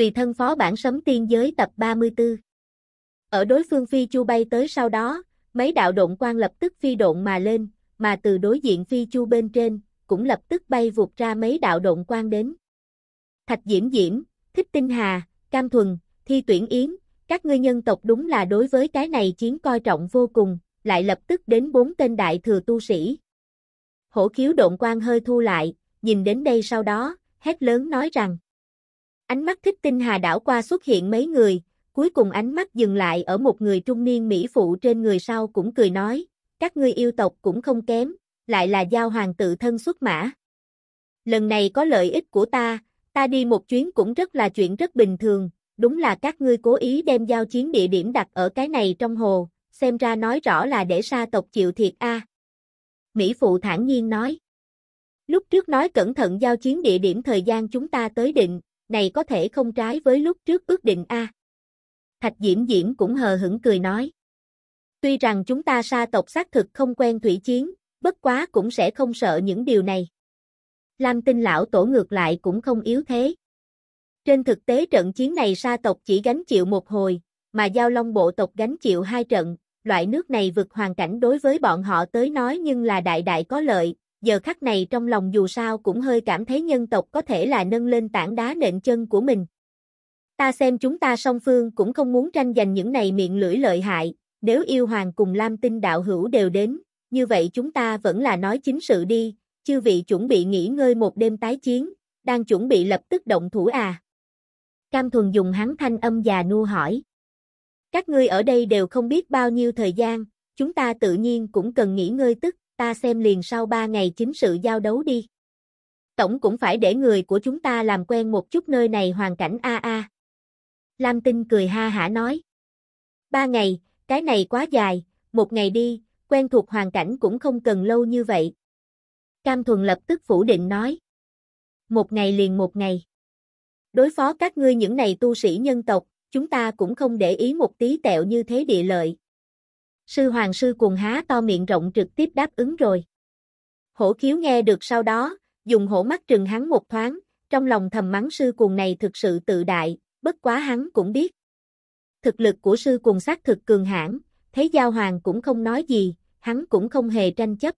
tùy thân phó bản sấm tiên giới tập 34. Ở đối phương phi chu bay tới sau đó, mấy đạo độn quan lập tức phi độn mà lên, mà từ đối diện phi chu bên trên, cũng lập tức bay vụt ra mấy đạo độn quan đến. Thạch Diễm Diễm, Thích Tinh Hà, Cam Thuần, Thi Tuyển Yến, các ngươi nhân tộc đúng là đối với cái này chiến coi trọng vô cùng, lại lập tức đến bốn tên đại thừa tu sĩ. Hổ khiếu độn quan hơi thu lại, nhìn đến đây sau đó, hét lớn nói rằng Ánh mắt thích tinh hà đảo qua xuất hiện mấy người, cuối cùng ánh mắt dừng lại ở một người trung niên Mỹ phụ trên người sau cũng cười nói, các ngươi yêu tộc cũng không kém, lại là giao hoàng tự thân xuất mã. Lần này có lợi ích của ta, ta đi một chuyến cũng rất là chuyện rất bình thường, đúng là các ngươi cố ý đem giao chiến địa điểm đặt ở cái này trong hồ, xem ra nói rõ là để sa tộc chịu thiệt a. Mỹ phụ thản nhiên nói. Lúc trước nói cẩn thận giao chiến địa điểm thời gian chúng ta tới định, này có thể không trái với lúc trước ước định a. Thạch Diễm Diễm cũng hờ hững cười nói. Tuy rằng chúng ta sa tộc xác thực không quen thủy chiến, bất quá cũng sẽ không sợ những điều này. Lam tinh lão tổ ngược lại cũng không yếu thế. Trên thực tế trận chiến này sa tộc chỉ gánh chịu một hồi, mà giao long bộ tộc gánh chịu hai trận, loại nước này vượt hoàn cảnh đối với bọn họ tới nói nhưng là đại đại có lợi, giờ khắc này trong lòng dù sao cũng hơi cảm thấy nhân tộc có thể là nâng lên tảng đá nện chân của mình. Ta xem chúng ta song phương cũng không muốn tranh giành những này miệng lưỡi lợi hại, nếu yêu hoàng cùng Lam Tinh đạo hữu đều đến, như vậy chúng ta vẫn là nói chính sự đi, chư vị chuẩn bị nghỉ ngơi một đêm tái chiến, đang chuẩn bị lập tức động thủ à. Cam thuần dùng hắn thanh âm già nua hỏi. Các ngươi ở đây đều không biết bao nhiêu thời gian, chúng ta tự nhiên cũng cần nghỉ ngơi tức, ta xem liền sau 3 ngày chính sự giao đấu đi. Tổng cũng phải để người của chúng ta làm quen một chút nơi này hoàn cảnh a a. Lam Tinh cười ha hả nói. Ba ngày, cái này quá dài, một ngày đi, quen thuộc hoàn cảnh cũng không cần lâu như vậy. Cam Thuần lập tức phủ định nói. Một ngày liền một ngày. Đối phó các ngươi những này tu sĩ nhân tộc, chúng ta cũng không để ý một tí tẹo như thế địa lợi, Sư hoàng sư cuồng há to miệng rộng trực tiếp đáp ứng rồi. Hổ khiếu nghe được sau đó, dùng hổ mắt trừng hắn một thoáng, trong lòng thầm mắng sư cuồng này thực sự tự đại, bất quá hắn cũng biết. Thực lực của sư cuồng xác thực cường hãn, thấy giao hoàng cũng không nói gì, hắn cũng không hề tranh chấp.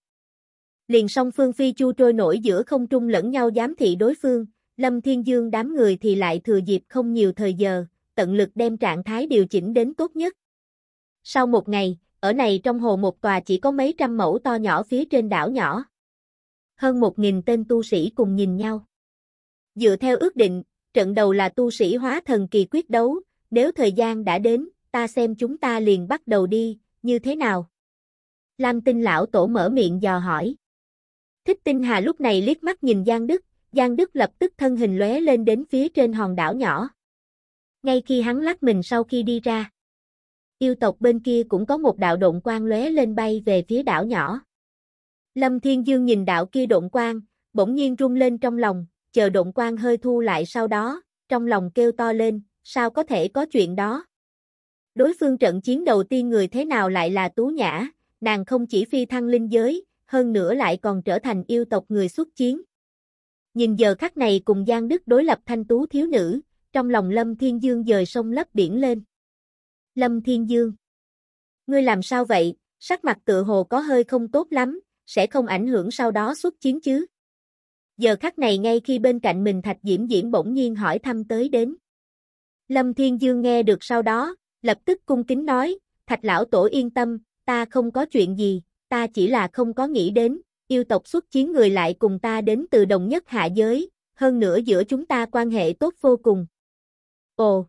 Liền song phương phi chu trôi nổi giữa không trung lẫn nhau giám thị đối phương, Lâm Thiên Dương đám người thì lại thừa dịp không nhiều thời giờ, tận lực đem trạng thái điều chỉnh đến tốt nhất. Sau một ngày, ở này trong hồ một tòa chỉ có mấy trăm mẫu to nhỏ phía trên đảo nhỏ. Hơn một nghìn tên tu sĩ cùng nhìn nhau. Dựa theo ước định, trận đầu là tu sĩ hóa thần kỳ quyết đấu, nếu thời gian đã đến, ta xem chúng ta liền bắt đầu đi, như thế nào? Lam tinh lão tổ mở miệng dò hỏi. Thích tinh hà lúc này liếc mắt nhìn Giang Đức, Giang Đức lập tức thân hình lóe lên đến phía trên hòn đảo nhỏ. Ngay khi hắn lắc mình sau khi đi ra, yêu tộc bên kia cũng có một đạo độn quang lóe lên bay về phía đảo nhỏ. Lâm Thiên Dương nhìn đạo kia độn quang, bỗng nhiên rung lên trong lòng, chờ độn quang hơi thu lại sau đó, trong lòng kêu to lên, sao có thể có chuyện đó? Đối phương trận chiến đầu tiên người thế nào lại là Tú Nhã, nàng không chỉ phi thăng linh giới, hơn nữa lại còn trở thành yêu tộc người xuất chiến. Nhìn giờ khắc này cùng Giang Đức đối lập thanh tú thiếu nữ, trong lòng Lâm Thiên Dương dời sông lấp biển lên. Lâm Thiên Dương. Ngươi làm sao vậy, sắc mặt tự hồ có hơi không tốt lắm, sẽ không ảnh hưởng sau đó xuất chiến chứ. Giờ khắc này ngay khi bên cạnh mình Thạch Diễm Diễm bỗng nhiên hỏi thăm tới đến. Lâm Thiên Dương nghe được sau đó, lập tức cung kính nói, Thạch lão tổ yên tâm, ta không có chuyện gì, ta chỉ là không có nghĩ đến, yêu tộc xuất chiến người lại cùng ta đến từ đồng nhất hạ giới, hơn nữa giữa chúng ta quan hệ tốt vô cùng. Ồ,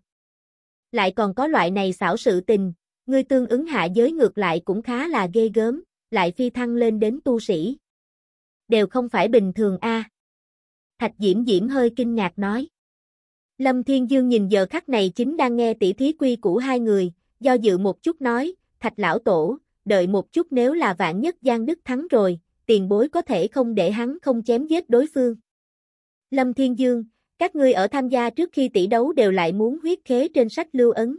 lại còn có loại này xảo sự tình, ngươi tương ứng hạ giới ngược lại cũng khá là ghê gớm, lại phi thăng lên đến tu sĩ. Đều không phải bình thường a. Thạch Diễm Diễm hơi kinh ngạc nói. Lâm Thiên Dương nhìn giờ khắc này chính đang nghe tỉ thí quy của hai người, do dự một chút nói, Thạch lão tổ, đợi một chút nếu là vạn nhất Giang Đức thắng rồi, tiền bối có thể không để hắn không chém giết đối phương. Lâm Thiên Dương, các ngươi ở tham gia trước khi tỷ đấu đều lại muốn huyết khế trên sách lưu ấn.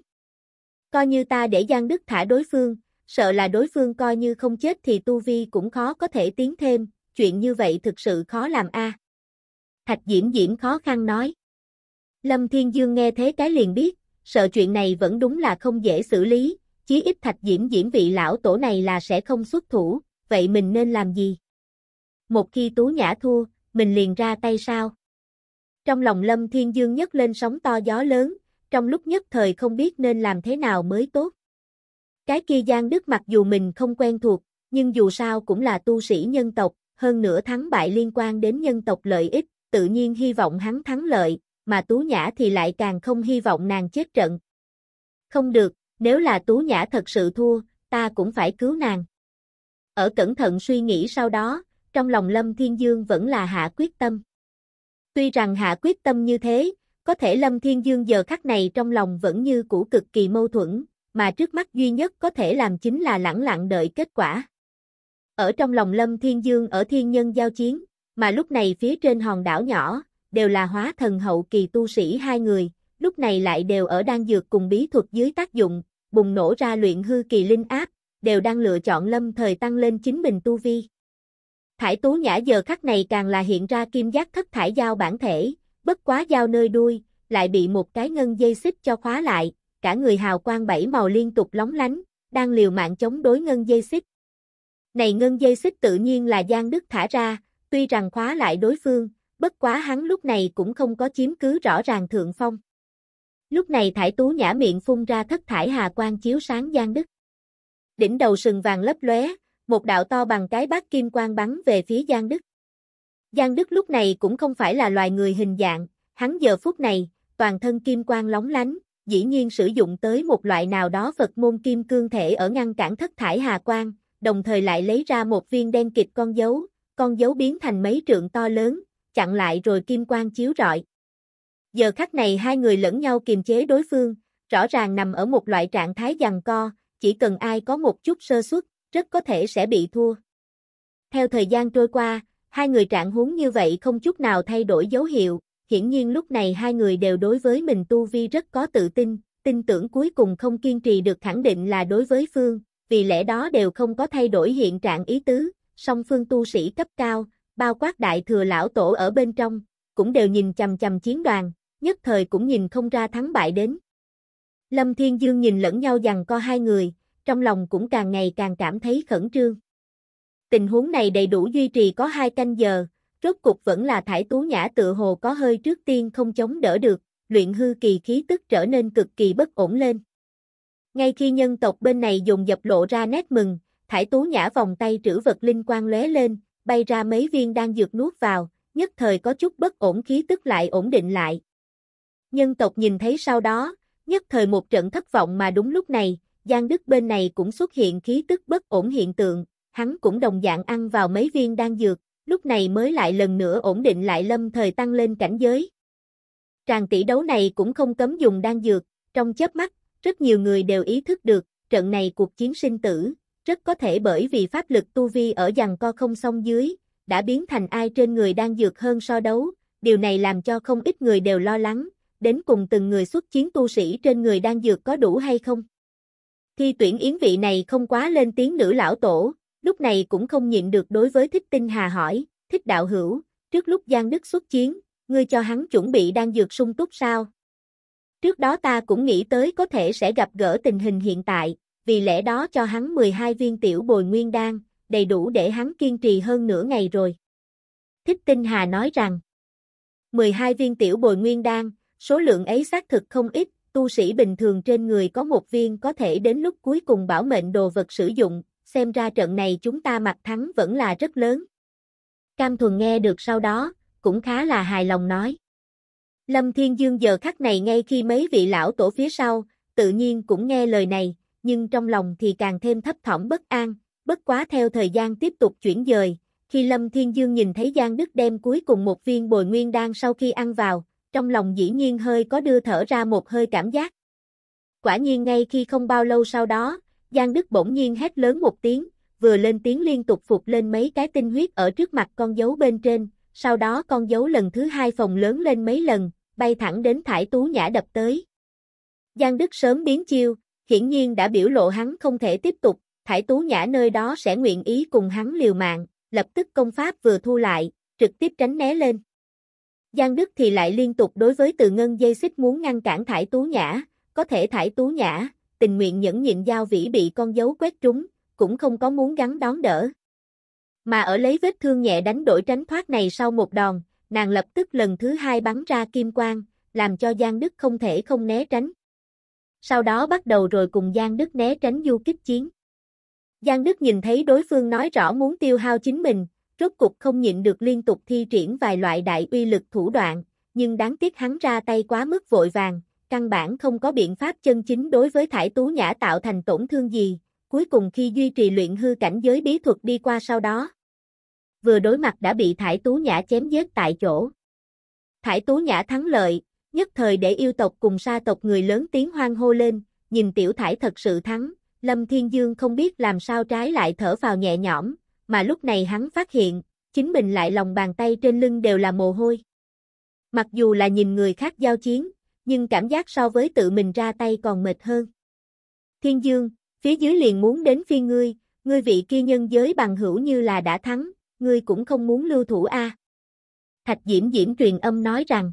Coi như ta để Giang Đức thả đối phương, sợ là đối phương coi như không chết thì Tu Vi cũng khó có thể tiến thêm, chuyện như vậy thực sự khó làm a. Thạch Diễm Diễm khó khăn nói. Lâm Thiên Dương nghe thế cái liền biết, sợ chuyện này vẫn đúng là không dễ xử lý, chí ít Thạch Diễm Diễm vị lão tổ này là sẽ không xuất thủ, vậy mình nên làm gì? Một khi Tú Nhã thua, mình liền ra tay sao? Trong lòng Lâm Thiên Dương nhấc lên sóng to gió lớn, trong lúc nhất thời không biết nên làm thế nào mới tốt. Cái kia Giang Đức mặc dù mình không quen thuộc, nhưng dù sao cũng là tu sĩ nhân tộc, hơn nữa thắng bại liên quan đến nhân tộc lợi ích, tự nhiên hy vọng hắn thắng lợi, mà Tú Nhã thì lại càng không hy vọng nàng chết trận. Không được, nếu là Tú Nhã thật sự thua, ta cũng phải cứu nàng. Ở cẩn thận suy nghĩ sau đó, trong lòng Lâm Thiên Dương vẫn là hạ quyết tâm. Tuy rằng hạ quyết tâm như thế, có thể Lâm Thiên Dương giờ khắc này trong lòng vẫn như cũ cực kỳ mâu thuẫn, mà trước mắt duy nhất có thể làm chính là lẳng lặng đợi kết quả. Ở trong lòng Lâm Thiên Dương ở thiên nhân giao chiến, mà lúc này phía trên hòn đảo nhỏ, đều là hóa thần hậu kỳ tu sĩ hai người, lúc này lại đều ở đang dược cùng bí thuật dưới tác dụng, bùng nổ ra luyện hư kỳ linh áp, đều đang lựa chọn lâm thời tăng lên chính mình tu vi. Thải Tú Nhã giờ khắc này càng là hiện ra kim giác thất thải dao bản thể, bất quá dao nơi đuôi, lại bị một cái ngân dây xích cho khóa lại, cả người hào quang bảy màu liên tục lóng lánh, đang liều mạng chống đối ngân dây xích. Này ngân dây xích tự nhiên là Giang Đức thả ra, tuy rằng khóa lại đối phương, bất quá hắn lúc này cũng không có chiếm cứ rõ ràng thượng phong. Lúc này Thải Tú Nhã miệng phun ra thất thải hà quang chiếu sáng Giang Đức. Đỉnh đầu sừng vàng lấp lóe, một đạo to bằng cái bát kim quang bắn về phía Giang Đức. Giang Đức lúc này cũng không phải là loài người hình dạng, hắn giờ phút này, toàn thân kim quang lóng lánh, dĩ nhiên sử dụng tới một loại nào đó Phật môn kim cương thể ở ngăn cản thất thải hà quang, đồng thời lại lấy ra một viên đen kịch con dấu, con dấu biến thành mấy trượng to lớn, chặn lại rồi kim quang chiếu rọi. Giờ khắc này hai người lẫn nhau kiềm chế đối phương, rõ ràng nằm ở một loại trạng thái giằng co, chỉ cần ai có một chút sơ suất, rất có thể sẽ bị thua. Theo thời gian trôi qua, hai người trạng huống như vậy không chút nào thay đổi dấu hiệu, hiển nhiên lúc này hai người đều đối với mình tu vi rất có tự tin, tin tưởng cuối cùng không kiên trì được khẳng định là đối với Phương, vì lẽ đó đều không có thay đổi hiện trạng ý tứ, song Phương tu sĩ cấp cao, bao quát đại thừa lão tổ ở bên trong, cũng đều nhìn chầm chầm chiến đoàn, nhất thời cũng nhìn không ra thắng bại đến. Lâm Thiên Dương nhìn lẫn nhau dằn co hai người, trong lòng cũng càng ngày càng cảm thấy khẩn trương. Tình huống này đầy đủ duy trì có hai canh giờ, rốt cục vẫn là thải tú nhã tự hồ có hơi trước tiên không chống đỡ được, luyện hư kỳ khí tức trở nên cực kỳ bất ổn lên. Ngay khi nhân tộc bên này dùng dập lộ ra nét mừng, thải tú nhã vòng tay trữ vật linh quang lóe lên, bay ra mấy viên đang dược nuốt vào, nhất thời có chút bất ổn khí tức lại ổn định lại. Nhân tộc nhìn thấy sau đó, nhất thời một trận thất vọng mà đúng lúc này, Giang Đức bên này cũng xuất hiện khí tức bất ổn hiện tượng, hắn cũng đồng dạng ăn vào mấy viên đan dược, lúc này mới lại lần nữa ổn định lại lâm thời tăng lên cảnh giới. Tràng tỷ đấu này cũng không cấm dùng đan dược, trong chớp mắt, rất nhiều người đều ý thức được, trận này cuộc chiến sinh tử, rất có thể bởi vì pháp lực tu vi ở dằn co không song dưới, đã biến thành ai trên người đan dược hơn so đấu, điều này làm cho không ít người đều lo lắng, đến cùng từng người xuất chiến tu sĩ trên người đan dược có đủ hay không. Thi tuyển yến vị này không quá lên tiếng nữ lão tổ, lúc này cũng không nhịn được đối với thích tinh hà hỏi, thích đạo hữu, trước lúc Giang Đức xuất chiến, ngươi cho hắn chuẩn bị đang dược sung túc sao? Trước đó ta cũng nghĩ tới có thể sẽ gặp gỡ tình hình hiện tại, vì lẽ đó cho hắn 12 viên tiểu bồi nguyên đan, đầy đủ để hắn kiên trì hơn nửa ngày rồi. Thích Tinh Hà nói rằng, 12 viên tiểu bồi nguyên đan, số lượng ấy xác thực không ít, tu sĩ bình thường trên người có một viên có thể đến lúc cuối cùng bảo mệnh đồ vật sử dụng, xem ra trận này chúng ta mặt thắng vẫn là rất lớn. Cam Thuần nghe được sau đó, cũng khá là hài lòng nói. Lâm Thiên Dương giờ khắc này ngay khi mấy vị lão tổ phía sau, tự nhiên cũng nghe lời này, nhưng trong lòng thì càng thêm thấp thỏm bất an, bất quá theo thời gian tiếp tục chuyển dời, khi Lâm Thiên Dương nhìn thấy Giang Đức đem cuối cùng một viên bồi nguyên đan sau khi ăn vào, trong lòng dĩ nhiên hơi có đưa thở ra một hơi cảm giác. Quả nhiên ngay khi không bao lâu sau đó, Giang Đức bỗng nhiên hét lớn một tiếng, vừa lên tiếng liên tục phục lên mấy cái tinh huyết ở trước mặt con dấu bên trên, sau đó con dấu lần thứ hai phòng lớn lên mấy lần, bay thẳng đến thải tú nhã đập tới. Giang Đức sớm biến chiêu, hiển nhiên đã biểu lộ hắn không thể tiếp tục, thải tú nhã nơi đó sẽ nguyện ý cùng hắn liều mạng, lập tức công pháp vừa thu lại, trực tiếp tránh né lên. Giang Đức thì lại liên tục đối với từ ngân dây xích muốn ngăn cản Thải Tú Nhã, có thể Thải Tú Nhã, tình nguyện nhẫn nhịn giao vĩ bị con dấu quét trúng, cũng không có muốn gắn đón đỡ. Mà ở lấy vết thương nhẹ đánh đổi tránh thoát này sau một đòn, nàng lập tức lần thứ hai bắn ra kim quang, làm cho Giang Đức không thể không né tránh. Sau đó bắt đầu rồi cùng Giang Đức né tránh du kích chiến. Giang Đức nhìn thấy đối phương nói rõ muốn tiêu hao chính mình, rốt cục không nhịn được liên tục thi triển vài loại đại uy lực thủ đoạn, nhưng đáng tiếc hắn ra tay quá mức vội vàng, căn bản không có biện pháp chân chính đối với thải tú nhã tạo thành tổn thương gì, cuối cùng khi duy trì luyện hư cảnh giới bí thuật đi qua sau đó. Vừa đối mặt đã bị thải tú nhã chém giết tại chỗ. Thải tú nhã thắng lợi, nhất thời để yêu tộc cùng sa tộc người lớn tiếng hoang hô lên, nhìn tiểu thải thật sự thắng, Lâm Thiên Dương không biết làm sao trái lại thở vào nhẹ nhõm, mà lúc này hắn phát hiện, chính mình lại lòng bàn tay trên lưng đều là mồ hôi. Mặc dù là nhìn người khác giao chiến, nhưng cảm giác so với tự mình ra tay còn mệt hơn. Thiên Dương, phía dưới liền muốn đến phi ngươi, ngươi vị kia nhân giới bằng hữu như là đã thắng, ngươi cũng không muốn lưu thủ a. Thạch Diễm Diễm truyền âm nói rằng.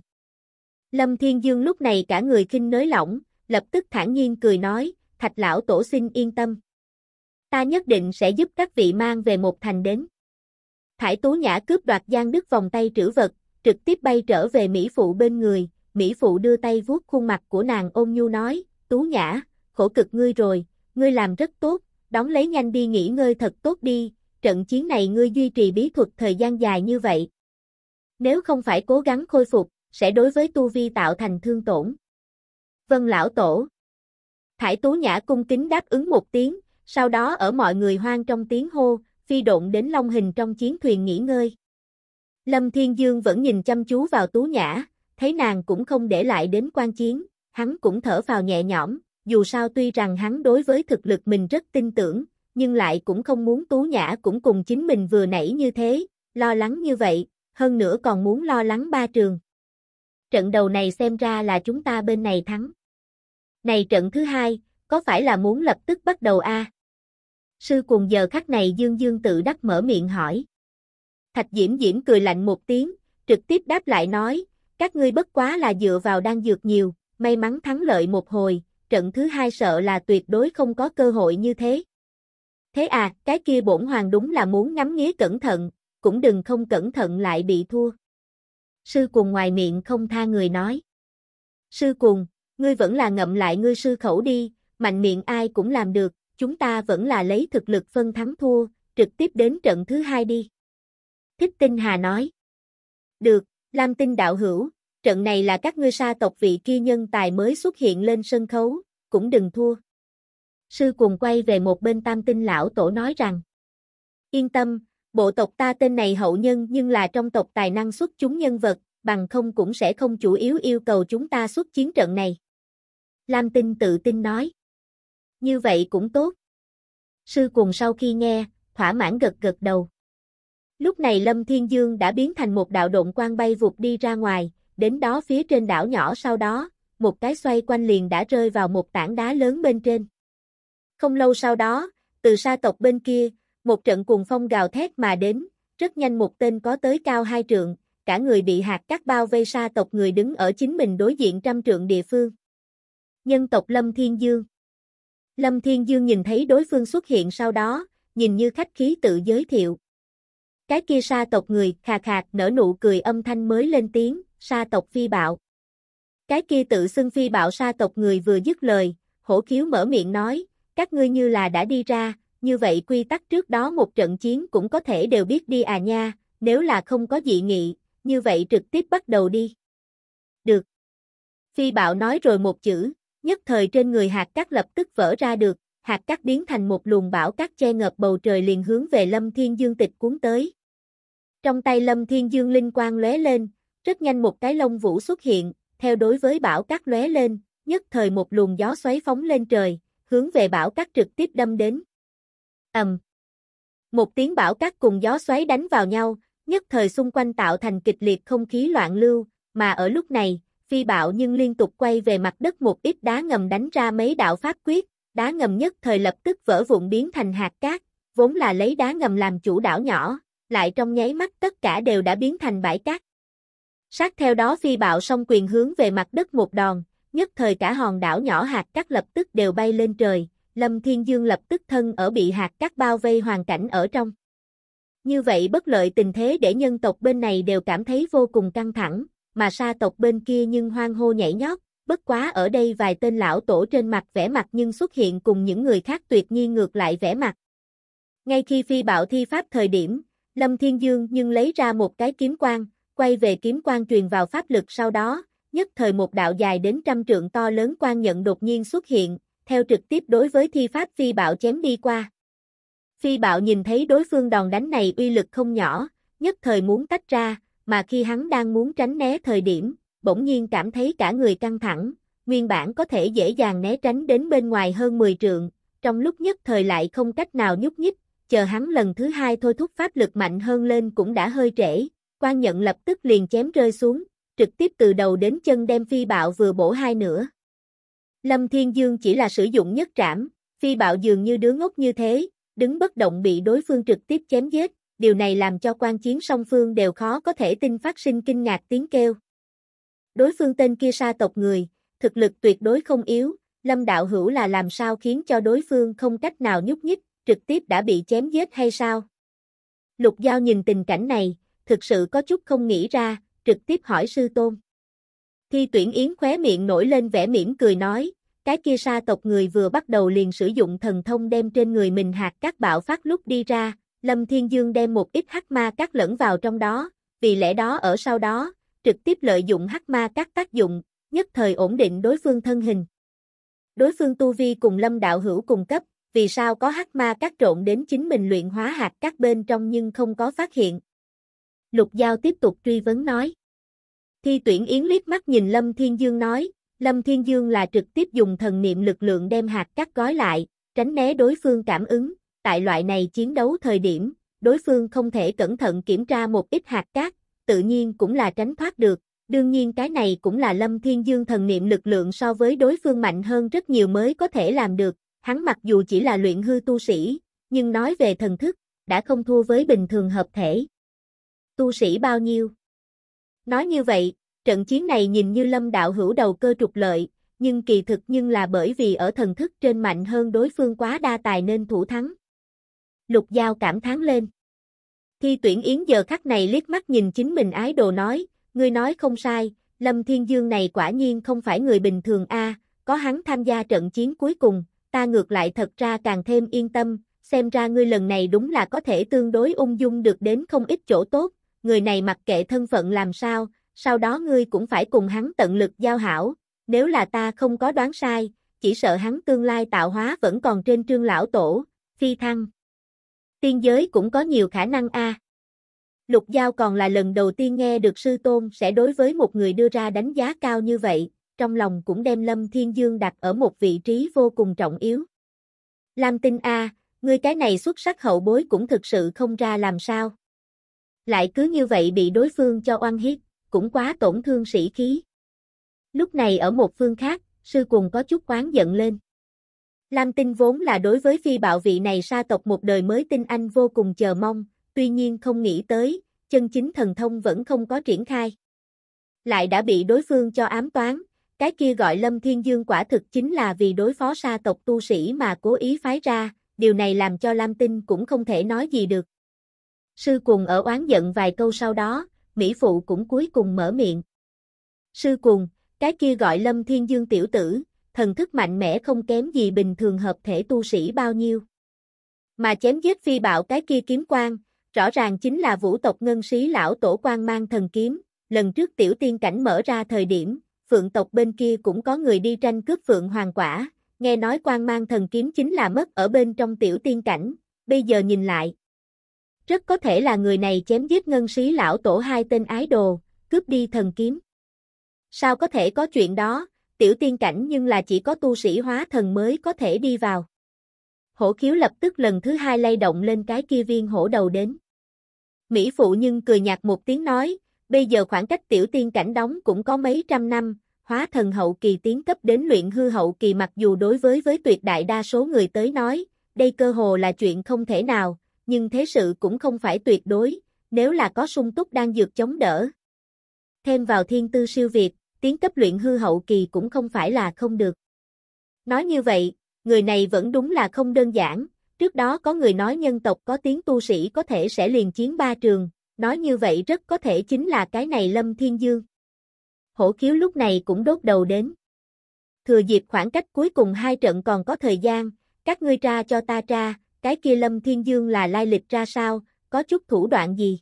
Lâm Thiên Dương lúc này cả người kinh nới lỏng, lập tức thản nhiên cười nói, Thạch lão tổ xin yên tâm ta nhất định sẽ giúp các vị mang về một thành đến. Thải Tú Nhã cướp đoạt Giang Đức vòng tay trữ vật, trực tiếp bay trở về Mỹ Phụ bên người, Mỹ Phụ đưa tay vuốt khuôn mặt của nàng ôm nhu nói, Tú Nhã, khổ cực ngươi rồi, ngươi làm rất tốt, đóng lấy nhanh đi nghỉ ngơi thật tốt đi, trận chiến này ngươi duy trì bí thuật thời gian dài như vậy. Nếu không phải cố gắng khôi phục, sẽ đối với tu vi tạo thành thương tổn. Vân Lão Tổ Thải Tú Nhã cung kính đáp ứng một tiếng, sau đó ở mọi người hoang trong tiếng hô, phi độn đến long hình trong chiến thuyền nghỉ ngơi. Lâm Thiên Dương vẫn nhìn chăm chú vào Tú Nhã, thấy nàng cũng không để lại đến quan chiến, hắn cũng thở vào nhẹ nhõm, dù sao tuy rằng hắn đối với thực lực mình rất tin tưởng, nhưng lại cũng không muốn Tú Nhã cũng cùng chính mình vừa nãy như thế, lo lắng như vậy, hơn nữa còn muốn lo lắng ba trường. Trận đầu này xem ra là chúng ta bên này thắng. Này trận thứ hai, có phải là muốn lập tức bắt đầu a? À? Sư cùng giờ khắc này dương dương tự đắc mở miệng hỏi. Thạch Diễm Diễm cười lạnh một tiếng, trực tiếp đáp lại nói, các ngươi bất quá là dựa vào đang dược nhiều, may mắn thắng lợi một hồi, trận thứ hai sợ là tuyệt đối không có cơ hội như thế. Thế à, cái kia bổn hoàng đúng là muốn ngắm nghía cẩn thận, cũng đừng không cẩn thận lại bị thua. Sư cùng ngoài miệng không tha người nói. Sư cùng, ngươi vẫn là ngậm lại ngươi sư khẩu đi, mạnh miệng ai cũng làm được, chúng ta vẫn là lấy thực lực phân thắng thua, trực tiếp đến trận thứ hai đi. Thích Tinh Hà nói. Được, Lam Tinh đạo hữu, trận này là các ngươi sa tộc vị kia nhân tài mới xuất hiện lên sân khấu, cũng đừng thua. Sư cùng quay về một bên tam tinh lão tổ nói rằng. Yên tâm, bộ tộc ta tên này hậu nhân nhưng là trong tộc tài năng xuất chúng nhân vật, bằng không cũng sẽ không chủ yếu yêu cầu chúng ta xuất chiến trận này. Lam Tinh tự tin nói. Như vậy cũng tốt. Sư cùng sau khi nghe, thỏa mãn gật gật đầu. Lúc này Lâm Thiên Dương đã biến thành một đạo độn quang bay vụt đi ra ngoài, đến đó phía trên đảo nhỏ sau đó, một cái xoay quanh liền đã rơi vào một tảng đá lớn bên trên. Không lâu sau đó, từ sa tộc bên kia, một trận cuồng phong gào thét mà đến, rất nhanh một tên có tới cao hai trượng, cả người bị hạt cắt bao vây sa tộc người đứng ở chính mình đối diện trăm trượng địa phương. Nhân tộc Lâm Thiên Dương Lâm Thiên Dương nhìn thấy đối phương xuất hiện sau đó, nhìn như khách khí tự giới thiệu. Cái kia sa tộc người khà khạc nở nụ cười âm thanh mới lên tiếng, sa tộc phi bạo. Cái kia tự xưng phi bạo sa tộc người vừa dứt lời, hổ khiếu mở miệng nói, các ngươi như là đã đi ra, như vậy quy tắc trước đó một trận chiến cũng có thể đều biết đi à nha, nếu là không có dị nghị, như vậy trực tiếp bắt đầu đi. Được. Phi bạo nói rồi một chữ, Nhất thời trên người hạt cát lập tức vỡ ra được, hạt cát biến thành một luồng bão cát che ngập bầu trời liền hướng về Lâm Thiên Dương tịch cuốn tới. Trong tay Lâm Thiên Dương linh quang lóe lên, rất nhanh một cái lông vũ xuất hiện, theo đối với bão cát lóe lên, nhất thời một luồng gió xoáy phóng lên trời, hướng về bão cát trực tiếp đâm đến. Ầm. Một tiếng bão cát cùng gió xoáy đánh vào nhau, nhất thời xung quanh tạo thành kịch liệt không khí loạn lưu, mà ở lúc này, phi bạo nhưng liên tục quay về mặt đất một ít đá ngầm đánh ra mấy đạo pháp quyết, đá ngầm nhất thời lập tức vỡ vụn biến thành hạt cát, vốn là lấy đá ngầm làm chủ đảo nhỏ, lại trong nháy mắt tất cả đều đã biến thành bãi cát. Sát theo đó phi bạo song quyền hướng về mặt đất một đòn, nhất thời cả hòn đảo nhỏ hạt cát lập tức đều bay lên trời, Lâm Thiên Dương lập tức thân ở bị hạt cát bao vây hoàn cảnh ở trong. Như vậy bất lợi tình thế để nhân tộc bên này đều cảm thấy vô cùng căng thẳng, mà sa tộc bên kia nhưng hoang hô nhảy nhót, bất quá ở đây vài tên lão tổ trên mặt vẻ mặt nhưng xuất hiện cùng những người khác tuyệt nhiên ngược lại vẻ mặt. Ngay khi phi bạo thi pháp thời điểm, Lâm Thiên Dương nhưng lấy ra một cái kiếm quang, quay về kiếm quang truyền vào pháp lực sau đó, nhất thời một đạo dài đến trăm trượng to lớn quan nhận đột nhiên xuất hiện, theo trực tiếp đối với thi pháp phi bạo chém đi qua. Phi bạo nhìn thấy đối phương đòn đánh này uy lực không nhỏ, nhất thời muốn tách ra, mà khi hắn đang muốn tránh né thời điểm, bỗng nhiên cảm thấy cả người căng thẳng, nguyên bản có thể dễ dàng né tránh đến bên ngoài hơn 10 trượng, trong lúc nhất thời lại không cách nào nhúc nhích, chờ hắn lần thứ hai thôi thúc pháp lực mạnh hơn lên cũng đã hơi trễ, quan nhận lập tức liền chém rơi xuống, trực tiếp từ đầu đến chân đem phi bạo vừa bổ hai nửa. Lâm Thiên Dương chỉ là sử dụng nhất trảm, phi bạo dường như đứa ngốc như thế, đứng bất động bị đối phương trực tiếp chém giết, điều này làm cho quan chiến song phương đều khó có thể tin phát sinh kinh ngạc tiếng kêu. Đối phương tên kia sa tộc người, thực lực tuyệt đối không yếu, Lâm Đạo Hữu là làm sao khiến cho đối phương không cách nào nhúc nhích, trực tiếp đã bị chém giết hay sao? Lục Giao nhìn tình cảnh này, thực sự có chút không nghĩ ra, trực tiếp hỏi sư tôn. Thi tuyển yến khóe miệng nổi lên vẻ mỉm cười nói, cái kia sa tộc người vừa bắt đầu liền sử dụng thần thông đem trên người mình hạt các bạo phát lúc đi ra, Lâm Thiên Dương đem một ít hắc ma cát lẫn vào trong đó, vì lẽ đó ở sau đó, trực tiếp lợi dụng hắc ma các tác dụng, nhất thời ổn định đối phương thân hình. Đối phương tu vi cùng Lâm đạo hữu cùng cấp, vì sao có hắc ma các trộn đến chính mình luyện hóa hạt các bên trong nhưng không có phát hiện. Lục Giao tiếp tục truy vấn nói. Thi tuyển yến liếc mắt nhìn Lâm Thiên Dương nói, Lâm Thiên Dương là trực tiếp dùng thần niệm lực lượng đem hạt các gói lại, tránh né đối phương cảm ứng, tại loại này chiến đấu thời điểm, đối phương không thể cẩn thận kiểm tra một ít hạt cát, tự nhiên cũng là tránh thoát được. Đương nhiên cái này cũng là Lâm Thiên Dương thần niệm lực lượng so với đối phương mạnh hơn rất nhiều mới có thể làm được, hắn mặc dù chỉ là luyện hư tu sĩ, nhưng nói về thần thức, đã không thua với bình thường hợp thể. Tu sĩ bao nhiêu? Nói như vậy, trận chiến này nhìn như Lâm Đạo Hữu đầu cơ trục lợi, nhưng kỳ thực nhưng là bởi vì ở thần thức trên mạnh hơn đối phương quá đa tài nên thủ thắng. Lục Giao cảm thán lên. Thi tuyển yến giờ khắc này liếc mắt nhìn chính mình ái đồ nói, ngươi nói không sai, Lâm Thiên Dương này quả nhiên không phải người bình thường a, có hắn tham gia trận chiến cuối cùng, ta ngược lại thật ra càng thêm yên tâm, xem ra ngươi lần này đúng là có thể tương đối ung dung được đến không ít chỗ tốt, người này mặc kệ thân phận làm sao, sau đó ngươi cũng phải cùng hắn tận lực giao hảo, nếu là ta không có đoán sai, chỉ sợ hắn tương lai tạo hóa vẫn còn trên trương lão tổ, phi thăng tiên giới cũng có nhiều khả năng a. Lục Giao còn là lần đầu tiên nghe được sư tôn sẽ đối với một người đưa ra đánh giá cao như vậy, trong lòng cũng đem Lâm Thiên Dương đặt ở một vị trí vô cùng trọng yếu. Lam Tinh a, à, ngươi cái này xuất sắc hậu bối cũng thực sự không ra làm sao. Lại cứ như vậy bị đối phương cho oan hiếp, cũng quá tổn thương sĩ khí. Lúc này ở một phương khác, sư cùng có chút quán giận lên. Lam Tinh vốn là đối với phi bạo vị này sa tộc một đời mới tin anh vô cùng chờ mong, tuy nhiên không nghĩ tới, chân chính thần thông vẫn không có triển khai. Lại đã bị đối phương cho ám toán, cái kia gọi Lâm Thiên Dương quả thực chính là vì đối phó sa tộc tu sĩ mà cố ý phái ra, điều này làm cho Lam Tinh cũng không thể nói gì được. Sư cùng ở oán giận vài câu sau đó, Mỹ Phụ cũng cuối cùng mở miệng. Sư cùng, cái kia gọi Lâm Thiên Dương tiểu tử, thần thức mạnh mẽ không kém gì bình thường hợp thể tu sĩ bao nhiêu. Mà chém giết phi bạo cái kia kiếm quang, rõ ràng chính là vũ tộc ngân sĩ lão tổ quan mang thần kiếm, lần trước tiểu tiên cảnh mở ra thời điểm, phượng tộc bên kia cũng có người đi tranh cướp phượng hoàng quả, nghe nói quan mang thần kiếm chính là mất ở bên trong tiểu tiên cảnh, bây giờ nhìn lại. Rất có thể là người này chém giết ngân sĩ lão tổ hai tên ái đồ, cướp đi thần kiếm. Sao có thể có chuyện đó, tiểu tiên cảnh nhưng là chỉ có tu sĩ hóa thần mới có thể đi vào. Hổ khiếu lập tức lần thứ hai lay động lên cái kia viên hổ đầu đến. Mỹ phụ nhưng cười nhạt một tiếng nói, bây giờ khoảng cách tiểu tiên cảnh đóng cũng có mấy trăm năm, hóa thần hậu kỳ tiến cấp đến luyện hư hậu kỳ mặc dù đối với với tuyệt đại đa số người tới nói, đây cơ hồ là chuyện không thể nào, nhưng thế sự cũng không phải tuyệt đối, nếu là có sung túc đang dược chống đỡ. Thêm vào thiên tư siêu việt, tiến cấp luyện hư hậu kỳ cũng không phải là không được. Nói như vậy, người này vẫn đúng là không đơn giản, trước đó có người nói nhân tộc có tiếng tu sĩ có thể sẽ liền chiến ba trường, nói như vậy rất có thể chính là cái này Lâm Thiên Dương. Hổ khiếu lúc này cũng đốt đầu đến. Thừa dịp khoảng cách cuối cùng hai trận còn có thời gian, các ngươi tra cho ta tra, cái kia Lâm Thiên Dương là lai lịch ra sao, có chút thủ đoạn gì.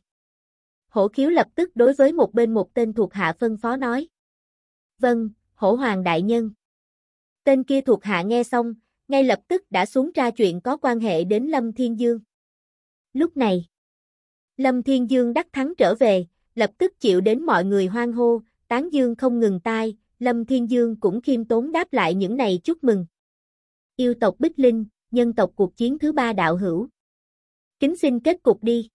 Hổ khiếu lập tức đối với một bên một tên thuộc hạ phân phó nói vâng, hổ hoàng đại nhân. Tên kia thuộc hạ nghe xong, ngay lập tức đã xuống tra chuyện có quan hệ đến Lâm Thiên Dương. Lúc này, Lâm Thiên Dương đắc thắng trở về, lập tức chịu đến mọi người hoan hô, tán dương không ngừng tai, Lâm Thiên Dương cũng khiêm tốn đáp lại những này chúc mừng. Yêu tộc Bích Linh, nhân tộc cuộc chiến thứ ba đạo hữu. Kính xin kết cục đi.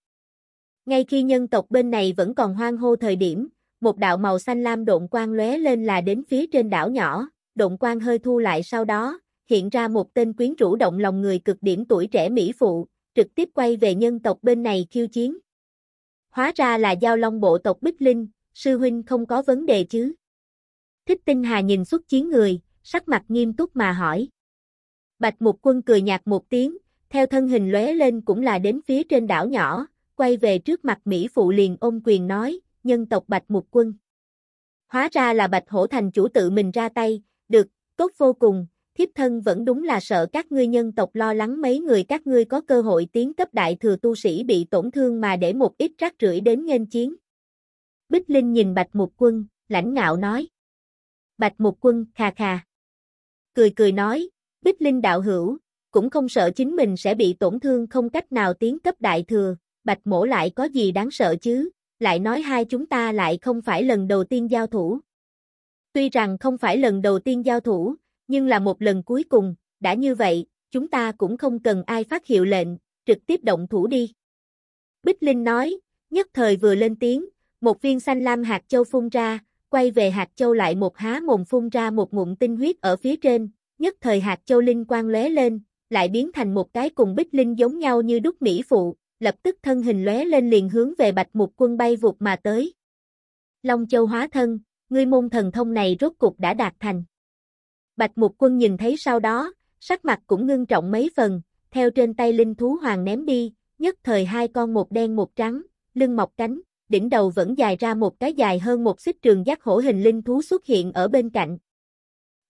Ngay khi nhân tộc bên này vẫn còn hoang hô thời điểm, một đạo màu xanh lam độn quang lóe lên là đến phía trên đảo nhỏ, độn quang hơi thu lại sau đó, hiện ra một tên quyến rũ động lòng người cực điểm tuổi trẻ mỹ phụ, trực tiếp quay về nhân tộc bên này khiêu chiến. Hóa ra là giao long bộ tộc Bích Linh, sư huynh không có vấn đề chứ. Thích tinh hà nhìn xuất chiến người, sắc mặt nghiêm túc mà hỏi. Bạch mục quân cười nhạt một tiếng, theo thân hình lóe lên cũng là đến phía trên đảo nhỏ, quay về trước mặt Mỹ phụ liền ôm quyền nói, nhân tộc Bạch Mục Quân. Hóa ra là Bạch Hổ Thành chủ tự mình ra tay, được, tốt vô cùng, thiếp thân vẫn đúng là sợ các ngươi nhân tộc lo lắng mấy người các ngươi có cơ hội tiến cấp đại thừa tu sĩ bị tổn thương mà để một ít rác rưởi đến nghênh chiến. Bích Linh nhìn Bạch Mục Quân, lãnh ngạo nói. Bạch Mục Quân khà khà. Cười cười nói, Bích Linh đạo hữu, cũng không sợ chính mình sẽ bị tổn thương không cách nào tiến cấp đại thừa, Bạch Mổ lại có gì đáng sợ chứ, lại nói hai chúng ta lại không phải lần đầu tiên giao thủ. Tuy rằng không phải lần đầu tiên giao thủ, nhưng là một lần cuối cùng, đã như vậy, chúng ta cũng không cần ai phát hiệu lệnh, trực tiếp động thủ đi. Bích Linh nói, nhất thời vừa lên tiếng, một viên xanh lam hạt châu phun ra, quay về hạt châu lại một há mồm phun ra một ngụm tinh huyết ở phía trên, nhất thời hạt châu linh quang lóe lên, lại biến thành một cái cùng Bích Linh giống nhau như đúc mỹ phụ, lập tức thân hình lóe lên liền hướng về Bạch Mục Quân bay vụt mà tới. Long Châu hóa thân, ngươi môn thần thông này rốt cục đã đạt thành. Bạch Mục Quân nhìn thấy sau đó, sắc mặt cũng ngưng trọng mấy phần, theo trên tay linh thú hoàng ném đi, nhất thời hai con một đen một trắng, lưng mọc cánh, đỉnh đầu vẫn dài ra một cái dài hơn một xích trường giác hổ hình linh thú xuất hiện ở bên cạnh.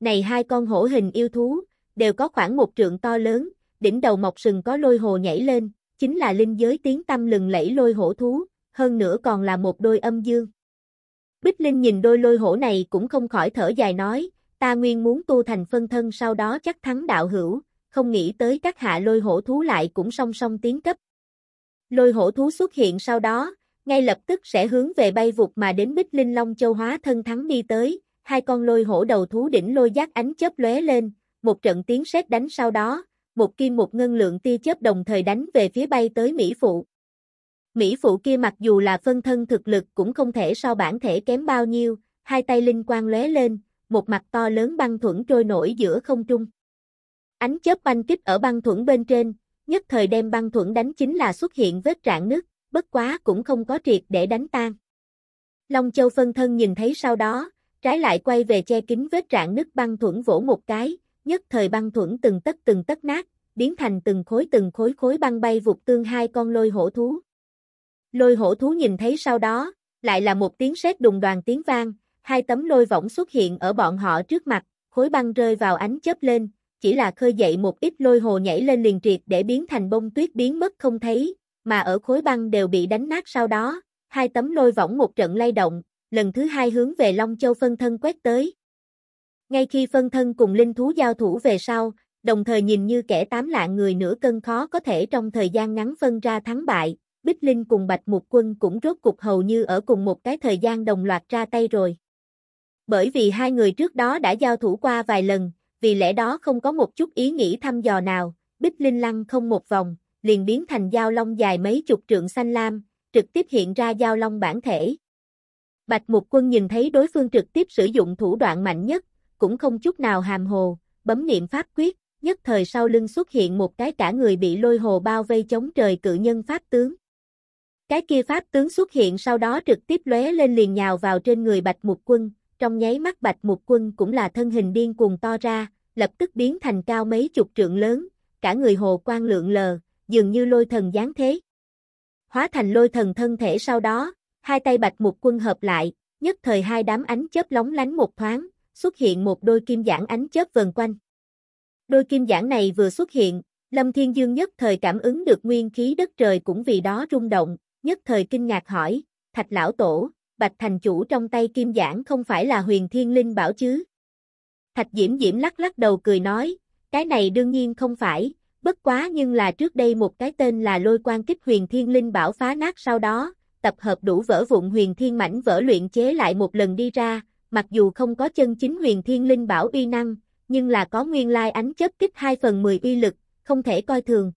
Này hai con hổ hình yêu thú, đều có khoảng một trượng to lớn, đỉnh đầu mọc sừng có lôi hồ nhảy lên, chính là linh giới tiếng tâm lừng lẫy lôi hổ thú, hơn nữa còn là một đôi âm dương. Bích Linh nhìn đôi lôi hổ này cũng không khỏi thở dài nói, ta nguyên muốn tu thành phân thân sau đó chắc thắng đạo hữu, không nghĩ tới các hạ lôi hổ thú lại cũng song song tiến cấp. Lôi hổ thú xuất hiện sau đó, ngay lập tức sẽ hướng về bay vụt mà đến Bích Linh Long Châu hóa thân thắng đi tới, hai con lôi hổ đầu thú đỉnh lôi giác ánh chớp lóe lên, một trận tiếng sét đánh sau đó, một kim một ngân lượng tia chớp đồng thời đánh về phía bay tới Mỹ Phụ. Mỹ Phụ kia mặc dù là phân thân thực lực cũng không thể so bản thể kém bao nhiêu, hai tay linh quang lóe lên, một mặt to lớn băng thuẫn trôi nổi giữa không trung. Ánh chớp banh kích ở băng thuẫn bên trên, nhất thời đem băng thuẫn đánh chính là xuất hiện vết rạn nứt, bất quá cũng không có triệt để đánh tan. Long Châu phân thân nhìn thấy sau đó, trái lại quay về che kín vết rạn nứt băng thuẫn vỗ một cái, nhất thời băng thuẫn từng tấc từng tấc nát, biến thành từng khối từng khối khối băng bay vụt tương hai con lôi hổ thú. Lôi hổ thú nhìn thấy sau đó, lại là một tiếng sét đùng đoàn tiếng vang, hai tấm lôi võng xuất hiện ở bọn họ trước mặt, khối băng rơi vào ánh chớp lên, chỉ là khơi dậy một ít lôi hồ nhảy lên liền triệt để biến thành bông tuyết biến mất không thấy, mà ở khối băng đều bị đánh nát sau đó, hai tấm lôi võng một trận lay động, lần thứ hai hướng về Long Châu phân thân quét tới. Ngay khi phân thân cùng linh thú giao thủ về sau, đồng thời nhìn như kẻ tám lạ người nửa cân khó có thể trong thời gian ngắn phân ra thắng bại, Bích Linh cùng Bạch Mục Quân cũng rốt cục hầu như ở cùng một cái thời gian đồng loạt ra tay rồi. Bởi vì hai người trước đó đã giao thủ qua vài lần, vì lẽ đó không có một chút ý nghĩ thăm dò nào, Bích Linh lăn không một vòng, liền biến thành dao long dài mấy chục trượng xanh lam, trực tiếp hiện ra dao long bản thể. Bạch Mục Quân nhìn thấy đối phương trực tiếp sử dụng thủ đoạn mạnh nhất, cũng không chút nào hàm hồ, bấm niệm pháp quyết, nhất thời sau lưng xuất hiện một cái cả người bị lôi hồ bao vây chống trời cự nhân pháp tướng. Cái kia pháp tướng xuất hiện sau đó trực tiếp lóe lên liền nhào vào trên người Bạch Mục Quân, trong nháy mắt Bạch Mục Quân cũng là thân hình điên cuồng to ra, lập tức biến thành cao mấy chục trượng lớn, cả người hồ quang lượng lờ, dường như lôi thần dáng thế. Hóa thành lôi thần thân thể sau đó, hai tay Bạch Mục Quân hợp lại, nhất thời hai đám ánh chớp lóng lánh một thoáng, xuất hiện một đôi kim giản ánh chớp vần quanh. Đôi kim giản này vừa xuất hiện, Lâm Thiên Dương nhất thời cảm ứng được nguyên khí đất trời cũng vì đó rung động, nhất thời kinh ngạc hỏi, thạch lão tổ, bạch thành chủ trong tay kim giản không phải là huyền thiên linh bảo chứ? Thạch Diễm Diễm lắc lắc đầu cười nói, cái này đương nhiên không phải, bất quá nhưng là trước đây một cái tên là lôi quan kích huyền thiên linh bảo phá nát sau đó, tập hợp đủ vỡ vụn huyền thiên mảnh vỡ luyện chế lại một lần đi ra, mặc dù không có chân chính huyền thiên linh bảo uy năng, nhưng là có nguyên lai ánh chớp kích 2 phần 10 uy lực, không thể coi thường.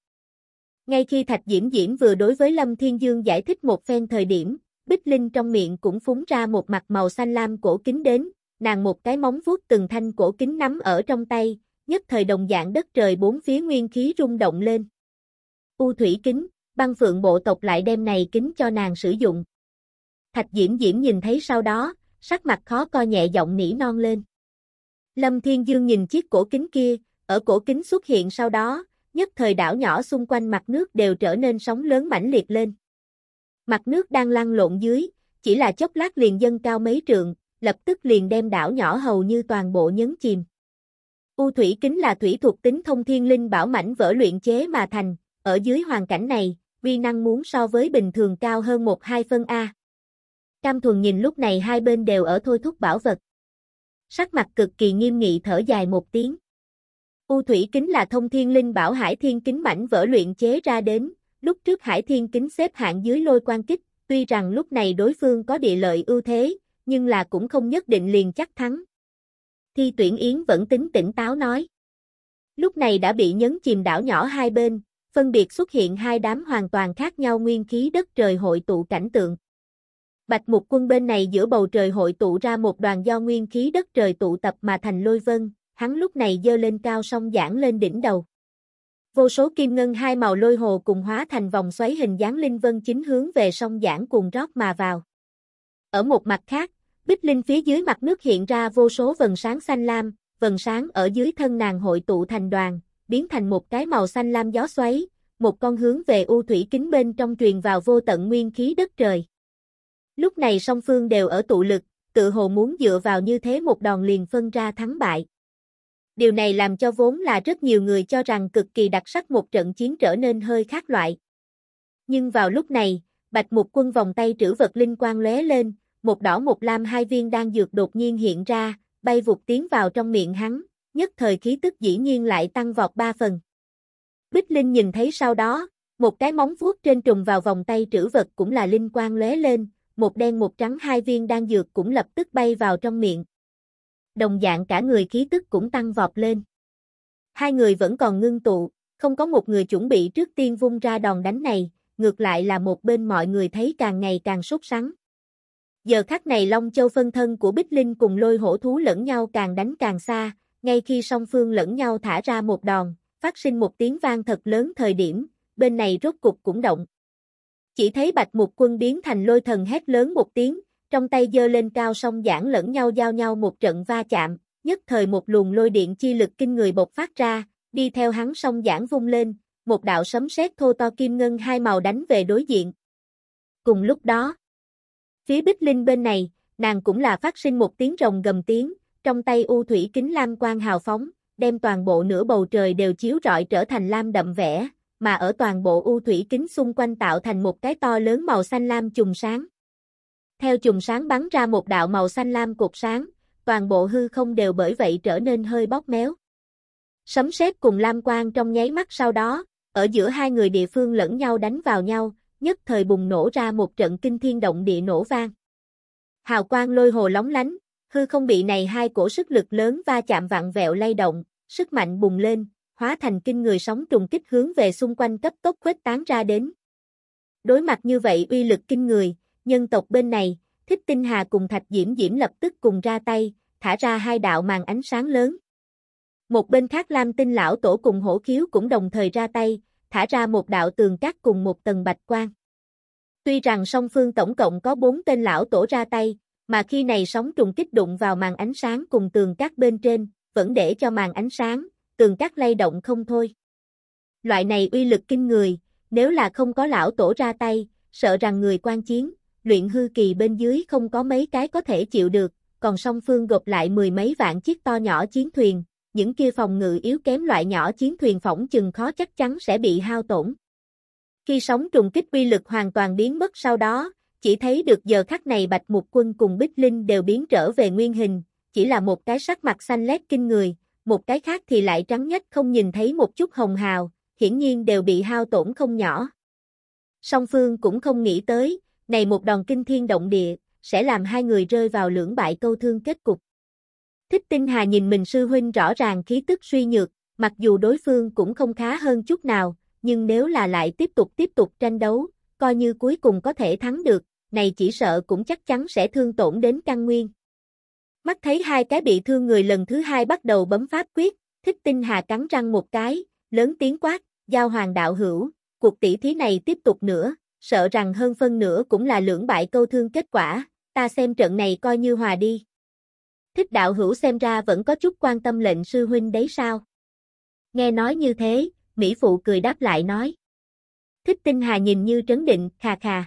Ngay khi Thạch Diễm Diễm vừa đối với Lâm Thiên Dương giải thích một phen thời điểm, Bích Linh trong miệng cũng phúng ra một mặt màu xanh lam cổ kính đến, nàng một cái móng vuốt từng thanh cổ kính nắm ở trong tay, nhất thời đồng dạng đất trời bốn phía nguyên khí rung động lên. U thủy kính, băng phượng bộ tộc lại đem này kính cho nàng sử dụng. Thạch Diễm Diễm nhìn thấy sau đó, sắc mặt khó co nhẹ giọng nỉ non lên. Lâm Thiên Dương nhìn chiếc cổ kính kia, ở cổ kính xuất hiện sau đó, nhất thời đảo nhỏ xung quanh mặt nước đều trở nên sóng lớn mãnh liệt lên. Mặt nước đang lăn lộn dưới, chỉ là chốc lát liền dâng cao mấy trượng, lập tức liền đem đảo nhỏ hầu như toàn bộ nhấn chìm. U thủy kính là thủy thuộc tính thông thiên linh bảo mảnh vỡ luyện chế mà thành, ở dưới hoàn cảnh này, vi năng muốn so với bình thường cao hơn một hai phân A. Cam thuần nhìn lúc này hai bên đều ở thôi thúc bảo vật. Sắc mặt cực kỳ nghiêm nghị thở dài một tiếng. U thủy kính là thông thiên linh bảo hải thiên kính mảnh vỡ luyện chế ra đến, lúc trước hải thiên kính xếp hạng dưới lôi quan kích, tuy rằng lúc này đối phương có địa lợi ưu thế, nhưng là cũng không nhất định liền chắc thắng. Thi tuyển yến vẫn tính tỉnh táo nói. Lúc này đã bị nhấn chìm đảo nhỏ hai bên, phân biệt xuất hiện hai đám hoàn toàn khác nhau nguyên khí đất trời hội tụ cảnh tượng. Bạch Mục Quân bên này giữa bầu trời hội tụ ra một đoàn do nguyên khí đất trời tụ tập mà thành lôi vân, hắn lúc này dơ lên cao song giảng lên đỉnh đầu. Vô số kim ngân hai màu lôi hồ cùng hóa thành vòng xoáy hình dáng linh vân chính hướng về song giảng cùng rót mà vào. Ở một mặt khác, bích linh phía dưới mặt nước hiện ra vô số vần sáng xanh lam, vần sáng ở dưới thân nàng hội tụ thành đoàn, biến thành một cái màu xanh lam gió xoáy, một con hướng về u thủy kính bên trong truyền vào vô tận nguyên khí đất trời. Lúc này song phương đều ở tụ lực, tự hồ muốn dựa vào như thế một đòn liền phân ra thắng bại. Điều này làm cho vốn là rất nhiều người cho rằng cực kỳ đặc sắc một trận chiến trở nên hơi khác loại. Nhưng vào lúc này, Bạch Mục Quân vòng tay trữ vật linh quang lóe lên, một đỏ một lam hai viên đang dược đột nhiên hiện ra, bay vụt tiến vào trong miệng hắn, nhất thời khí tức dĩ nhiên lại tăng vọt ba phần. Bích Linh nhìn thấy sau đó, một cái móng vuốt trên trùng vào vòng tay trữ vật cũng là linh quang lóe lên, một đen một trắng hai viên đan dược cũng lập tức bay vào trong miệng. Đồng dạng cả người khí tức cũng tăng vọt lên. Hai người vẫn còn ngưng tụ, không có một người chuẩn bị trước tiên vung ra đòn đánh này, ngược lại là một bên mọi người thấy càng ngày càng sốt sắng. Giờ khắc này Long Châu phân thân của Bích Linh cùng lôi hổ thú lẫn nhau càng đánh càng xa, ngay khi song phương lẫn nhau thả ra một đòn, phát sinh một tiếng vang thật lớn thời điểm, bên này rốt cục cũng động. Chỉ thấy bạch mục quân biến thành lôi thần hét lớn một tiếng, trong tay giơ lên cao song giảng lẫn nhau giao nhau một trận va chạm, nhất thời một luồng lôi điện chi lực kinh người bộc phát ra, đi theo hắn song giảng vung lên, một đạo sấm sét thô to kim ngân hai màu đánh về đối diện. Cùng lúc đó, phía Bích Linh bên này, nàng cũng là phát sinh một tiếng rồng gầm tiếng, trong tay u thủy kính lam quang hào phóng, đem toàn bộ nửa bầu trời đều chiếu rọi trở thành lam đậm vẻ mà ở toàn bộ u thủy kính xung quanh tạo thành một cái to lớn màu xanh lam chùm sáng. Theo chùm sáng bắn ra một đạo màu xanh lam cục sáng, toàn bộ hư không đều bởi vậy trở nên hơi bóp méo. Sấm sét cùng lam quang trong nháy mắt sau đó, ở giữa hai người địa phương lẫn nhau đánh vào nhau, nhất thời bùng nổ ra một trận kinh thiên động địa nổ vang. Hào quang lôi hồ lóng lánh, hư không bị này hai cổ sức lực lớn va chạm vặn vẹo lay động, sức mạnh bùng lên, hóa thành kinh người sóng trùng kích hướng về xung quanh cấp tốc khuếch tán ra đến. Đối mặt như vậy uy lực kinh người, nhân tộc bên này, Thích Tinh Hà cùng Thạch Diễm Diễm lập tức cùng ra tay, thả ra hai đạo màn ánh sáng lớn. Một bên khác Lam Tinh Lão Tổ cùng Hổ Khiếu cũng đồng thời ra tay, thả ra một đạo tường cát cùng một tầng bạch quang. Tuy rằng song phương tổng cộng có bốn tên lão tổ ra tay, mà khi này sóng trùng kích đụng vào màn ánh sáng cùng tường cát bên trên, vẫn để cho màn ánh sáng, tường cắt lay động không thôi. Loại này uy lực kinh người, nếu là không có lão tổ ra tay, sợ rằng người quan chiến, luyện hư kỳ bên dưới không có mấy cái có thể chịu được, còn song phương gộp lại mười mấy vạn chiếc to nhỏ chiến thuyền, những kia phòng ngự yếu kém loại nhỏ chiến thuyền phỏng chừng khó chắc chắn sẽ bị hao tổn. Khi sóng trùng kích uy lực hoàn toàn biến mất sau đó, chỉ thấy được giờ khắc này Bạch Mục Quân cùng Bích Linh đều biến trở về nguyên hình, chỉ là một cái sắc mặt xanh lét kinh người, một cái khác thì lại trắng nhất không nhìn thấy một chút hồng hào, hiển nhiên đều bị hao tổn không nhỏ. Song Phương cũng không nghĩ tới, này một đòn kinh thiên động địa, sẽ làm hai người rơi vào lưỡng bại câu thương kết cục. Thích Tinh Hà nhìn mình sư huynh rõ ràng khí tức suy nhược, mặc dù đối phương cũng không khá hơn chút nào, nhưng nếu là lại tiếp tục tiếp tục tranh đấu, coi như cuối cùng có thể thắng được, này chỉ sợ cũng chắc chắn sẽ thương tổn đến căn nguyên. Mắt thấy hai cái bị thương người lần thứ hai bắt đầu bấm pháp quyết, thích tinh hà cắn răng một cái, lớn tiếng quát, giao hoàng đạo hữu, cuộc tỷ thí này tiếp tục nữa, sợ rằng hơn phân nửa cũng là lưỡng bại câu thương kết quả, ta xem trận này coi như hòa đi. Thích đạo hữu xem ra vẫn có chút quan tâm lệnh sư huynh đấy sao? Nghe nói như thế, Mỹ Phụ cười đáp lại nói. Thích tinh hà nhìn như trấn định, khà khà.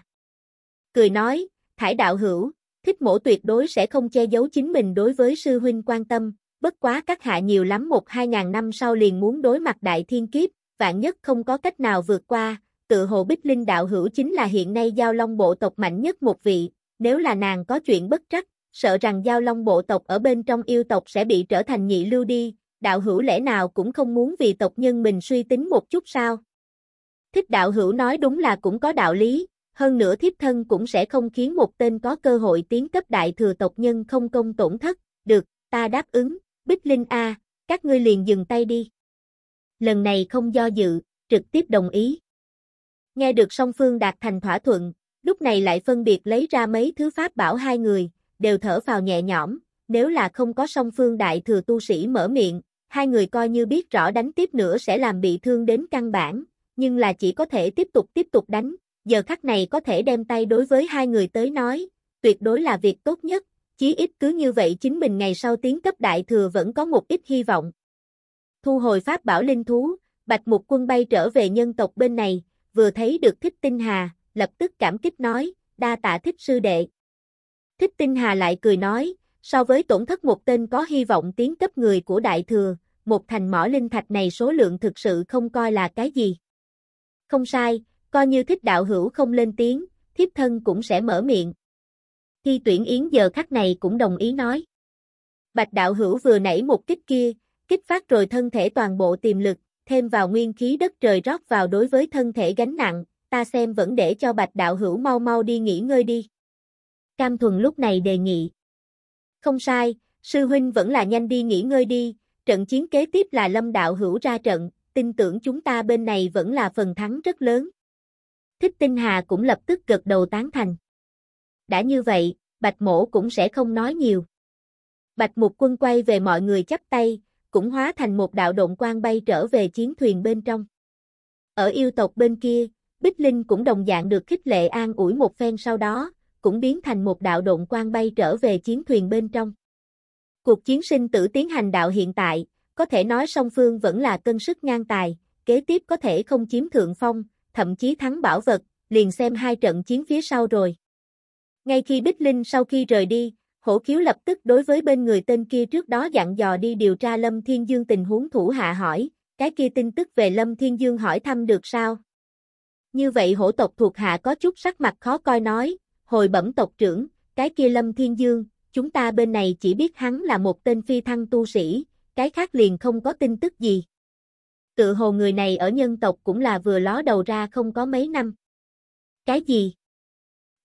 Cười nói, thải đạo hữu, thích mổ tuyệt đối sẽ không che giấu chính mình đối với sư huynh quan tâm, bất quá các hạ nhiều lắm một hai ngàn năm sau liền muốn đối mặt đại thiên kiếp, vạn nhất không có cách nào vượt qua, tự hồ Bích Linh đạo hữu chính là hiện nay giao long bộ tộc mạnh nhất một vị, nếu là nàng có chuyện bất trắc, sợ rằng giao long bộ tộc ở bên trong yêu tộc sẽ bị trở thành nhị lưu đi, đạo hữu lẽ nào cũng không muốn vì tộc nhân mình suy tính một chút sao? Thích đạo hữu nói đúng là cũng có đạo lý, hơn nữa thiếp thân cũng sẽ không khiến một tên có cơ hội tiến cấp đại thừa tộc nhân không công tổn thất, được, ta đáp ứng, Bích Linh A, các ngươi liền dừng tay đi. Lần này không do dự, trực tiếp đồng ý. Nghe được song phương đạt thành thỏa thuận, lúc này lại phân biệt lấy ra mấy thứ pháp bảo hai người, đều thở vào nhẹ nhõm, nếu là không có song phương đại thừa tu sĩ mở miệng, hai người coi như biết rõ đánh tiếp nữa sẽ làm bị thương đến căn bản, nhưng là chỉ có thể tiếp tục tiếp tục đánh, giờ khắc này có thể đem tay đối với hai người tới nói, tuyệt đối là việc tốt nhất, chí ít cứ như vậy chính mình ngày sau tiến cấp đại thừa vẫn có một ít hy vọng. Thu hồi pháp bảo linh thú, Bạch Mục Quân bay trở về nhân tộc bên này, vừa thấy được Thích Tinh Hà, lập tức cảm kích nói, đa tạ thích sư đệ. Thích Tinh Hà lại cười nói, so với tổn thất một tên có hy vọng tiến cấp người của đại thừa, một thành mỏ linh thạch này số lượng thực sự không coi là cái gì. Không sai, Coi như thích đạo hữu không lên tiếng, thiếp thân cũng sẽ mở miệng. Thi tuyển yến giờ khắc này cũng đồng ý nói. Bạch đạo hữu vừa nảy một kích kia, kích phát rồi thân thể toàn bộ tiềm lực, thêm vào nguyên khí đất trời rót vào đối với thân thể gánh nặng, ta xem vẫn để cho bạch đạo hữu mau mau đi nghỉ ngơi đi. Cam Thuần lúc này đề nghị. Không sai, sư huynh vẫn là nhanh đi nghỉ ngơi đi, trận chiến kế tiếp là lâm đạo hữu ra trận, tin tưởng chúng ta bên này vẫn là phần thắng rất lớn. Thích Tinh Hà cũng lập tức gật đầu tán thành. Đã như vậy, Bạch Mổ cũng sẽ không nói nhiều. Bạch Mục Quân quay về mọi người chắp tay, cũng hóa thành một đạo độn quang bay trở về chiến thuyền bên trong. Ở yêu tộc bên kia, Bích Linh cũng đồng dạng được khích lệ an ủi một phen sau đó, cũng biến thành một đạo độn quang bay trở về chiến thuyền bên trong. Cuộc chiến sinh tử tiến hành đạo hiện tại, có thể nói song phương vẫn là cân sức ngang tài, kế tiếp có thể không chiếm thượng phong, thậm chí thắng bảo vật, liền xem hai trận chiến phía sau rồi. Ngay khi Bích Linh sau khi rời đi, hổ khiếu lập tức đối với bên người tên kia trước đó dặn dò đi điều tra Lâm Thiên Dương tình huống thủ hạ hỏi, cái kia tin tức về Lâm Thiên Dương hỏi thăm được sao? Như vậy hổ tộc thuộc hạ có chút sắc mặt khó coi nói, hồi bẩm tộc trưởng, cái kia Lâm Thiên Dương, chúng ta bên này chỉ biết hắn là một tên phi thăng tu sĩ, cái khác liền không có tin tức gì tự hồ người này ở nhân tộc cũng là vừa ló đầu ra không có mấy năm. Cái gì?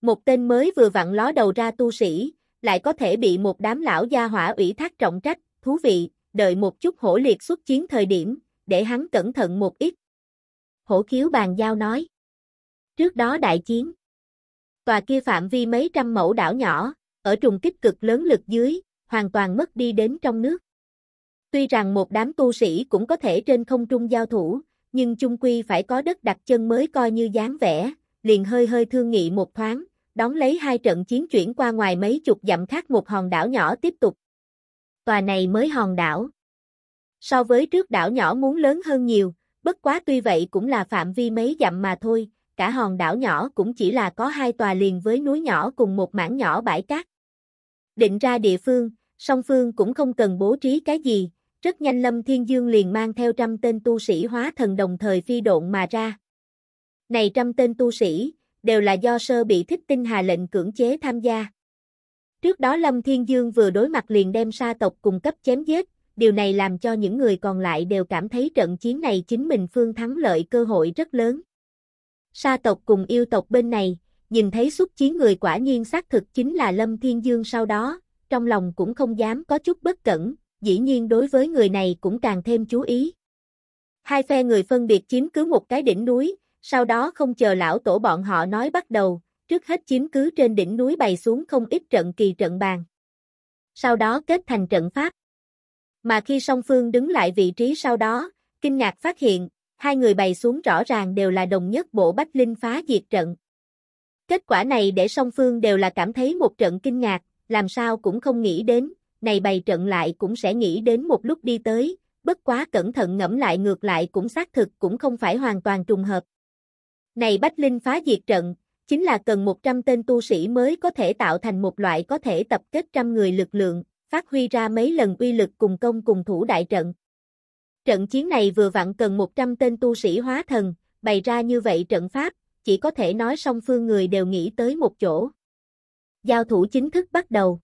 Một tên mới vừa vặn ló đầu ra tu sĩ, lại có thể bị một đám lão gia hỏa ủy thác trọng trách, thú vị, đợi một chút hổ liệt xuất chiến thời điểm, để hắn cẩn thận một ít. Hổ khiếu bàn giao nói. Trước đó đại chiến, tòa kia phạm vi mấy trăm mẫu đảo nhỏ, ở trùng kích cực lớn lực dưới, hoàn toàn mất đi đến trong nước. Tuy rằng một đám tu sĩ cũng có thể trên không trung giao thủ, nhưng chung quy phải có đất đặt chân mới coi như dáng vẻ, liền hơi hơi thương nghị một thoáng, đón lấy hai trận chiến chuyển qua ngoài mấy chục dặm khác một hòn đảo nhỏ tiếp tục. Tòa này mới hòn đảo. So với trước đảo nhỏ muốn lớn hơn nhiều, bất quá tuy vậy cũng là phạm vi mấy dặm mà thôi, cả hòn đảo nhỏ cũng chỉ là có hai tòa liền với núi nhỏ cùng một mảng nhỏ bãi cát. Định ra địa phương, song phương cũng không cần bố trí cái gì, rất nhanh Lâm Thiên Dương liền mang theo trăm tên tu sĩ hóa thần đồng thời phi độn mà ra. Này trăm tên tu sĩ, đều là do sơ bị thích tinh hà lệnh cưỡng chế tham gia. Trước đó Lâm Thiên Dương vừa đối mặt liền đem sa tộc cùng cấp chém giết, điều này làm cho những người còn lại đều cảm thấy trận chiến này chính mình phương thắng lợi cơ hội rất lớn. Sa tộc cùng yêu tộc bên này, nhìn thấy xuất chiến người quả nhiên xác thực chính là Lâm Thiên Dương sau đó, trong lòng cũng không dám có chút bất cẩn, dĩ nhiên đối với người này cũng càng thêm chú ý. Hai phe người phân biệt chiếm cứ một cái đỉnh núi, sau đó không chờ lão tổ bọn họ nói bắt đầu, trước hết chiếm cứ trên đỉnh núi bày xuống không ít trận kỳ trận bàn. Sau đó kết thành trận pháp. Mà khi song phương đứng lại vị trí sau đó, kinh ngạc phát hiện, hai người bày xuống rõ ràng đều là đồng nhất bộ bách linh phá diệt trận. Kết quả này để song phương đều là cảm thấy một trận kinh ngạc, làm sao cũng không nghĩ đến, này bày trận lại cũng sẽ nghĩ đến một lúc đi tới, bất quá cẩn thận ngẫm lại ngược lại cũng xác thực cũng không phải hoàn toàn trùng hợp. Này Bách Linh phá diệt trận, chính là cần 100 tên tu sĩ mới có thể tạo thành một loại có thể tập kết trăm người lực lượng, phát huy ra mấy lần uy lực cùng công cùng thủ đại trận. Trận chiến này vừa vặn cần 100 tên tu sĩ hóa thần, bày ra như vậy trận pháp, chỉ có thể nói song phương người đều nghĩ tới một chỗ. Giao thủ chính thức bắt đầu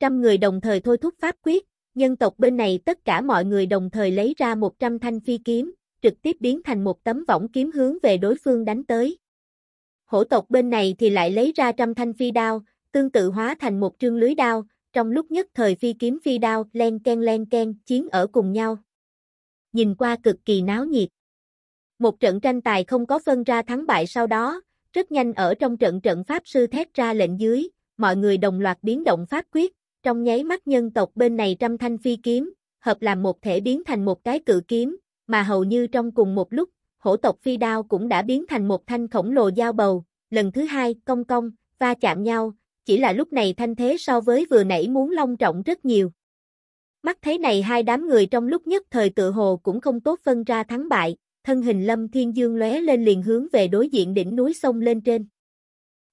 trăm người đồng thời thôi thúc pháp quyết, nhân tộc bên này tất cả mọi người đồng thời lấy ra 100 thanh phi kiếm, trực tiếp biến thành một tấm võng kiếm hướng về đối phương đánh tới. Hổ tộc bên này thì lại lấy ra trăm thanh phi đao, tương tự hóa thành một trương lưới đao, trong lúc nhất thời phi kiếm phi đao len ken len ken chiến ở cùng nhau. Nhìn qua cực kỳ náo nhiệt. Một trận tranh tài không có phân ra thắng bại sau đó, rất nhanh ở trong trận trận pháp sư thét ra lệnh dưới, mọi người đồng loạt biến động pháp quyết, trong nháy mắt nhân tộc bên này trăm thanh phi kiếm, hợp làm một thể biến thành một cái cự kiếm, mà hầu như trong cùng một lúc, hổ tộc phi đao cũng đã biến thành một thanh khổng lồ dao bầu, lần thứ hai công công, va chạm nhau, chỉ là lúc này thanh thế so với vừa nãy muốn long trọng rất nhiều. Mắt thấy này hai đám người trong lúc nhất thời tự hồ cũng không tốt phân ra thắng bại, thân hình lâm thiên dương lóe lên liền hướng về đối diện đỉnh núi sông lên trên.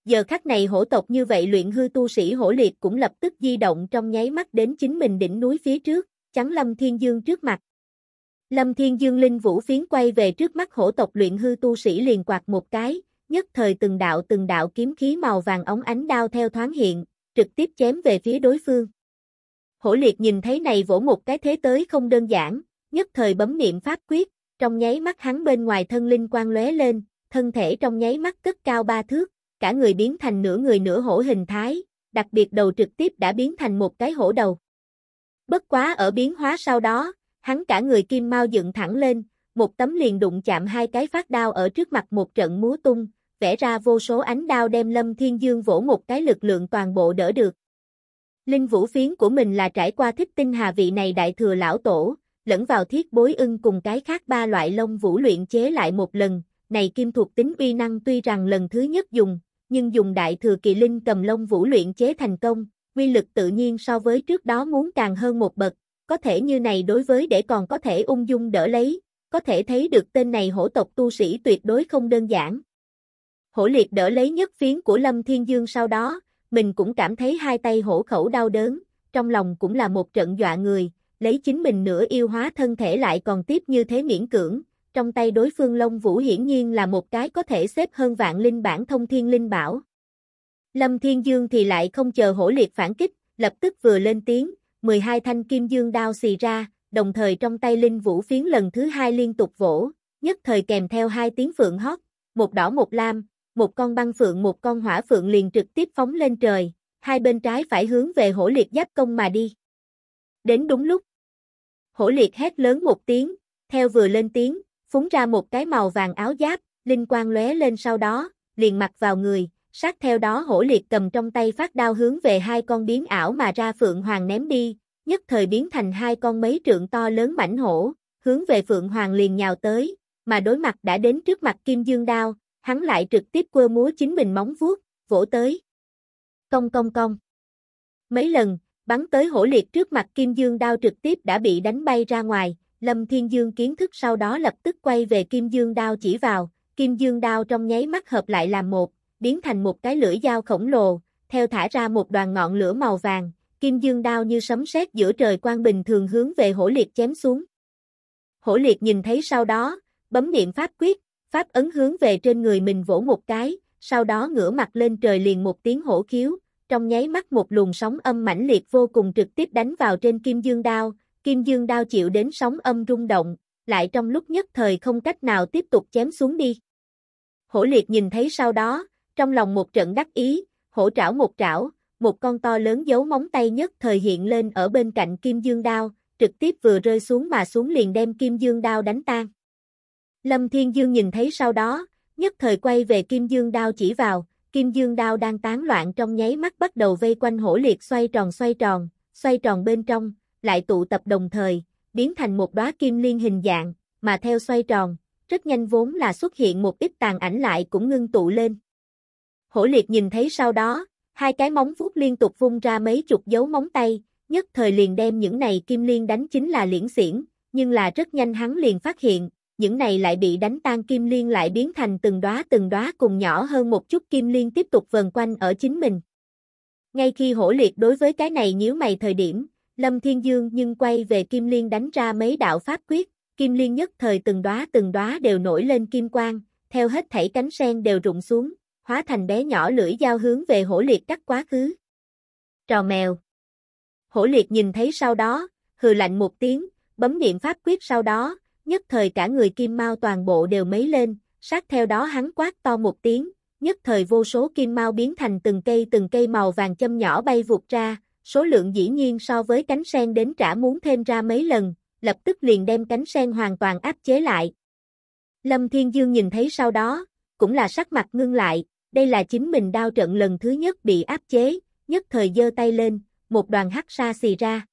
Giờ khắc này hổ tộc như vậy luyện hư tu sĩ hổ liệt cũng lập tức di động trong nháy mắt đến chính mình đỉnh núi phía trước, chắn Lâm Thiên Dương trước mặt. Lâm Thiên Dương linh vũ phiến quay về trước mắt hổ tộc luyện hư tu sĩ liền quạt một cái, nhất thời từng đạo từng đạo kiếm khí màu vàng ống ánh đao theo thoáng hiện, trực tiếp chém về phía đối phương. Hổ liệt nhìn thấy này vỗ một cái thế tới không đơn giản, nhất thời bấm niệm pháp quyết, trong nháy mắt hắn bên ngoài thân linh quang lóe lên, thân thể trong nháy mắt cất cao ba thước, cả người biến thành nửa người nửa hổ hình thái, đặc biệt đầu trực tiếp đã biến thành một cái hổ đầu. Bất quá ở biến hóa sau đó, hắn cả người kim mau dựng thẳng lên, một tấm liền đụng chạm hai cái phát đao ở trước mặt một trận múa tung, vẽ ra vô số ánh đao đem Lâm Thiên Dương vỗ một cái lực lượng toàn bộ đỡ được. Linh vũ phiến của mình là trải qua thích tinh hà vị này đại thừa lão tổ, lẫn vào thiết bối ưng cùng cái khác ba loại lông vũ luyện chế lại một lần, này kim thuộc tính uy năng tuy rằng lần thứ nhất dùng, nhưng dùng đại thừa kỳ linh cầm lông vũ luyện chế thành công, quy lực tự nhiên so với trước đó muốn càng hơn một bậc, có thể như này đối với để còn có thể ung dung đỡ lấy, có thể thấy được tên này hổ tộc tu sĩ tuyệt đối không đơn giản. Hổ liệt đỡ lấy nhất phiến của Lâm Thiên Dương sau đó, mình cũng cảm thấy hai tay hổ khẩu đau đớn, trong lòng cũng là một trận dọa người, lấy chính mình nửa yêu hóa thân thể lại còn tiếp như thế miễn cưỡng, trong tay đối phương Long Vũ hiển nhiên là một cái có thể xếp hơn vạn linh bản thông thiên linh bảo. Lâm Thiên Dương thì lại không chờ hổ liệt phản kích, lập tức vừa lên tiếng, 12 thanh kim dương đao xì ra, đồng thời trong tay linh vũ phiến lần thứ hai liên tục vỗ, nhất thời kèm theo hai tiếng phượng hót, một đỏ một lam, một con băng phượng một con hỏa phượng liền trực tiếp phóng lên trời, hai bên trái phải hướng về hổ liệt giáp công mà đi. Đến đúng lúc, hổ liệt hét lớn một tiếng, theo vừa lên tiếng, phúng ra một cái màu vàng áo giáp, linh quang lóe lên sau đó, liền mặc vào người, sát theo đó hổ liệt cầm trong tay phát đao hướng về hai con biến ảo mà ra Phượng Hoàng ném đi, nhất thời biến thành hai con mấy trượng to lớn mảnh hổ, hướng về Phượng Hoàng liền nhào tới, mà đối mặt đã đến trước mặt Kim Dương đao, hắn lại trực tiếp quơ múa chính mình móng vuốt, vỗ tới. công công công Mấy lần, bắn tới hổ liệt trước mặt Kim Dương đao trực tiếp đã bị đánh bay ra ngoài, Lâm Thiên Dương kiến thức sau đó lập tức quay về Kim Dương đao chỉ vào, Kim Dương đao trong nháy mắt hợp lại làm một, biến thành một cái lưỡi dao khổng lồ, theo thả ra một đoàn ngọn lửa màu vàng, Kim Dương đao như sấm sét giữa trời quang bình thường hướng về hổ liệt chém xuống. Hổ liệt nhìn thấy sau đó, bấm niệm pháp quyết, pháp ấn hướng về trên người mình vỗ một cái, sau đó ngửa mặt lên trời liền một tiếng hổ khiếu, trong nháy mắt một luồng sóng âm mãnh liệt vô cùng trực tiếp đánh vào trên Kim Dương đao, Kim Dương đao chịu đến sóng âm rung động, lại trong lúc nhất thời không cách nào tiếp tục chém xuống đi. Hổ liệt nhìn thấy sau đó, trong lòng một trận đắc ý, hổ trảo một trảo, một con to lớn giấu móng tay nhất thời hiện lên ở bên cạnh Kim Dương đao, trực tiếp vừa rơi xuống mà xuống liền đem Kim Dương đao đánh tan. Lâm Thiên Dương nhìn thấy sau đó, nhất thời quay về Kim Dương đao chỉ vào, Kim Dương đao đang tán loạn trong nháy mắt bắt đầu vây quanh hổ liệt xoay tròn xoay tròn, xoay tròn bên trong, lại tụ tập đồng thời, biến thành một đóa kim liên hình dạng, mà theo xoay tròn, rất nhanh vốn là xuất hiện một ít tàn ảnh lại cũng ngưng tụ lên. Hổ liệt nhìn thấy sau đó, hai cái móng vuốt liên tục vung ra mấy chục dấu móng tay, nhất thời liền đem những này kim liên đánh chính là liễn xiển, nhưng là rất nhanh hắn liền phát hiện, những này lại bị đánh tan kim liên lại biến thành từng đóa từng đóa cùng nhỏ hơn một chút kim liên tiếp tục vần quanh ở chính mình. Ngay khi hổ liệt đối với cái này nhíu mày thời điểm, Lâm Thiên Dương nhưng quay về Kim Liên đánh ra mấy đạo pháp quyết, Kim Liên nhất thời từng đóa từng đóa đều nổi lên kim quang, theo hết thảy cánh sen đều rụng xuống, hóa thành bé nhỏ lưỡi dao hướng về hổ liệt cắt quá khứ. Trò mèo. Hổ liệt nhìn thấy sau đó, hừ lạnh một tiếng, bấm niệm pháp quyết sau đó, nhất thời cả người kim mau toàn bộ đều mấy lên, sát theo đó hắn quát to một tiếng, nhất thời vô số kim mau biến thành từng cây từng cây màu vàng châm nhỏ bay vụt ra, số lượng dĩ nhiên so với cánh sen đến trả muốn thêm ra mấy lần, lập tức liền đem cánh sen hoàn toàn áp chế lại. Lâm Thiên Dương nhìn thấy sau đó, cũng là sắc mặt ngưng lại, đây là chính mình đao trận lần thứ nhất bị áp chế, nhất thời giơ tay lên, một đoàn hắc sa xì ra.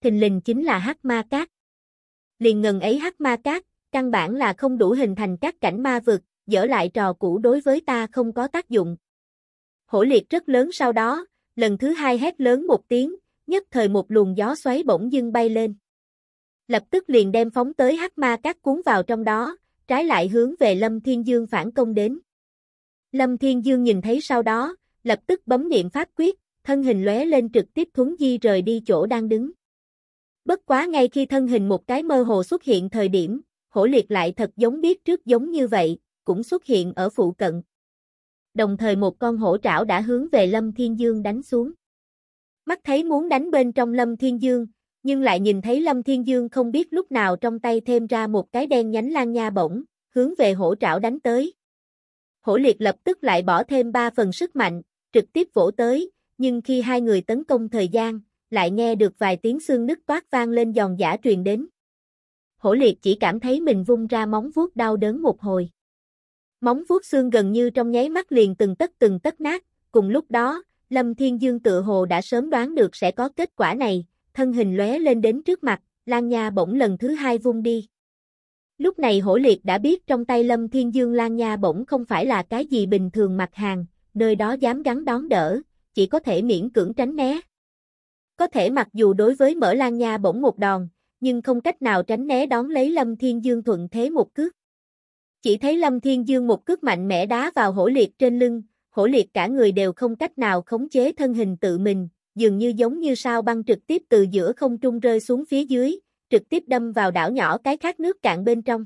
Thình lình chính là hắc ma cát. Liền ngần ấy hắc ma cát, căn bản là không đủ hình thành các cảnh ma vực, dở lại trò cũ đối với ta không có tác dụng. Hổ liệt rất lớn sau đó, lần thứ hai hét lớn một tiếng, nhất thời một luồng gió xoáy bỗng dưng bay lên. Lập tức liền đem phóng tới hắc ma các cuốn vào trong đó, trái lại hướng về Lâm Thiên Dương phản công đến. Lâm Thiên Dương nhìn thấy sau đó, lập tức bấm niệm pháp quyết, thân hình lóe lên trực tiếp thuấn di rời đi chỗ đang đứng. Bất quá ngay khi thân hình một cái mơ hồ xuất hiện thời điểm, hổ liệt lại thật giống biết trước giống như vậy, cũng xuất hiện ở phụ cận đồng thời một con hổ trảo đã hướng về Lâm Thiên Dương đánh xuống. Mắt thấy muốn đánh bên trong Lâm Thiên Dương, nhưng lại nhìn thấy Lâm Thiên Dương không biết lúc nào trong tay thêm ra một cái đen nhánh lan nha bổng, hướng về hổ trảo đánh tới. Hổ liệt lập tức lại bỏ thêm ba phần sức mạnh, trực tiếp vỗ tới, nhưng khi hai người tấn công thời gian, lại nghe được vài tiếng xương nứt toát vang lên giòn giả truyền đến. Hổ liệt chỉ cảm thấy mình vung ra móng vuốt đau đớn một hồi. Móng vuốt xương gần như trong nháy mắt liền từng tất từng tất nát, cùng lúc đó, Lâm Thiên Dương tự hồ đã sớm đoán được sẽ có kết quả này, thân hình lóe lên đến trước mặt, Lan Nha bỗng lần thứ hai vung đi. Lúc này hổ liệt đã biết trong tay Lâm Thiên Dương Lan Nha bỗng không phải là cái gì bình thường mặt hàng, nơi đó dám gắn đón đỡ, chỉ có thể miễn cưỡng tránh né. Có thể mặc dù đối với mở Lan Nha bỗng một đòn, nhưng không cách nào tránh né đón lấy Lâm Thiên Dương thuận thế một cước. Chỉ thấy Lâm Thiên Dương một cước mạnh mẽ đá vào hổ liệt trên lưng, hổ liệt cả người đều không cách nào khống chế thân hình tự mình, dường như giống như sao băng trực tiếp từ giữa không trung rơi xuống phía dưới, trực tiếp đâm vào đảo nhỏ cái khát nước cạn bên trong.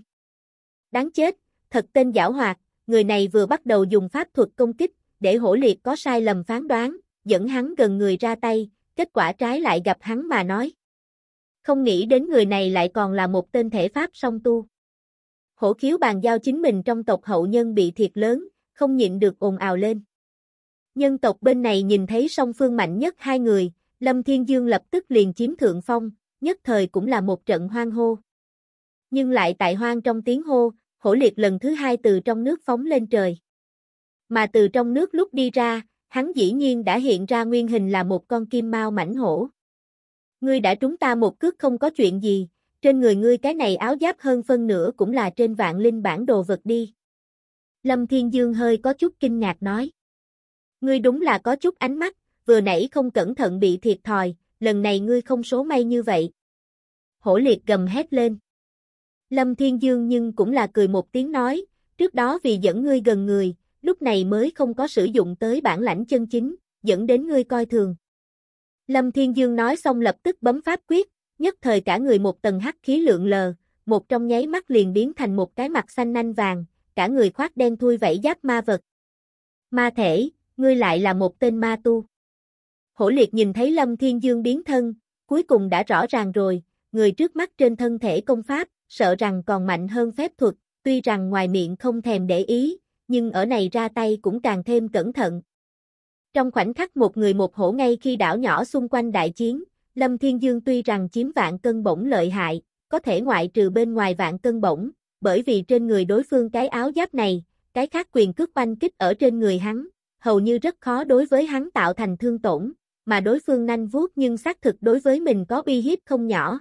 Đáng chết, thật tên giảo hoạt, người này vừa bắt đầu dùng pháp thuật công kích, để hổ liệt có sai lầm phán đoán, dẫn hắn gần người ra tay, kết quả trái lại gặp hắn mà nói. Không nghĩ đến người này lại còn là một tên thể pháp song tu hổ khiếu bàn giao chính mình trong tộc hậu nhân bị thiệt lớn, không nhịn được ồn ào lên. Nhân tộc bên này nhìn thấy song phương mạnh nhất hai người, Lâm Thiên Dương lập tức liền chiếm thượng phong, nhất thời cũng là một trận hoang hô. Nhưng lại tại hoang trong tiếng hô, hổ liệt lần thứ hai từ trong nước phóng lên trời. Mà từ trong nước lúc đi ra, hắn dĩ nhiên đã hiện ra nguyên hình là một con kim mao mảnh hổ. Ngươi đã trúng ta một cước không có chuyện gì, trên người ngươi cái này áo giáp hơn phân nửa cũng là trên vạn linh bản đồ vật đi. Lâm Thiên Dương hơi có chút kinh ngạc nói. Ngươi đúng là có chút ánh mắt, vừa nãy không cẩn thận bị thiệt thòi, lần này ngươi không số may như vậy. Hổ liệt gầm hét lên. Lâm Thiên Dương nhưng cũng là cười một tiếng nói, trước đó vì dẫn ngươi gần người, lúc này mới không có sử dụng tới bản lãnh chân chính, dẫn đến ngươi coi thường. Lâm Thiên Dương nói xong lập tức bấm pháp quyết, nhất thời cả người một tầng hắc khí lượng lờ, một trong nháy mắt liền biến thành một cái mặt xanh nanh vàng, cả người khoác đen thui vẫy giáp ma vật. Ma thể, ngươi lại là một tên ma tu. Hổ liệt nhìn thấy Lâm Thiên Dương biến thân, cuối cùng đã rõ ràng rồi, người trước mắt trên thân thể công pháp, sợ rằng còn mạnh hơn phép thuật, tuy rằng ngoài miệng không thèm để ý, nhưng ở này ra tay cũng càng thêm cẩn thận. Trong khoảnh khắc một người một hổ ngay khi đảo nhỏ xung quanh đại chiến, Lâm Thiên Dương tuy rằng chiếm vạn cân bổng lợi hại, có thể ngoại trừ bên ngoài vạn cân bổng, bởi vì trên người đối phương cái áo giáp này, cái khác quyền cước oanh kích ở trên người hắn, hầu như rất khó đối với hắn tạo thành thương tổn, mà đối phương nanh vuốt nhưng xác thực đối với mình có uy hiếp không nhỏ.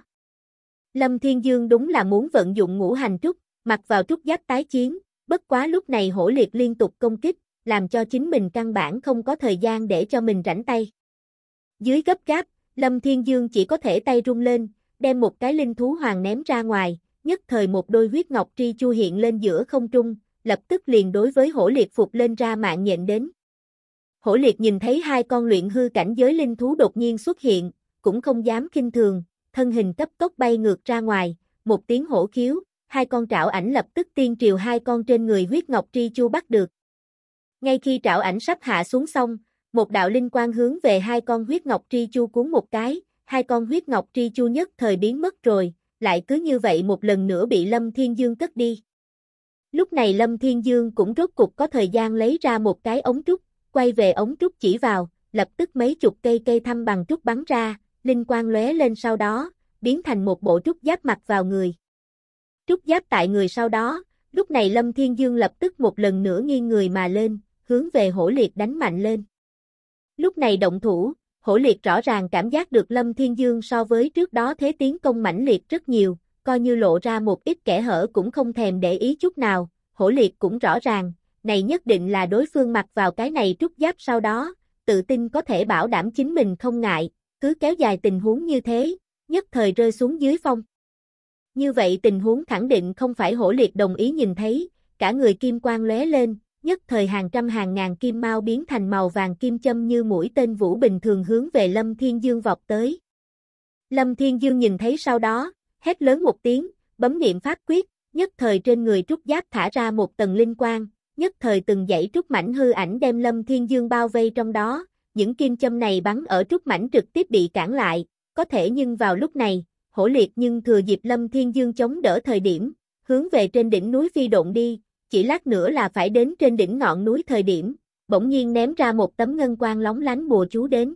Lâm Thiên Dương đúng là muốn vận dụng ngũ hành trúc, mặc vào trúc giáp tái chiến, bất quá lúc này hổ liệt liên tục công kích, làm cho chính mình căn bản không có thời gian để cho mình rảnh tay. Dưới gấp gáp, Lâm Thiên Dương chỉ có thể tay rung lên, đem một cái linh thú hoàng ném ra ngoài, nhất thời một đôi huyết ngọc tri chu hiện lên giữa không trung, lập tức liền đối với hổ liệt phục lên ra mạng nhện đến. Hổ liệt nhìn thấy hai con luyện hư cảnh giới linh thú đột nhiên xuất hiện, cũng không dám kinh thường, thân hình cấp tốc bay ngược ra ngoài, một tiếng hổ khiếu, hai con trảo ảnh lập tức tiên triều hai con trên người huyết ngọc tri chu bắt được. Ngay khi trảo ảnh sắp hạ xuống xong, một đạo linh quang hướng về hai con huyết ngọc tri chu cuốn một cái, hai con huyết ngọc tri chu nhất thời biến mất rồi, lại cứ như vậy một lần nữa bị Lâm Thiên Dương cất đi. Lúc này Lâm Thiên Dương cũng rốt cục có thời gian lấy ra một cái ống trúc, quay về ống trúc chỉ vào, lập tức mấy chục cây cây thăm bằng trúc bắn ra, linh quang lóe lên sau đó, biến thành một bộ trúc giáp mặc vào người. Trúc giáp tại người sau đó, lúc này Lâm Thiên Dương lập tức một lần nữa nghiêng người mà lên, hướng về hổ liệt đánh mạnh lên. Lúc này động thủ, hổ liệt rõ ràng cảm giác được Lâm Thiên Dương so với trước đó thế tiến công mãnh liệt rất nhiều, coi như lộ ra một ít kẻ hở cũng không thèm để ý chút nào, hổ liệt cũng rõ ràng, này nhất định là đối phương mặc vào cái này trúc giáp sau đó, tự tin có thể bảo đảm chính mình không ngại, cứ kéo dài tình huống như thế, nhất thời rơi xuống dưới phong. Như vậy tình huống khẳng định không phải hổ liệt đồng ý nhìn thấy, cả người kim quang lóe lên, nhất thời hàng trăm hàng ngàn kim mau biến thành màu vàng kim châm như mũi tên vũ bình thường hướng về Lâm Thiên Dương vọt tới. Lâm Thiên Dương nhìn thấy sau đó, hét lớn một tiếng, bấm niệm pháp quyết, nhất thời trên người trúc giáp thả ra một tầng linh quang, nhất thời từng dãy trúc mảnh hư ảnh đem Lâm Thiên Dương bao vây trong đó, những kim châm này bắn ở trúc mảnh trực tiếp bị cản lại, có thể nhưng vào lúc này, hổ liệt nhưng thừa dịp Lâm Thiên Dương chống đỡ thời điểm, hướng về trên đỉnh núi phi độn đi, chỉ lát nữa là phải đến trên đỉnh ngọn núi thời điểm, bỗng nhiên ném ra một tấm ngân quang lóng lánh bùa chú đến.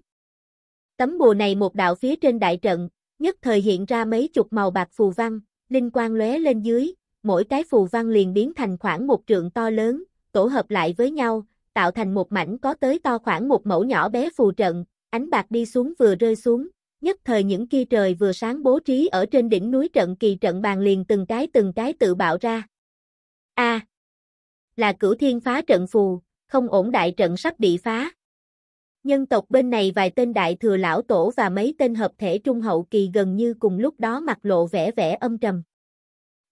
Tấm bùa này một đạo phía trên đại trận, nhất thời hiện ra mấy chục màu bạc phù văn, linh quang lóe lên dưới, mỗi cái phù văn liền biến thành khoảng một trượng to lớn, tổ hợp lại với nhau, tạo thành một mảnh có tới to khoảng một mẫu nhỏ bé phù trận, ánh bạc đi xuống vừa rơi xuống, nhất thời những kia trời vừa sáng bố trí ở trên đỉnh núi trận kỳ trận bàn liền từng cái từng cái tự bạo ra. A, là cửu thiên phá trận phù, không ổn đại trận sắp bị phá. Nhân tộc bên này vài tên đại thừa lão tổ và mấy tên hợp thể trung hậu kỳ gần như cùng lúc đó mặt lộ vẻ vẻ âm trầm.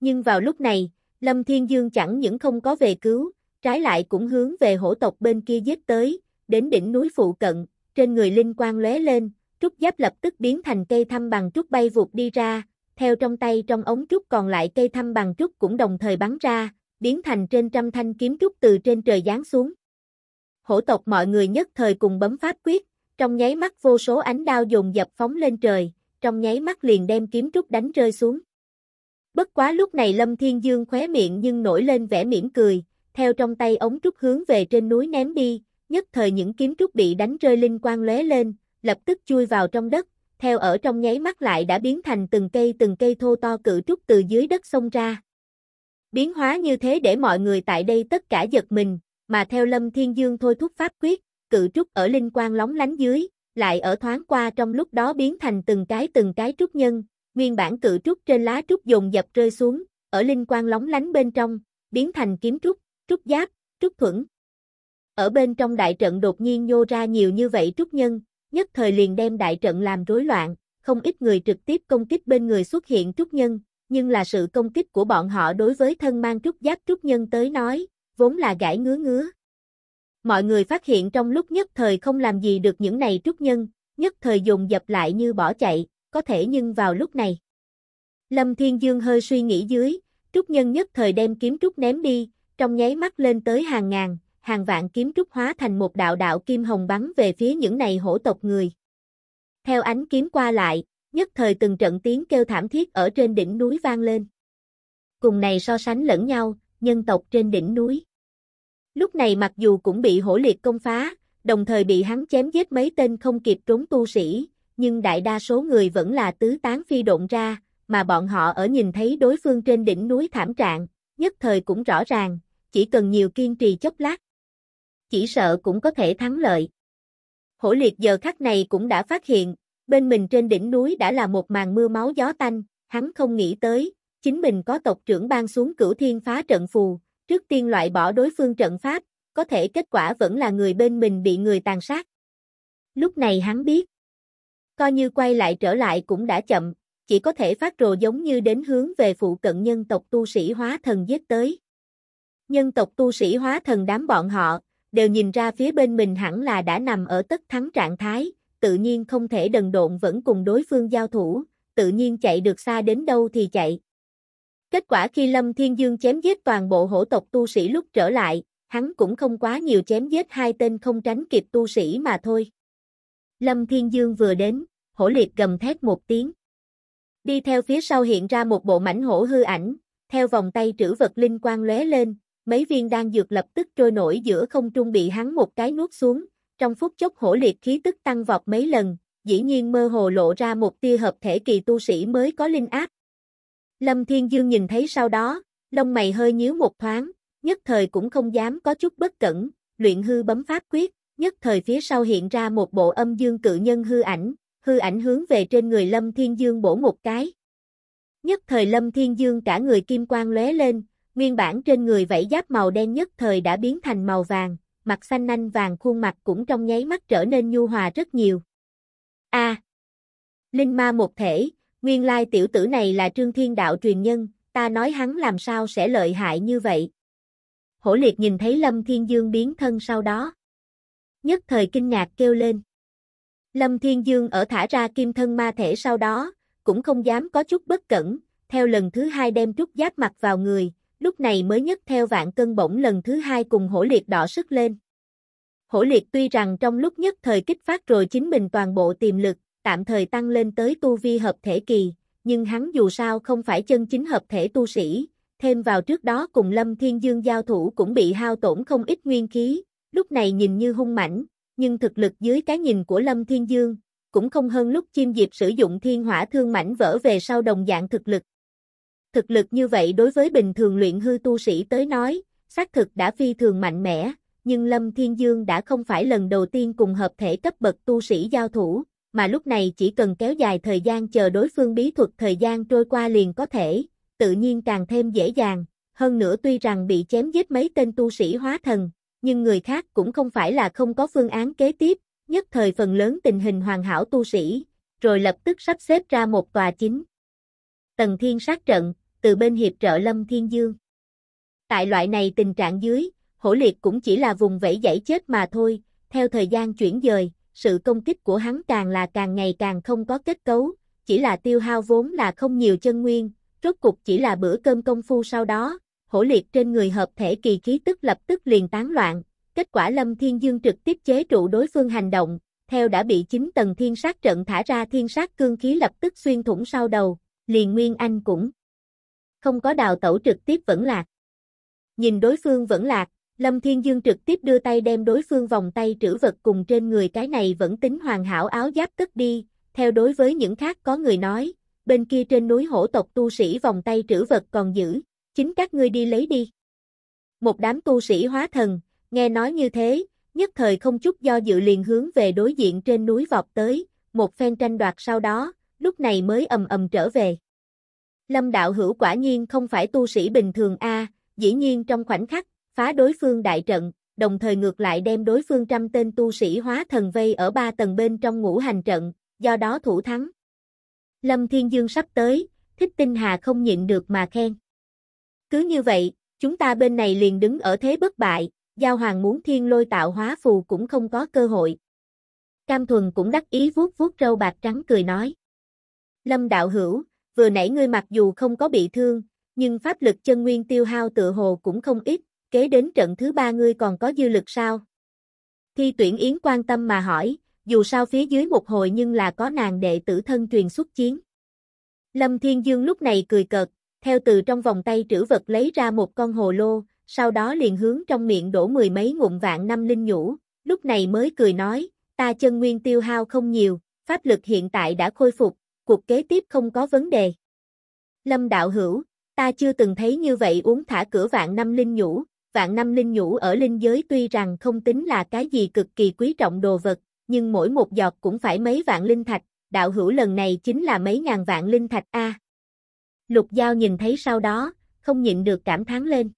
Nhưng vào lúc này, Lâm Thiên Dương chẳng những không có về cứu, trái lại cũng hướng về hổ tộc bên kia giết tới, đến đỉnh núi phụ cận, trên người linh quang lóe lên, trúc giáp lập tức biến thành cây thăm bằng trúc bay vụt đi ra, theo trong tay trong ống trúc còn lại cây thăm bằng trúc cũng đồng thời bắn ra, biến thành trên trăm thanh kiếm trúc từ trên trời giáng xuống. Hổ tộc mọi người nhất thời cùng bấm pháp quyết, trong nháy mắt vô số ánh đao dùng dập phóng lên trời, trong nháy mắt liền đem kiếm trúc đánh rơi xuống. Bất quá lúc này Lâm Thiên Dương khóe miệng nhưng nổi lên vẻ mỉm cười, theo trong tay ống trúc hướng về trên núi ném đi, nhất thời những kiếm trúc bị đánh rơi linh quang lóe lên, lập tức chui vào trong đất, theo ở trong nháy mắt lại đã biến thành từng cây từng cây thô to cự trúc từ dưới đất xông ra. Biến hóa như thế để mọi người tại đây tất cả giật mình, mà theo Lâm Thiên Dương thôi thúc pháp quyết, cự trúc ở linh quang lóng lánh dưới, lại ở thoáng qua trong lúc đó biến thành từng cái từng cái trúc nhân, nguyên bản cự trúc trên lá trúc dồn dập rơi xuống, ở linh quang lóng lánh bên trong, biến thành kiếm trúc, trúc giáp, trúc thuẫn. Ở bên trong đại trận đột nhiên nhô ra nhiều như vậy trúc nhân, nhất thời liền đem đại trận làm rối loạn, không ít người trực tiếp công kích bên người xuất hiện trúc nhân, nhưng là sự công kích của bọn họ đối với thân mang trúc giáp trúc nhân tới nói, vốn là gãi ngứa ngứa. Mọi người phát hiện trong lúc nhất thời không làm gì được những này trúc nhân, nhất thời dùng dập lại như bỏ chạy, có thể nhưng vào lúc này. Lâm Thiên Dương hơi suy nghĩ dưới, trúc nhân nhất thời đem kiếm trúc ném đi, trong nháy mắt lên tới hàng ngàn, hàng vạn kiếm trúc hóa thành một đạo đạo kim hồng bắn về phía những này hổ tộc người. Theo ánh kiếm qua lại, nhất thời từng trận tiếng kêu thảm thiết ở trên đỉnh núi vang lên. Cùng này so sánh lẫn nhau, nhân tộc trên đỉnh núi. Lúc này mặc dù cũng bị hổ liệt công phá, đồng thời bị hắn chém giết mấy tên không kịp trốn tu sĩ, nhưng đại đa số người vẫn là tứ tán phi độn ra, mà bọn họ ở nhìn thấy đối phương trên đỉnh núi thảm trạng, nhất thời cũng rõ ràng, chỉ cần nhiều kiên trì chốc lát. Chỉ sợ cũng có thể thắng lợi. Hổ liệt giờ khắc này cũng đã phát hiện, bên mình trên đỉnh núi đã là một màn mưa máu gió tanh, hắn không nghĩ tới, chính mình có tộc trưởng ban xuống cửu thiên phá trận phù, trước tiên loại bỏ đối phương trận pháp, có thể kết quả vẫn là người bên mình bị người tàn sát. Lúc này hắn biết, coi như quay lại trở lại cũng đã chậm, chỉ có thể phát rồ giống như đến hướng về phụ cận nhân tộc tu sĩ hóa thần giết tới. Nhân tộc tu sĩ hóa thần đám bọn họ, đều nhìn ra phía bên mình hẳn là đã nằm ở tất thắng trạng thái, tự nhiên không thể đần độn vẫn cùng đối phương giao thủ, tự nhiên chạy được xa đến đâu thì chạy. Kết quả khi Lâm Thiên Dương chém giết toàn bộ hổ tộc tu sĩ lúc trở lại, hắn cũng không quá nhiều chém giết hai tên không tránh kịp tu sĩ mà thôi. Lâm Thiên Dương vừa đến, hổ liệt gầm thét một tiếng. Đi theo phía sau hiện ra một bộ mảnh hổ hư ảnh, theo vòng tay trữ vật linh quang lóe lên, mấy viên đan dược lập tức trôi nổi giữa không trung bị hắn một cái nuốt xuống, trong phút chốc hổ liệt khí tức tăng vọt mấy lần, dĩ nhiên mơ hồ lộ ra một tia hợp thể kỳ tu sĩ mới có linh áp. Lâm Thiên Dương nhìn thấy sau đó, lông mày hơi nhíu một thoáng, nhất thời cũng không dám có chút bất cẩn, luyện hư bấm pháp quyết, nhất thời phía sau hiện ra một bộ âm dương cự nhân hư ảnh, hư ảnh hướng về trên người Lâm Thiên Dương bổ một cái. Nhất thời Lâm Thiên Dương cả người kim quang lóe lên, nguyên bản trên người vảy giáp màu đen nhất thời đã biến thành màu vàng, mặt xanh nanh vàng khuôn mặt cũng trong nháy mắt trở nên nhu hòa rất nhiều. A. Linh ma một thể, nguyên lai tiểu tử này là Trương Thiên Đạo truyền nhân, ta nói hắn làm sao sẽ lợi hại như vậy. Hổ liệt nhìn thấy Lâm Thiên Dương biến thân sau đó. Nhất thời kinh ngạc kêu lên. Lâm Thiên Dương ở thả ra kim thân ma thể sau đó, cũng không dám có chút bất cẩn, theo lần thứ hai đem trúc giáp mặt vào người, lúc này mới nhất theo vạn cân bổng lần thứ hai cùng hổ liệt đỏ sức lên. Hổ liệt tuy rằng trong lúc nhất thời kích phát rồi chính mình toàn bộ tiềm lực, tạm thời tăng lên tới tu vi hợp thể kỳ, nhưng hắn dù sao không phải chân chính hợp thể tu sĩ, thêm vào trước đó cùng Lâm Thiên Dương giao thủ cũng bị hao tổn không ít nguyên khí, lúc này nhìn như hung mãnh, nhưng thực lực dưới cái nhìn của Lâm Thiên Dương, cũng không hơn lúc chim diệp sử dụng thiên hỏa thương mảnh vỡ về sau đồng dạng thực lực thực lực như vậy đối với bình thường luyện hư tu sĩ tới nói, xác thực đã phi thường mạnh mẽ, nhưng Lâm Thiên Dương đã không phải lần đầu tiên cùng hợp thể cấp bậc tu sĩ giao thủ, mà lúc này chỉ cần kéo dài thời gian chờ đối phương bí thuật thời gian trôi qua liền có thể, tự nhiên càng thêm dễ dàng, hơn nữa tuy rằng bị chém giết mấy tên tu sĩ hóa thần, nhưng người khác cũng không phải là không có phương án kế tiếp, nhất thời phần lớn tình hình hoàn hảo tu sĩ, rồi lập tức sắp xếp ra một tòa chính. Tần Thiên sát trận, từ bên hiệp trợ Lâm Thiên Dương. Tại loại này tình trạng dưới, hổ liệt cũng chỉ là vùng vẫy dãy chết mà thôi, theo thời gian chuyển dời, sự công kích của hắn càng là càng ngày càng không có kết cấu, chỉ là tiêu hao vốn là không nhiều chân nguyên, rốt cục chỉ là bữa cơm công phu sau đó, hổ liệt trên người hợp thể kỳ khí tức lập tức liền tán loạn, kết quả Lâm Thiên Dương trực tiếp chế trụ đối phương hành động, theo đã bị chính tầng thiên sát trận thả ra thiên sát cương khí lập tức xuyên thủng sau đầu, liền Nguyên Anh cũng không có đào tẩu trực tiếp vẫn lạc. Nhìn đối phương vẫn lạc, Lâm Thiên Dương trực tiếp đưa tay đem đối phương vòng tay trữ vật cùng trên người cái này vẫn tính hoàn hảo áo giáp cất đi, theo đối với những khác có người nói, bên kia trên núi hổ tộc tu sĩ vòng tay trữ vật còn giữ, chính các ngươi đi lấy đi. Một đám tu sĩ hóa thần, nghe nói như thế, nhất thời không chút do dự liền hướng về đối diện trên núi vọt tới, một phen tranh đoạt sau đó, lúc này mới ầm ầm trở về. Lâm đạo hữu quả nhiên không phải tu sĩ bình thường a, dĩ nhiên trong khoảnh khắc, phá đối phương đại trận, đồng thời ngược lại đem đối phương trăm tên tu sĩ hóa thần vây ở ba tầng bên trong ngũ hành trận, do đó thủ thắng. Lâm Thiên Dương sắp tới, thích tinh hà không nhịn được mà khen. Cứ như vậy, chúng ta bên này liền đứng ở thế bất bại, giao hoàng muốn thiên lôi tạo hóa phù cũng không có cơ hội. Cam Thuần cũng đắc ý vuốt vuốt râu bạc trắng cười nói. Lâm đạo hữu, vừa nãy ngươi mặc dù không có bị thương, nhưng pháp lực chân nguyên tiêu hao tự hồ cũng không ít, kế đến trận thứ ba ngươi còn có dư lực sao? Thi tuyển Yến quan tâm mà hỏi, dù sao phía dưới một hồi nhưng là có nàng đệ tử thân truyền xuất chiến. Lâm Thiên Dương lúc này cười cợt, theo từ trong vòng tay trữ vật lấy ra một con hồ lô, sau đó liền hướng trong miệng đổ mười mấy ngụm vạn năm linh nhũ, lúc này mới cười nói, ta chân nguyên tiêu hao không nhiều, pháp lực hiện tại đã khôi phục, cuộc kế tiếp không có vấn đề. Lâm đạo hữu, ta chưa từng thấy như vậy uống thả cửa vạn năm linh nhũ, vạn năm linh nhũ ở linh giới tuy rằng không tính là cái gì cực kỳ quý trọng đồ vật, nhưng mỗi một giọt cũng phải mấy vạn linh thạch, đạo hữu lần này chính là mấy ngàn vạn linh thạch a. Lục Giao nhìn thấy sau đó, không nhịn được cảm thán lên.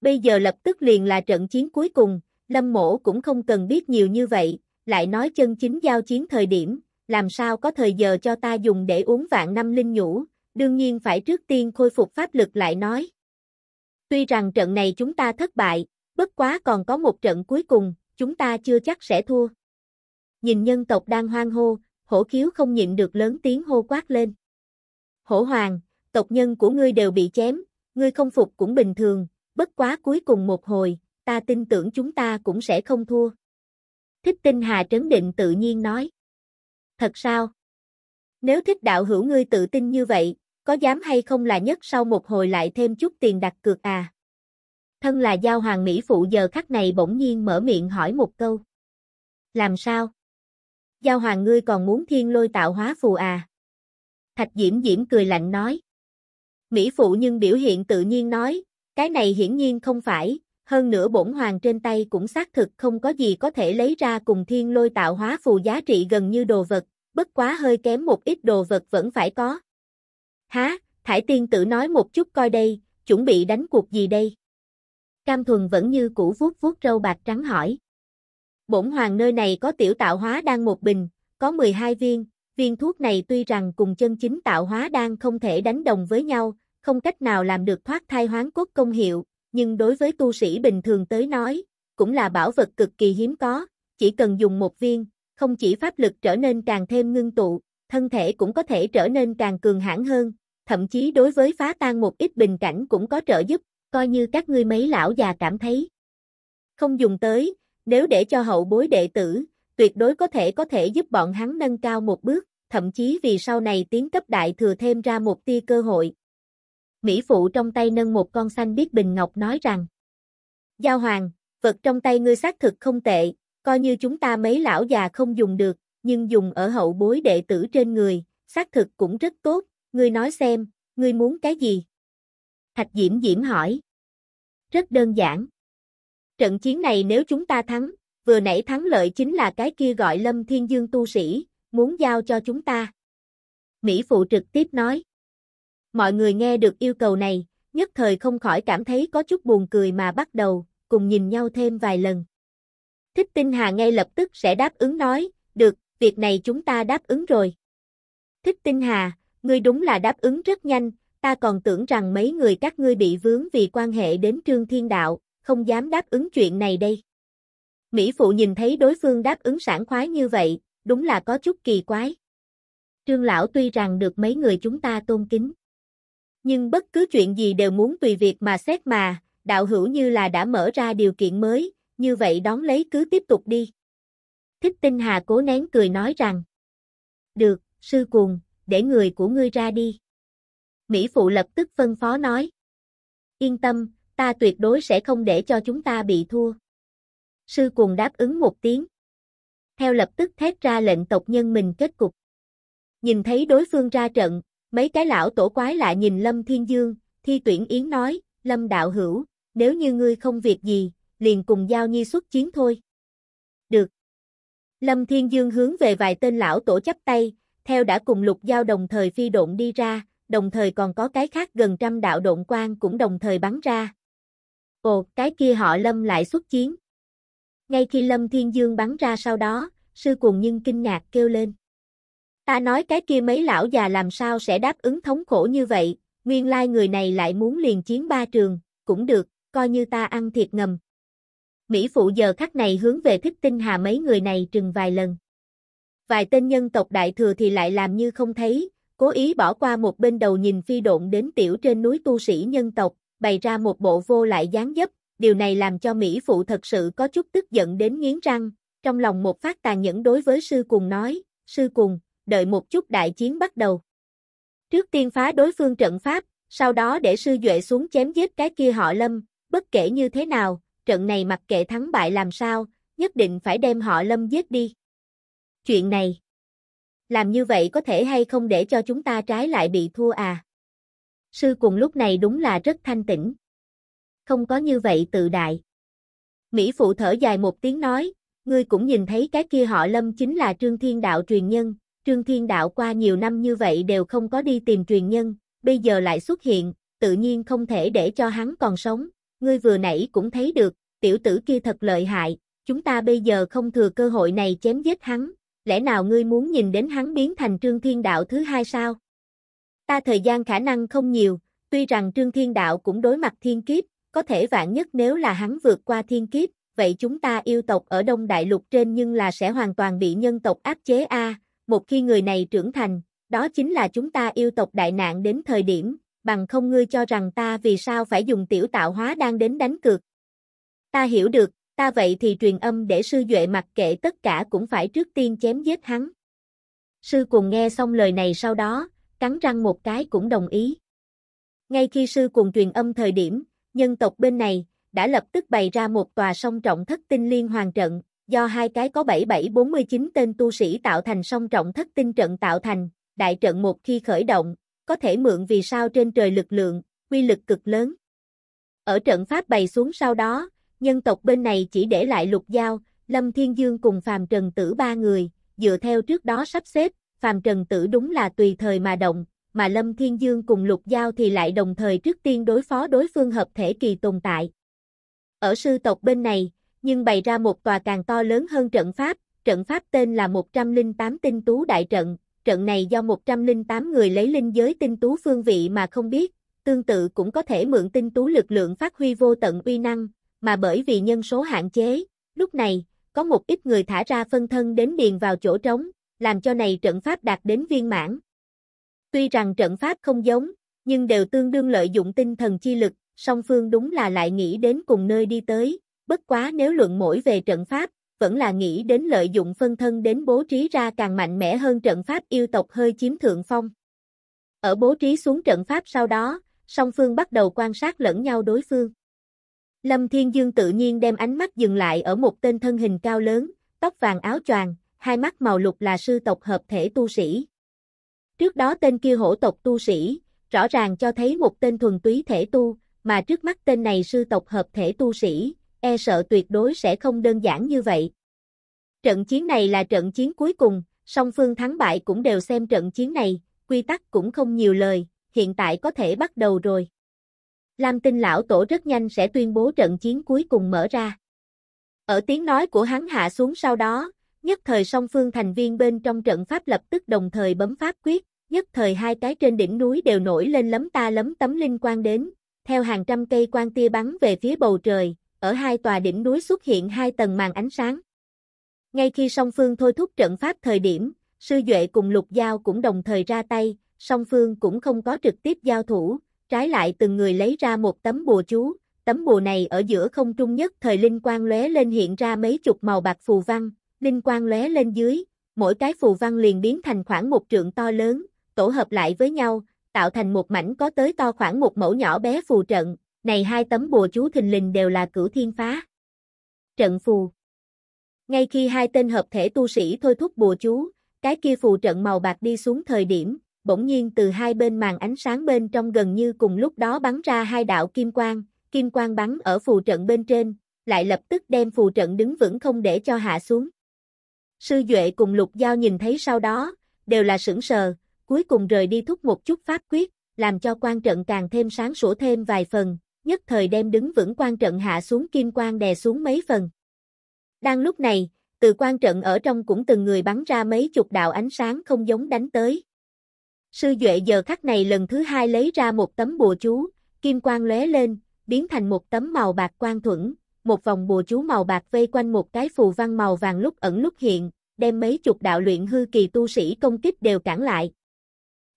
Bây giờ lập tức liền là trận chiến cuối cùng, Lâm Mỗ cũng không cần biết nhiều như vậy, lại nói chân chính giao chiến thời điểm, làm sao có thời giờ cho ta dùng để uống vạn năm linh nhũ, đương nhiên phải trước tiên khôi phục pháp lực lại nói. Tuy rằng trận này chúng ta thất bại, bất quá còn có một trận cuối cùng, chúng ta chưa chắc sẽ thua. Nhìn nhân tộc đang hoang hô, hổ khiếu không nhịn được lớn tiếng hô quát lên. Hổ hoàng, tộc nhân của ngươi đều bị chém, ngươi không phục cũng bình thường, bất quá cuối cùng một hồi, ta tin tưởng chúng ta cũng sẽ không thua. Thích tinh hà trấn định tự nhiên nói thật sao? Nếu thích đạo hữu ngươi tự tin như vậy, có dám hay không là nhất sau một hồi lại thêm chút tiền đặt cược à? Thân là giao hoàng Mỹ phụ giờ khắc này bỗng nhiên mở miệng hỏi một câu. Làm sao? Giao hoàng ngươi còn muốn thiên lôi tạo hóa phù à? Thạch Diễm Diễm cười lạnh nói. Mỹ phụ nhưng biểu hiện tự nhiên nói, cái này hiển nhiên không phải, hơn nữa bổn hoàng trên tay cũng xác thực không có gì có thể lấy ra cùng thiên lôi tạo hóa phù giá trị gần như đồ vật, bất quá hơi kém một ít đồ vật vẫn phải có. Há, Thải Tiên tự nói một chút coi đây, chuẩn bị đánh cuộc gì đây? Cam Thuần vẫn như cũ vuốt vuốt râu bạc trắng hỏi. Bổn hoàng nơi này có tiểu tạo hóa đang một bình, có 12 viên, viên thuốc này tuy rằng cùng chân chính tạo hóa đang không thể đánh đồng với nhau, không cách nào làm được thoát thai hoán cốt công hiệu, nhưng đối với tu sĩ bình thường tới nói, cũng là bảo vật cực kỳ hiếm có, chỉ cần dùng một viên, không chỉ pháp lực trở nên càng thêm ngưng tụ, thân thể cũng có thể trở nên càng cường hãn hơn, thậm chí đối với phá tan một ít bình cảnh cũng có trợ giúp, coi như các ngươi mấy lão già cảm thấy. Không dùng tới, nếu để cho hậu bối đệ tử, tuyệt đối có thể có thể giúp bọn hắn nâng cao một bước, thậm chí vì sau này tiến cấp đại thừa thêm ra một tia cơ hội, Mỹ phụ trong tay nâng một con xanh biết bình ngọc nói rằng. Giao hoàng, vật trong tay ngươi xác thực không tệ, coi như chúng ta mấy lão già không dùng được, nhưng dùng ở hậu bối đệ tử trên người, xác thực cũng rất tốt, ngươi nói xem, ngươi muốn cái gì? Thạch Diễm Diễm hỏi. Rất đơn giản. Trận chiến này nếu chúng ta thắng, vừa nãy thắng lợi chính là cái kia gọi Lâm Thiên Dương tu sĩ, muốn giao cho chúng ta. Mỹ Phụ trực tiếp nói. Mọi người nghe được yêu cầu này, nhất thời không khỏi cảm thấy có chút buồn cười mà bắt đầu, cùng nhìn nhau thêm vài lần. Thích Tinh Hà ngay lập tức sẽ đáp ứng nói, được, việc này chúng ta đáp ứng rồi. Thích Tinh Hà, ngươi đúng là đáp ứng rất nhanh, ta còn tưởng rằng mấy người các ngươi bị vướng vì quan hệ đến trương thiên đạo, không dám đáp ứng chuyện này đây. Mỹ Phụ nhìn thấy đối phương đáp ứng sảng khoái như vậy, đúng là có chút kỳ quái. Trương Lão tuy rằng được mấy người chúng ta tôn kính. Nhưng bất cứ chuyện gì đều muốn tùy việc mà xét mà, đạo hữu như là đã mở ra điều kiện mới, như vậy đón lấy cứ tiếp tục đi. Thích tinh hà cố nén cười nói rằng. Được, sư cuồng, để người của ngươi ra đi. Mỹ Phụ lập tức phân phó nói. Yên tâm, ta tuyệt đối sẽ không để cho chúng ta bị thua. Sư cuồng đáp ứng một tiếng. Theo lập tức thét ra lệnh tộc nhân mình kết cục. Nhìn thấy đối phương ra trận, Mấy cái lão tổ quái lại nhìn Lâm Thiên Dương, Thi Tuyển Yến nói, Lâm Đạo Hữu, nếu như ngươi không việc gì, liền cùng Giao Nhi xuất chiến thôi. Được. Lâm Thiên Dương hướng về vài tên lão tổ chấp tay, theo đã cùng lục giao đồng thời phi độn đi ra, đồng thời còn có cái khác gần trăm đạo độn quang cũng đồng thời bắn ra. Ồ, cái kia họ Lâm lại xuất chiến. Ngay khi Lâm Thiên Dương bắn ra sau đó, sư cuồng nhân kinh ngạc kêu lên. Ta nói cái kia mấy lão già làm sao sẽ đáp ứng thống khổ như vậy, nguyên lai người này lại muốn liền chiến ba trường, cũng được, coi như ta ăn thiệt ngầm. Mỹ phụ giờ khắc này hướng về thích tinh hà mấy người này trừng vài lần. Vài tên nhân tộc đại thừa thì lại làm như không thấy, cố ý bỏ qua một bên đầu nhìn phi độn đến tiểu trên núi tu sĩ nhân tộc, bày ra một bộ vô lại gián dấp, điều này làm cho Mỹ phụ thật sự có chút tức giận đến nghiến răng, trong lòng một phát tàn nhẫn đối với sư cùng nói, sư cùng, đợi một chút đại chiến bắt đầu. Trước tiên phá đối phương trận pháp, sau đó để sư duệ xuống chém giết cái kia họ lâm, bất kể như thế nào, trận này mặc kệ thắng bại làm sao, nhất định phải đem họ lâm giết đi. Chuyện này, làm như vậy có thể hay không để cho chúng ta trái lại bị thua à? Sư cùng lúc này đúng là rất thanh tĩnh. Không có như vậy tự đại. Mỹ phụ thở dài một tiếng nói, ngươi cũng nhìn thấy cái kia họ lâm chính là trương thiên đạo truyền nhân, Trương Thiên Đạo qua nhiều năm như vậy đều không có đi tìm truyền nhân, bây giờ lại xuất hiện, tự nhiên không thể để cho hắn còn sống, ngươi vừa nãy cũng thấy được, tiểu tử kia thật lợi hại, chúng ta bây giờ không thừa cơ hội này chém giết hắn, lẽ nào ngươi muốn nhìn đến hắn biến thành Trương Thiên Đạo thứ hai sao? Ta thời gian khả năng không nhiều, tuy rằng Trương Thiên Đạo cũng đối mặt thiên kiếp, có thể vạn nhất nếu là hắn vượt qua thiên kiếp, vậy chúng ta yêu tộc ở Đông Đại Lục trên nhưng là sẽ hoàn toàn bị nhân tộc áp chế a. À, một khi người này trưởng thành, đó chính là chúng ta yêu tộc đại nạn đến thời điểm, bằng không ngươi cho rằng ta vì sao phải dùng tiểu tạo hóa đang đến đánh cược. Ta hiểu được, ta vậy thì truyền âm để sư duệ mặc kệ tất cả cũng phải trước tiên chém giết hắn. Sư cùng nghe xong lời này sau đó, cắn răng một cái cũng đồng ý. Ngay khi sư cùng truyền âm thời điểm, nhân tộc bên này, đã lập tức bày ra một tòa song trọng thất tinh liên hoàng trận, do hai cái có 7749 tên tu sĩ tạo thành song trọng thất tinh trận tạo thành, đại trận một khi khởi động, có thể mượn vì sao trên trời lực lượng, quy lực cực lớn. Ở trận pháp bày xuống sau đó, nhân tộc bên này chỉ để lại lục giao, Lâm Thiên Dương cùng Phàm Trần Tử ba người, dựa theo trước đó sắp xếp, Phàm Trần Tử đúng là tùy thời mà động, mà Lâm Thiên Dương cùng Lục Giao thì lại đồng thời trước tiên đối phó đối phương hợp thể kỳ tồn tại. Ở sư tộc bên này, nhưng bày ra một tòa càng to lớn hơn trận pháp, trận pháp tên là 108 tinh tú đại trận, trận này do 108 người lấy linh giới tinh tú phương vị mà không biết, tương tự cũng có thể mượn tinh tú lực lượng phát huy vô tận uy năng, mà bởi vì nhân số hạn chế, lúc này, có một ít người thả ra phân thân đến điền vào chỗ trống, làm cho này trận pháp đạt đến viên mãn. Tuy rằng trận pháp không giống, nhưng đều tương đương lợi dụng tinh thần chi lực, song phương đúng là lại nghĩ đến cùng nơi đi tới, bất quá nếu luận mỗi về trận pháp, vẫn là nghĩ đến lợi dụng phân thân đến bố trí ra càng mạnh mẽ hơn trận pháp yêu tộc hơi chiếm thượng phong. Ở bố trí xuống trận pháp sau đó, song phương bắt đầu quan sát lẫn nhau đối phương. Lâm Thiên Dương tự nhiên đem ánh mắt dừng lại ở một tên thân hình cao lớn, tóc vàng áo choàng, hai mắt màu lục là sư tộc hợp thể tu sĩ. Trước đó tên kia hổ tộc tu sĩ, rõ ràng cho thấy một tên thuần túy thể tu, mà trước mắt tên này sư tộc hợp thể tu sĩ, e sợ tuyệt đối sẽ không đơn giản như vậy. Trận chiến này là trận chiến cuối cùng, song phương thắng bại cũng đều xem trận chiến này, quy tắc cũng không nhiều lời, hiện tại có thể bắt đầu rồi. Lam tinh lão tổ rất nhanh sẽ tuyên bố trận chiến cuối cùng mở ra. Ở tiếng nói của hắn hạ xuống sau đó, nhất thời song phương thành viên bên trong trận pháp lập tức đồng thời bấm pháp quyết, nhất thời hai cái trên đỉnh núi đều nổi lên lấm ta lấm tấm linh quang đến, theo hàng trăm cây quang tia bắn về phía bầu trời, ở hai tòa đỉnh núi xuất hiện hai tầng màn ánh sáng. Ngay khi song phương thôi thúc trận pháp thời điểm, sư Duệ cùng lục giao cũng đồng thời ra tay, song phương cũng không có trực tiếp giao thủ, trái lại từng người lấy ra một tấm bùa chú, tấm bùa này ở giữa không trung nhất thời linh quang lóe lên hiện ra mấy chục màu bạc phù văn, linh quang lóe lên dưới, mỗi cái phù văn liền biến thành khoảng một trượng to lớn, tổ hợp lại với nhau, tạo thành một mảnh có tới to khoảng một mẫu nhỏ bé phù trận, này hai tấm bùa chú thình lình đều là cửu thiên phá. Trận phù. Ngay khi hai tên hợp thể tu sĩ thôi thúc bùa chú, cái kia phù trận màu bạc đi xuống thời điểm, bỗng nhiên từ hai bên màn ánh sáng bên trong gần như cùng lúc đó bắn ra hai đạo kim quang, kim quang bắn ở phù trận bên trên, lại lập tức đem phù trận đứng vững không để cho hạ xuống. Sư Duệ cùng Lục Giao nhìn thấy sau đó, đều là sững sờ, cuối cùng rời đi thúc một chút pháp quyết, làm cho quan trận càng thêm sáng sủa thêm vài phần, nhất thời đem đứng vững quan trận hạ xuống kim quang đè xuống mấy phần. Đang lúc này, từ quan trận ở trong cũng từng người bắn ra mấy chục đạo ánh sáng không giống đánh tới. Sư Duệ giờ khắc này lần thứ hai lấy ra một tấm bùa chú, kim quang lóe lên, biến thành một tấm màu bạc quang thuẫn, một vòng bùa chú màu bạc vây quanh một cái phù văn màu vàng lúc ẩn lúc hiện, đem mấy chục đạo luyện hư kỳ tu sĩ công kích đều cản lại.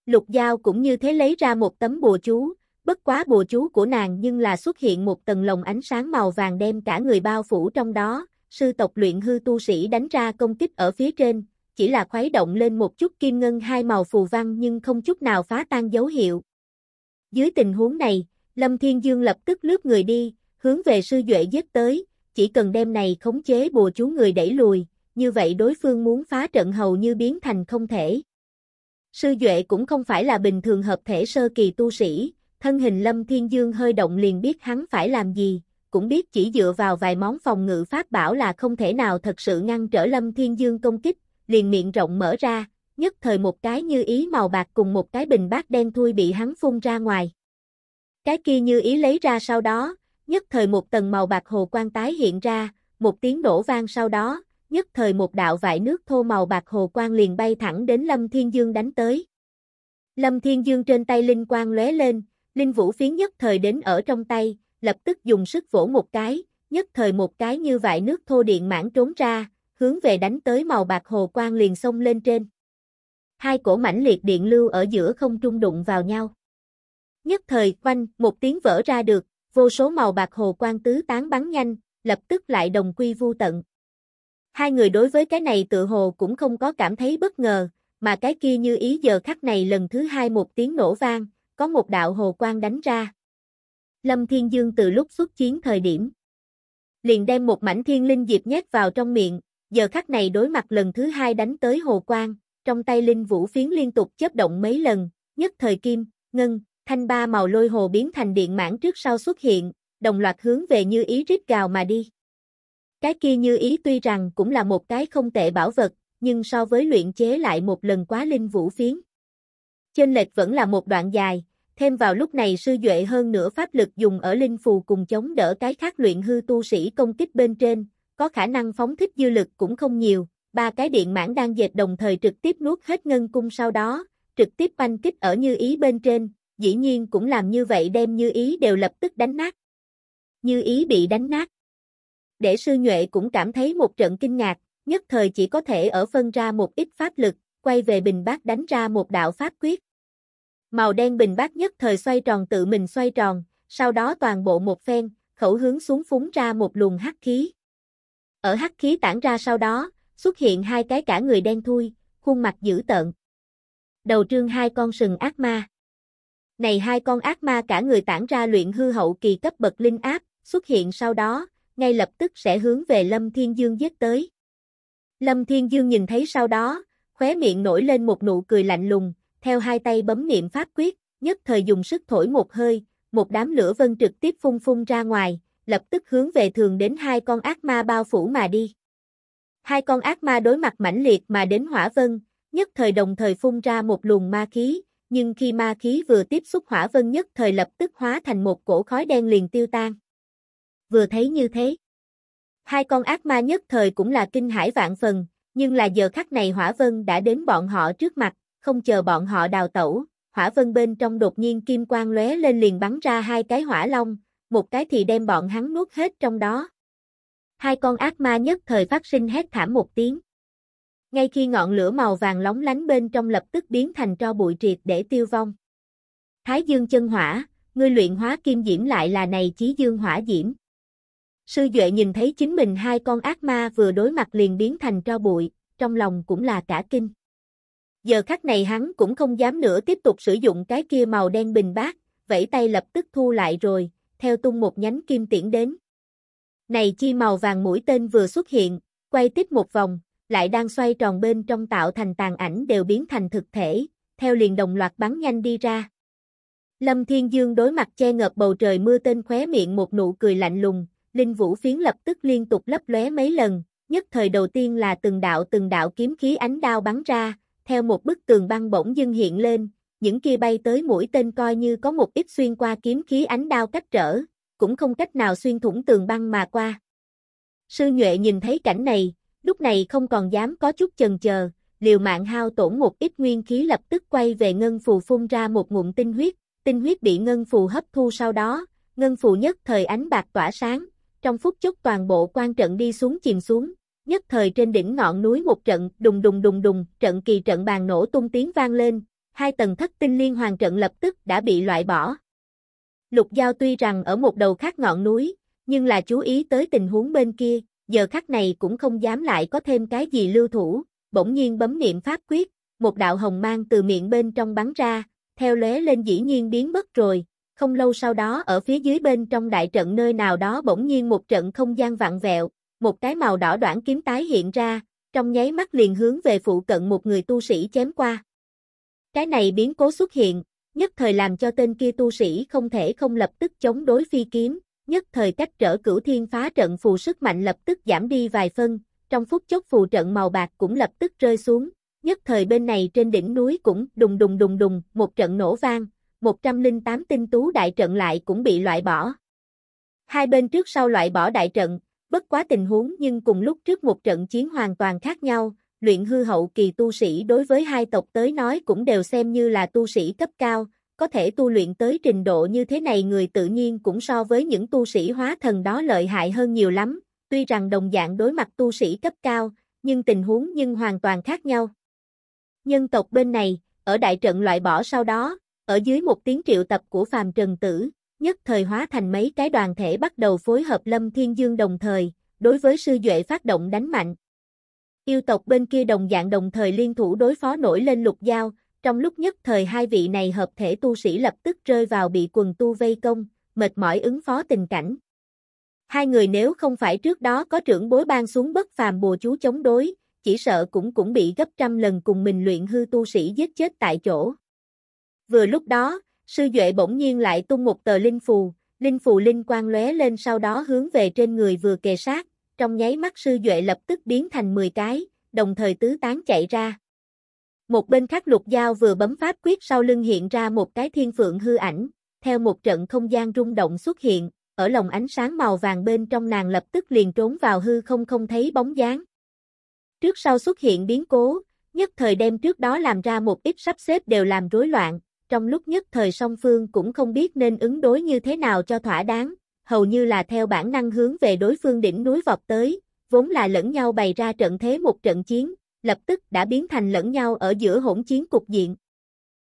Lục Giao cũng như thế lấy ra một tấm bùa chú, Bất quá bùa chú của nàng nhưng là xuất hiện một tầng lồng ánh sáng màu vàng đem cả người bao phủ trong đó, sư tộc luyện hư tu sĩ đánh ra công kích ở phía trên, chỉ là khuấy động lên một chút kim ngân hai màu phù văn nhưng không chút nào phá tan dấu hiệu. Dưới tình huống này, Lâm Thiên Dương lập tức lướt người đi, hướng về sư duệ giết tới, chỉ cần đem này khống chế bùa chú người đẩy lùi, như vậy đối phương muốn phá trận hầu như biến thành không thể. Sư Duệ cũng không phải là bình thường hợp thể sơ kỳ tu sĩ, thân hình Lâm Thiên Dương hơi động liền biết hắn phải làm gì, cũng biết chỉ dựa vào vài món phòng ngự pháp bảo là không thể nào thật sự ngăn trở Lâm Thiên Dương công kích, liền miệng rộng mở ra, nhất thời một cái như ý màu bạc cùng một cái bình bát đen thui bị hắn phun ra ngoài. Cái kia như ý lấy ra sau đó, nhất thời một tầng màu bạc hồ quang tái hiện ra, một tiếng nổ vang sau đó, nhất thời một đạo vải nước thô màu bạc hồ quang liền bay thẳng đến Lâm Thiên Dương đánh tới. Lâm Thiên Dương trên tay linh quang lóe lên, Linh vũ phiến nhất thời đến ở trong tay, lập tức dùng sức vỗ một cái, nhất thời một cái như vậy nước thô điện mãn trốn ra, hướng về đánh tới màu bạc hồ quang liền sông lên trên. Hai cổ mãnh liệt điện lưu ở giữa không trung đụng vào nhau. Nhất thời quanh, một tiếng vỡ ra được, vô số màu bạc hồ quang tứ tán bắn nhanh, lập tức lại đồng quy vu tận. Hai người đối với cái này tự hồ cũng không có cảm thấy bất ngờ, mà cái kia như ý giờ khắc này lần thứ hai một tiếng nổ vang, có một đạo hồ quang đánh ra. Lâm Thiên Dương từ lúc xuất chiến thời điểm, liền đem một mảnh thiên linh diệp nhét vào trong miệng, giờ khắc này đối mặt lần thứ hai đánh tới hồ quang, trong tay linh vũ phiến liên tục chớp động mấy lần, nhất thời kim, ngân, thanh ba màu lôi hồ biến thành điện mãn trước sau xuất hiện, đồng loạt hướng về như ý rít gào mà đi. Cái kia như ý tuy rằng cũng là một cái không tệ bảo vật, nhưng so với luyện chế lại một lần quá linh vũ phiến chênh lệch vẫn là một đoạn dài, thêm vào lúc này sư duệ hơn nữa pháp lực dùng ở linh phù cùng chống đỡ cái khác luyện hư tu sĩ công kích bên trên, có khả năng phóng thích dư lực cũng không nhiều, ba cái điện mãn đang dệt đồng thời trực tiếp nuốt hết ngân cung sau đó, trực tiếp banh kích ở như ý bên trên, dĩ nhiên cũng làm như vậy đem như ý đều lập tức đánh nát. Như ý bị đánh nát. Để sư nhuệ cũng cảm thấy một trận kinh ngạc, nhất thời chỉ có thể ở phân ra một ít pháp lực, quay về bình bát đánh ra một đạo pháp quyết. Màu đen bình bát nhất thời xoay tròn tự mình xoay tròn, sau đó toàn bộ một phen, khẩu hướng xuống phúng ra một luồng hắc khí. Ở hắc khí tản ra sau đó, xuất hiện hai cái cả người đen thui, khuôn mặt dữ tợn. Đầu trương hai con sừng ác ma. Này hai con ác ma cả người tản ra luyện hư hậu kỳ cấp bậc linh áp, xuất hiện sau đó, ngay lập tức sẽ hướng về Lâm Thiên Dương giết tới. Lâm Thiên Dương nhìn thấy sau đó, khóe miệng nổi lên một nụ cười lạnh lùng, theo hai tay bấm niệm pháp quyết, nhất thời dùng sức thổi một hơi, một đám lửa vân trực tiếp phun phun ra ngoài, lập tức hướng về thường đến hai con ác ma bao phủ mà đi. Hai con ác ma đối mặt mãnh liệt mà đến hỏa vân, nhất thời đồng thời phun ra một luồng ma khí, nhưng khi ma khí vừa tiếp xúc hỏa vân nhất thời lập tức hóa thành một cổ khói đen liền tiêu tan. Vừa thấy như thế, hai con ác ma nhất thời cũng là kinh hải vạn phần, nhưng là giờ khắc này hỏa vân đã đến bọn họ trước mặt, không chờ bọn họ đào tẩu, hỏa vân bên trong đột nhiên kim quang lóe lên liền bắn ra hai cái hỏa long, một cái thì đem bọn hắn nuốt hết trong đó. Hai con ác ma nhất thời phát sinh hét thảm một tiếng. Ngay khi ngọn lửa màu vàng lóng lánh bên trong lập tức biến thành tro bụi triệt để tiêu vong. Thái dương chân hỏa, ngươi luyện hóa kim diễm lại là này chí dương hỏa diễm. Sư Duệ nhìn thấy chính mình hai con ác ma vừa đối mặt liền biến thành tro bụi, trong lòng cũng là cả kinh giờ khắc này hắn cũng không dám nữa tiếp tục sử dụng cái kia màu đen bình bát, vẫy tay lập tức thu lại rồi, theo tung một nhánh kim tiễn đến. Này chi màu vàng mũi tên vừa xuất hiện, quay tiếp một vòng, lại đang xoay tròn bên trong tạo thành tàn ảnh đều biến thành thực thể, theo liền đồng loạt bắn nhanh đi ra. Lâm Thiên Dương đối mặt che ngợp bầu trời mưa tên khóe miệng một nụ cười lạnh lùng, linh vũ phiến lập tức liên tục lấp lóe mấy lần, nhất thời đầu tiên là từng đạo từng đạo kiếm khí ánh đao bắn ra, theo một bức tường băng bỗng dưng hiện lên, những kia bay tới mũi tên coi như có một ít xuyên qua kiếm khí ánh đao cách trở, cũng không cách nào xuyên thủng tường băng mà qua. Sư Nhuệ nhìn thấy cảnh này, lúc này không còn dám có chút chần chờ, liều mạng hao tổn một ít nguyên khí lập tức quay về ngân phù phun ra một ngụm tinh huyết, tinh huyết bị ngân phù hấp thu sau đó, ngân phù nhất thời ánh bạc tỏa sáng, trong phút chốc toàn bộ quan trận đi xuống chìm xuống, nhất thời trên đỉnh ngọn núi một trận, đùng đùng đùng đùng, trận kỳ trận bàn nổ tung tiếng vang lên, hai tầng thất tinh liên hoàn trận lập tức đã bị loại bỏ. Lục Giao tuy rằng ở một đầu khác ngọn núi, nhưng là chú ý tới tình huống bên kia, giờ khắc này cũng không dám lại có thêm cái gì lưu thủ, bỗng nhiên bấm niệm pháp quyết, một đạo hồng mang từ miệng bên trong bắn ra, theo lóe lên dĩ nhiên biến mất rồi, không lâu sau đó ở phía dưới bên trong đại trận nơi nào đó bỗng nhiên một trận không gian vặn vẹo, một cái màu đỏ đoạn kiếm tái hiện ra, trong nháy mắt liền hướng về phụ cận một người tu sĩ chém qua. Cái này biến cố xuất hiện, nhất thời làm cho tên kia tu sĩ không thể không lập tức chống đối phi kiếm, nhất thời cách trở cửu thiên phá trận phù sức mạnh lập tức giảm đi vài phân, trong phút chốc phù trận màu bạc cũng lập tức rơi xuống, nhất thời bên này trên đỉnh núi cũng đùng đùng đùng đùng, một trận nổ vang, 108 tinh tú đại trận lại cũng bị loại bỏ. Hai bên trước sau loại bỏ đại trận, Bất quá tình huống nhưng cùng lúc trước một trận chiến hoàn toàn khác nhau, luyện hư hậu kỳ tu sĩ đối với hai tộc tới nói cũng đều xem như là tu sĩ cấp cao, có thể tu luyện tới trình độ như thế này người tự nhiên cũng so với những tu sĩ hóa thần đó lợi hại hơn nhiều lắm, tuy rằng đồng dạng đối mặt tu sĩ cấp cao, nhưng tình huống nhưng hoàn toàn khác nhau. Nhân tộc bên này, ở đại trận loại bỏ sau đó, ở dưới một tiếng triệu tập của phàm trần tử, nhất thời hóa thành mấy cái đoàn thể bắt đầu phối hợp Lâm Thiên Dương đồng thời, đối với sư duệ phát động đánh mạnh. Yêu tộc bên kia đồng dạng đồng thời liên thủ đối phó nổi lên lục giao, trong lúc nhất thời hai vị này hợp thể tu sĩ lập tức rơi vào bị quần tu vây công, mệt mỏi ứng phó tình cảnh. Hai người nếu không phải trước đó có trưởng bối ban xuống bất phàm bùa chú chống đối, chỉ sợ cũng cũng bị gấp trăm lần cùng mình luyện hư tu sĩ giết chết tại chỗ. Vừa lúc đó, Sư Duệ bỗng nhiên lại tung một tờ linh phù, linh phù linh quang lóe lên sau đó hướng về trên người vừa kề sát, trong nháy mắt sư Duệ lập tức biến thành 10 cái, đồng thời tứ tán chạy ra. Một bên khác lục dao vừa bấm pháp quyết sau lưng hiện ra một cái thiên phượng hư ảnh, theo một trận không gian rung động xuất hiện, ở lồng ánh sáng màu vàng bên trong nàng lập tức liền trốn vào hư không không thấy bóng dáng. Trước sau xuất hiện biến cố, nhất thời đem trước đó làm ra một ít sắp xếp đều làm rối loạn, trong lúc nhất thời song phương cũng không biết nên ứng đối như thế nào cho thỏa đáng, hầu như là theo bản năng hướng về đối phương đỉnh núi vọt tới, vốn là lẫn nhau bày ra trận thế một trận chiến, lập tức đã biến thành lẫn nhau ở giữa hỗn chiến cục diện.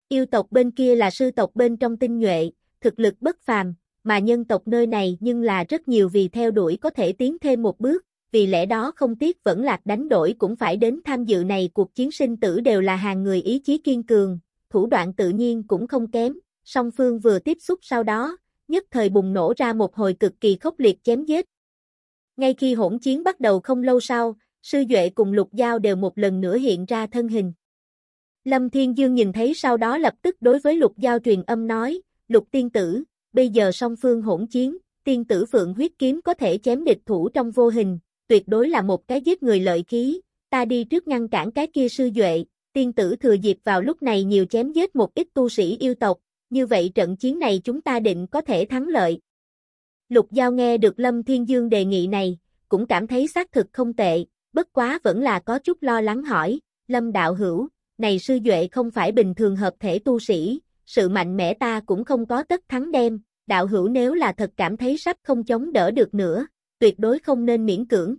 Yêu tộc bên kia là sư tộc bên trong tinh nhuệ, thực lực bất phàm, mà nhân tộc nơi này nhưng là rất nhiều vì theo đuổi có thể tiến thêm một bước, vì lẽ đó không tiếc vẫn lạc đánh đổi cũng phải đến tham dự này cuộc chiến sinh tử đều là hàng người ý chí kiên cường, thủ đoạn tự nhiên cũng không kém, song phương vừa tiếp xúc sau đó, nhất thời bùng nổ ra một hồi cực kỳ khốc liệt chém giết. Ngay khi hỗn chiến bắt đầu không lâu sau, sư Duệ cùng Lục Giao đều một lần nữa hiện ra thân hình. Lâm Thiên Dương nhìn thấy sau đó lập tức đối với Lục Giao truyền âm nói, Lục Tiên Tử, bây giờ song phương hỗn chiến, Tiên Tử Phượng huyết kiếm có thể chém địch thủ trong vô hình, tuyệt đối là một cái giết người lợi khí, ta đi trước ngăn cản cái kia sư Duệ, tiên tử thừa dịp vào lúc này nhiều chém giết một ít tu sĩ yêu tộc, như vậy trận chiến này chúng ta định có thể thắng lợi. Lục Giao nghe được Lâm Thiên Dương đề nghị này, cũng cảm thấy xác thực không tệ, bất quá vẫn là có chút lo lắng hỏi, Lâm Đạo Hữu, này sư Duệ không phải bình thường hợp thể tu sĩ, sự mạnh mẽ ta cũng không có tất thắng đem, Đạo Hữu nếu là thật cảm thấy sắp không chống đỡ được nữa, tuyệt đối không nên miễn cưỡng.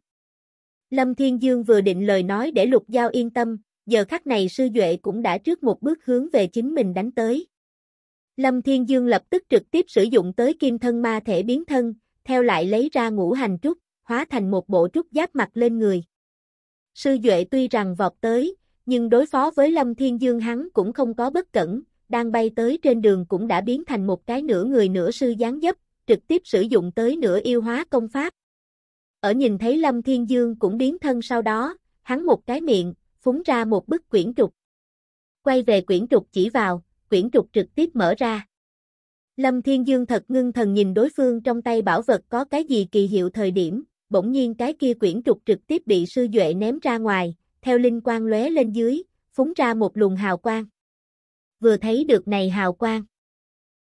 Lâm Thiên Dương vừa định lời nói để Lục Giao yên tâm, giờ khắc này sư Duệ cũng đã trước một bước hướng về chính mình đánh tới. Lâm Thiên Dương lập tức trực tiếp sử dụng tới kim thân ma thể biến thân, theo lại lấy ra ngũ hành trúc, hóa thành một bộ trúc giáp mặt lên người. Sư Duệ tuy rằng vọt tới, nhưng đối phó với Lâm Thiên Dương hắn cũng không có bất cẩn, đang bay tới trên đường cũng đã biến thành một cái nửa người nửa sư dáng dấp, trực tiếp sử dụng tới nửa yêu hóa công pháp. Ở nhìn thấy Lâm Thiên Dương cũng biến thân sau đó, hắn một cái miệng, phúng ra một bức quyển trục. Quay về quyển trục chỉ vào, quyển trục trực tiếp mở ra. Lâm Thiên Dương thật ngưng thần nhìn đối phương trong tay bảo vật có cái gì kỳ hiệu thời điểm, bỗng nhiên cái kia quyển trục trực tiếp bị sư duệ ném ra ngoài, theo linh quang lóe lên dưới, phúng ra một luồng hào quang. Vừa thấy được này hào quang.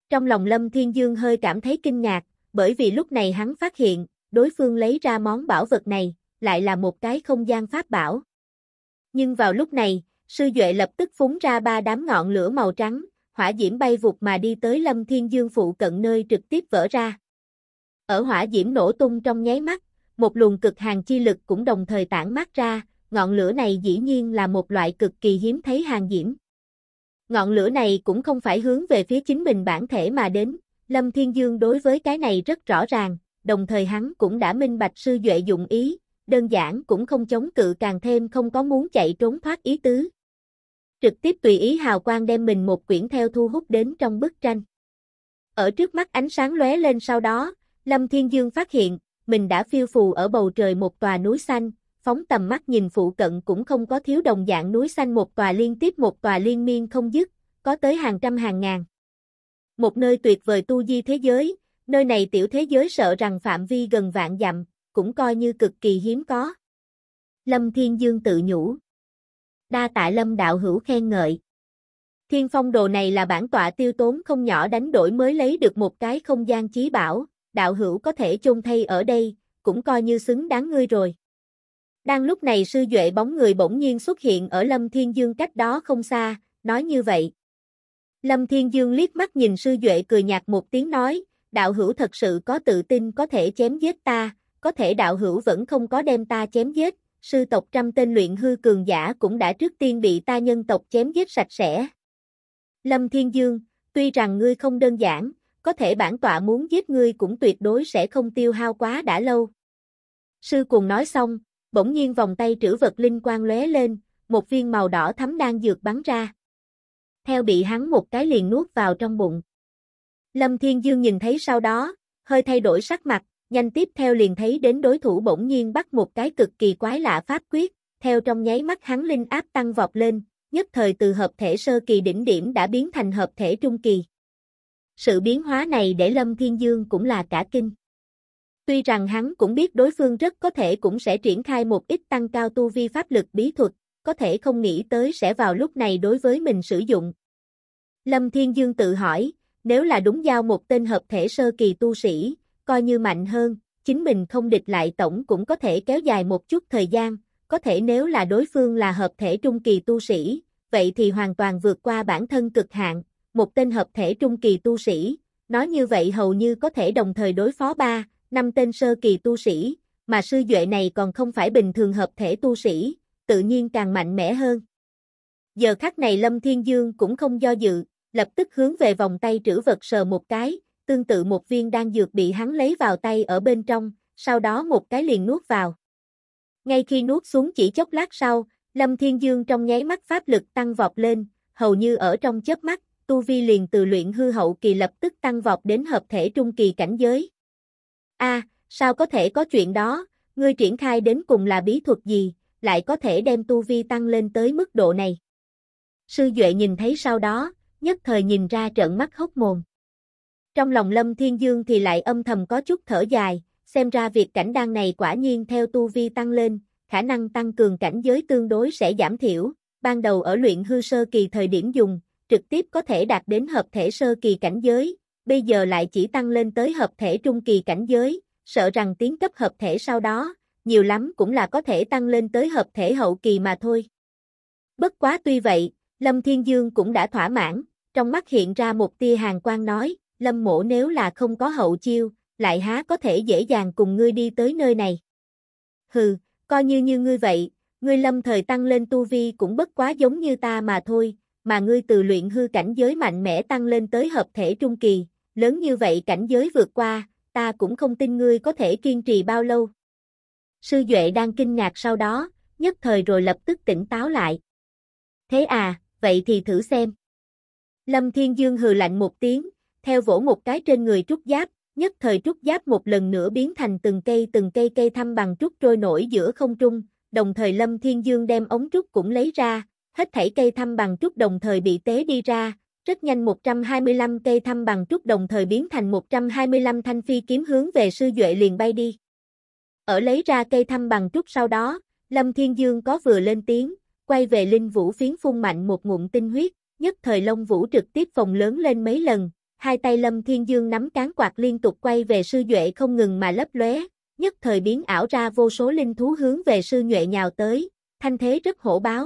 Trong lòng Lâm Thiên Dương hơi cảm thấy kinh ngạc, bởi vì lúc này hắn phát hiện, đối phương lấy ra món bảo vật này, lại là một cái không gian pháp bảo. Nhưng vào lúc này, sư Duệ lập tức phúng ra ba đám ngọn lửa màu trắng, hỏa diễm bay vụt mà đi tới Lâm Thiên Dương phụ cận nơi trực tiếp vỡ ra. Ở hỏa diễm nổ tung trong nháy mắt, một luồng cực hàng chi lực cũng đồng thời tản mát ra, ngọn lửa này dĩ nhiên là một loại cực kỳ hiếm thấy hàng diễm. Ngọn lửa này cũng không phải hướng về phía chính mình bản thể mà đến, Lâm Thiên Dương đối với cái này rất rõ ràng, đồng thời hắn cũng đã minh bạch sư Duệ dụng ý, đơn giản cũng không chống cự càng thêm không có muốn chạy trốn thoát ý tứ. Trực tiếp tùy ý hào quang đem mình một quyển theo thu hút đến trong bức tranh. Ở trước mắt ánh sáng lóe lên sau đó, Lâm Thiên Dương phát hiện, mình đã phiêu phù ở bầu trời một tòa núi xanh, phóng tầm mắt nhìn phụ cận cũng không có thiếu đồng dạng núi xanh một tòa liên tiếp một tòa liên miên không dứt, có tới hàng trăm hàng ngàn. Một nơi tuyệt vời tu di thế giới, nơi này tiểu thế giới sợ rằng phạm vi gần vạn dặm, cũng coi như cực kỳ hiếm có. Lâm Thiên Dương tự nhủ. Đa tại Lâm đạo hữu khen ngợi. Thiên phong đồ này là bản tọa tiêu tốn không nhỏ đánh đổi mới lấy được một cái không gian chí bảo, đạo hữu có thể chôn thay ở đây, cũng coi như xứng đáng ngươi rồi. Đang lúc này sư duệ bóng người bỗng nhiên xuất hiện ở Lâm Thiên Dương cách đó không xa, nói như vậy. Lâm Thiên Dương liếc mắt nhìn sư duệ cười nhạt một tiếng nói, đạo hữu thật sự có tự tin có thể chém giết ta, có thể đạo hữu vẫn không có đem ta chém giết, sư tộc trăm tên luyện hư cường giả cũng đã trước tiên bị ta nhân tộc chém giết sạch sẽ. Lâm Thiên Dương, tuy rằng ngươi không đơn giản, có thể bản tọa muốn giết ngươi cũng tuyệt đối sẽ không tiêu hao quá đã lâu. Sư cùng nói xong, bỗng nhiên vòng tay trữ vật linh quang lóe lên, một viên màu đỏ thắm đang dược bắn ra. Theo bị hắn một cái liền nuốt vào trong bụng. Lâm Thiên Dương nhìn thấy sau đó, hơi thay đổi sắc mặt, nhanh tiếp theo liền thấy đến đối thủ bỗng nhiên bắt một cái cực kỳ quái lạ pháp quyết, theo trong nháy mắt hắn linh áp tăng vọt lên, nhất thời từ hợp thể sơ kỳ đỉnh điểm đã biến thành hợp thể trung kỳ. Sự biến hóa này để Lâm Thiên Dương cũng là cả kinh. Tuy rằng hắn cũng biết đối phương rất có thể cũng sẽ triển khai một ít tăng cao tu vi pháp lực bí thuật, có thể không nghĩ tới sẽ vào lúc này đối với mình sử dụng. Lâm Thiên Dương tự hỏi, nếu là đúng giao một tên hợp thể sơ kỳ tu sĩ, coi như mạnh hơn, chính mình không địch lại tổng cũng có thể kéo dài một chút thời gian, có thể nếu là đối phương là hợp thể trung kỳ tu sĩ, vậy thì hoàn toàn vượt qua bản thân cực hạn, một tên hợp thể trung kỳ tu sĩ, nói như vậy hầu như có thể đồng thời đối phó ba, năm tên sơ kỳ tu sĩ, mà sư duệ này còn không phải bình thường hợp thể tu sĩ, tự nhiên càng mạnh mẽ hơn. Giờ khắc này Lâm Thiên Dương cũng không do dự, lập tức hướng về vòng tay trữ vật sờ một cái, tương tự một viên đan dược bị hắn lấy vào tay ở bên trong, sau đó một cái liền nuốt vào. Ngay khi nuốt xuống chỉ chốc lát sau, Lâm Thiên Dương trong nháy mắt pháp lực tăng vọt lên, hầu như ở trong chớp mắt, tu vi liền từ luyện hư hậu kỳ lập tức tăng vọt đến hợp thể trung kỳ cảnh giới. A, sao có thể có chuyện đó, ngươi triển khai đến cùng là bí thuật gì, lại có thể đem tu vi tăng lên tới mức độ này. Sư Duệ nhìn thấy sau đó, nhất thời nhìn ra trợn mắt hốc mồm. Trong lòng Lâm Thiên Dương thì lại âm thầm có chút thở dài, xem ra việc cảnh đan này quả nhiên theo tu vi tăng lên, khả năng tăng cường cảnh giới tương đối sẽ giảm thiểu, ban đầu ở luyện hư sơ kỳ thời điểm dùng, trực tiếp có thể đạt đến hợp thể sơ kỳ cảnh giới, bây giờ lại chỉ tăng lên tới hợp thể trung kỳ cảnh giới, sợ rằng tiến cấp hợp thể sau đó, nhiều lắm cũng là có thể tăng lên tới hợp thể hậu kỳ mà thôi. Bất quá tuy vậy, Lâm Thiên Dương cũng đã thỏa mãn, trong mắt hiện ra một tia hàng quang nói, lâm mộ nếu là không có hậu chiêu, lại há có thể dễ dàng cùng ngươi đi tới nơi này. Hừ, coi như như ngươi vậy, ngươi lâm thời tăng lên tu vi cũng bất quá giống như ta mà thôi, mà ngươi từ luyện hư cảnh giới mạnh mẽ tăng lên tới hợp thể trung kỳ, lớn như vậy cảnh giới vượt qua, ta cũng không tin ngươi có thể kiên trì bao lâu. Sư Duệ đang kinh ngạc sau đó, nhất thời rồi lập tức tỉnh táo lại. Thế à, vậy thì thử xem. Lâm Thiên Dương hừ lạnh một tiếng, theo vỗ một cái trên người trúc giáp, nhất thời trúc giáp một lần nữa biến thành từng cây từng cây cây thăm bằng trúc trôi nổi giữa không trung, đồng thời Lâm Thiên Dương đem ống trúc cũng lấy ra, hết thảy cây thăm bằng trúc đồng thời bị tế đi ra, rất nhanh 125 cây thăm bằng trúc đồng thời biến thành 125 thanh phi kiếm hướng về sư duệ liền bay đi. Ở lấy ra cây thăm bằng trúc sau đó, Lâm Thiên Dương có vừa lên tiếng, quay về Linh Vũ phiến phun mạnh một ngụm tinh huyết, nhất thời Long Vũ trực tiếp phòng lớn lên mấy lần, hai tay Lâm Thiên Dương nắm cán quạt liên tục quay về sư duệ không ngừng mà lấp lóe, nhất thời biến ảo ra vô số linh thú hướng về sư nhuệ nhào tới, thanh thế rất hổ báo.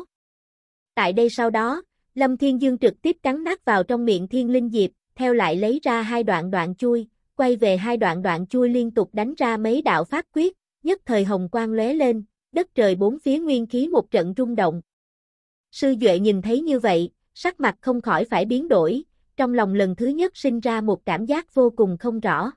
Tại đây sau đó, Lâm Thiên Dương trực tiếp cắn nát vào trong miệng Thiên Linh Diệp, theo lại lấy ra hai đoạn đoạn chui, quay về hai đoạn đoạn chui liên tục đánh ra mấy đạo pháp quyết, nhất thời hồng quang lóe lên, đất trời bốn phía nguyên khí một trận rung động. Sư Duệ nhìn thấy như vậy, sắc mặt không khỏi phải biến đổi, trong lòng lần thứ nhất sinh ra một cảm giác vô cùng không rõ.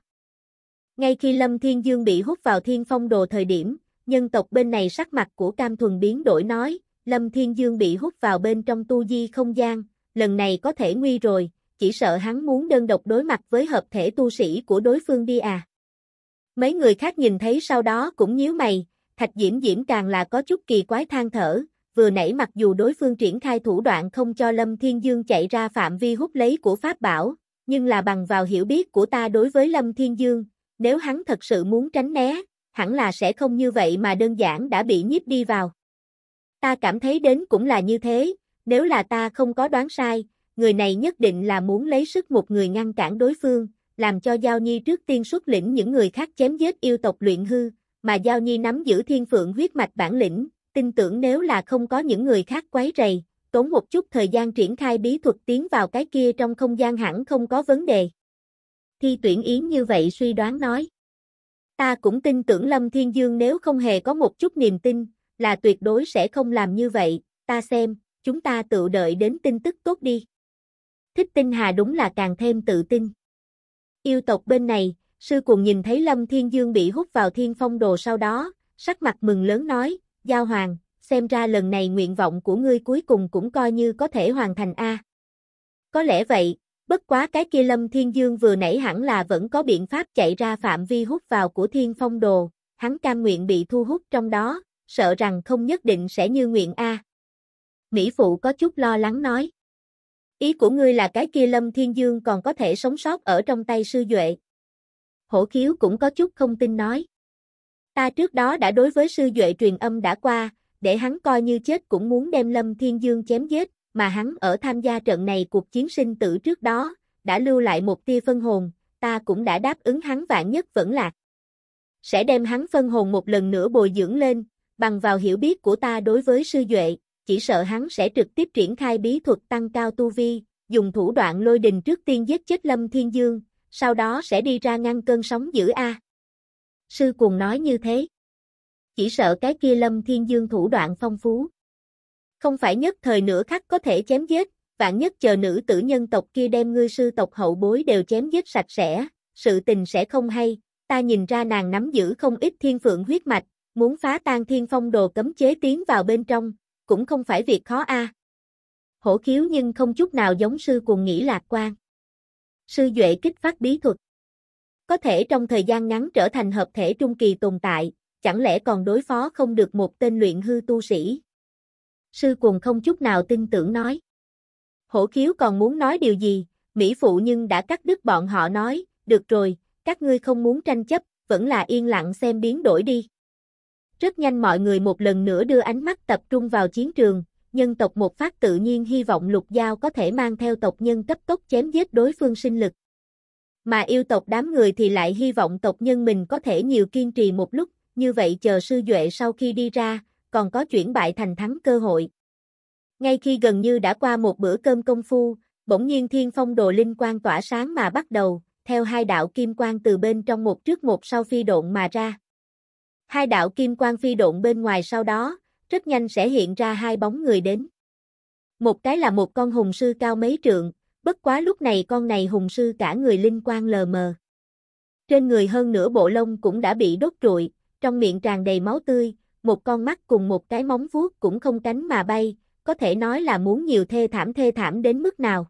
Ngay khi Lâm Thiên Dương bị hút vào thiên phong đồ thời điểm, nhân tộc bên này sắc mặt của Cam Thuần biến đổi nói, Lâm Thiên Dương bị hút vào bên trong tu di không gian, lần này có thể nguy rồi, chỉ sợ hắn muốn đơn độc đối mặt với hợp thể tu sĩ của đối phương đi à. Mấy người khác nhìn thấy sau đó cũng nhíu mày, Thạch Diễm Diễm càng là có chút kỳ quái than thở, vừa nãy mặc dù đối phương triển khai thủ đoạn không cho Lâm Thiên Dương chạy ra phạm vi hút lấy của Pháp Bảo, nhưng là bằng vào hiểu biết của ta đối với Lâm Thiên Dương, nếu hắn thật sự muốn tránh né, hẳn là sẽ không như vậy mà đơn giản đã bị nhiếp đi vào. Ta cảm thấy đến cũng là như thế, nếu là ta không có đoán sai, người này nhất định là muốn lấy sức một người ngăn cản đối phương, làm cho Giao Nhi trước tiên xuất lĩnh những người khác chém giết yêu tộc luyện hư, mà Giao Nhi nắm giữ thiên phượng huyết mạch bản lĩnh, tin tưởng nếu là không có những người khác quấy rầy, tốn một chút thời gian triển khai bí thuật tiến vào cái kia trong không gian hẳn không có vấn đề. Thi tuyển yến như vậy suy đoán nói. Ta cũng tin tưởng Lâm Thiên Dương nếu không hề có một chút niềm tin, là tuyệt đối sẽ không làm như vậy, ta xem, chúng ta tự đợi đến tin tức tốt đi. Thích tinh hà đúng là càng thêm tự tin. Yêu tộc bên này, sư cùng nhìn thấy Lâm Thiên Dương bị hút vào thiên phong đồ sau đó, sắc mặt mừng lớn nói, Giao Hoàng, xem ra lần này nguyện vọng của ngươi cuối cùng cũng coi như có thể hoàn thành a. Có lẽ vậy, bất quá cái kia Lâm Thiên Dương vừa nãy hẳn là vẫn có biện pháp chạy ra phạm vi hút vào của Thiên Phong Đồ, hắn cam nguyện bị thu hút trong đó, sợ rằng không nhất định sẽ như nguyện a. Mỹ phụ có chút lo lắng nói. Ý của ngươi là cái kia Lâm Thiên Dương còn có thể sống sót ở trong tay sư duệ. Hổ khiếu cũng có chút không tin nói. Ta trước đó đã đối với sư Duệ truyền âm đã qua, để hắn coi như chết cũng muốn đem Lâm Thiên Dương chém giết, mà hắn ở tham gia trận này cuộc chiến sinh tử trước đó, đã lưu lại một tia phân hồn, ta cũng đã đáp ứng hắn vạn nhất vẫn lạc. Sẽ đem hắn phân hồn một lần nữa bồi dưỡng lên, bằng vào hiểu biết của ta đối với sư Duệ, chỉ sợ hắn sẽ trực tiếp triển khai bí thuật tăng cao tu vi, dùng thủ đoạn lôi đình trước tiên giết chết Lâm Thiên Dương, sau đó sẽ đi ra ngăn cơn sóng dữ A sư Cuồng nói như thế. Chỉ sợ cái kia lâm thiên dương thủ đoạn phong phú. Không phải nhất thời nửa khắc có thể chém giết, vạn nhất chờ nữ tử nhân tộc kia đem ngươi sư tộc hậu bối đều chém giết sạch sẽ, sự tình sẽ không hay, ta nhìn ra nàng nắm giữ không ít thiên phượng huyết mạch, muốn phá tan thiên phong đồ cấm chế tiến vào bên trong, cũng không phải việc khó a. Hổ khiếu nhưng không chút nào giống sư cùng nghĩ lạc quan. Sư Duệ kích phát bí thuật có thể trong thời gian ngắn trở thành hợp thể trung kỳ tồn tại, chẳng lẽ còn đối phó không được một tên luyện hư tu sĩ. Sư cùng không chút nào tin tưởng nói. Hổ khiếu còn muốn nói điều gì, Mỹ Phụ nhưng đã cắt đứt bọn họ nói, được rồi, các ngươi không muốn tranh chấp, vẫn là yên lặng xem biến đổi đi. Rất nhanh mọi người một lần nữa đưa ánh mắt tập trung vào chiến trường, nhân tộc một phát tự nhiên hy vọng lục giao có thể mang theo tộc nhân cấp tốc chém giết đối phương sinh lực. Mà yêu tộc đám người thì lại hy vọng tộc nhân mình có thể nhiều kiên trì một lúc, như vậy chờ sư duệ sau khi đi ra, còn có chuyển bại thành thắng cơ hội. Ngay khi gần như đã qua một bữa cơm công phu, bỗng nhiên thiên phong đồ linh quang tỏa sáng mà bắt đầu, theo hai đạo kim quang từ bên trong một trước một sau phi độn mà ra. Hai đạo kim quang phi độn bên ngoài sau đó, rất nhanh sẽ hiện ra hai bóng người đến. Một cái là một con hùng sư cao mấy trượng, bất quá lúc này con này hùng sư cả người linh quang lờ mờ. Trên người hơn nửa bộ lông cũng đã bị đốt trụi, trong miệng tràn đầy máu tươi, một con mắt cùng một cái móng vuốt cũng không cánh mà bay, có thể nói là muốn nhiều thê thảm thê thảm đến mức nào.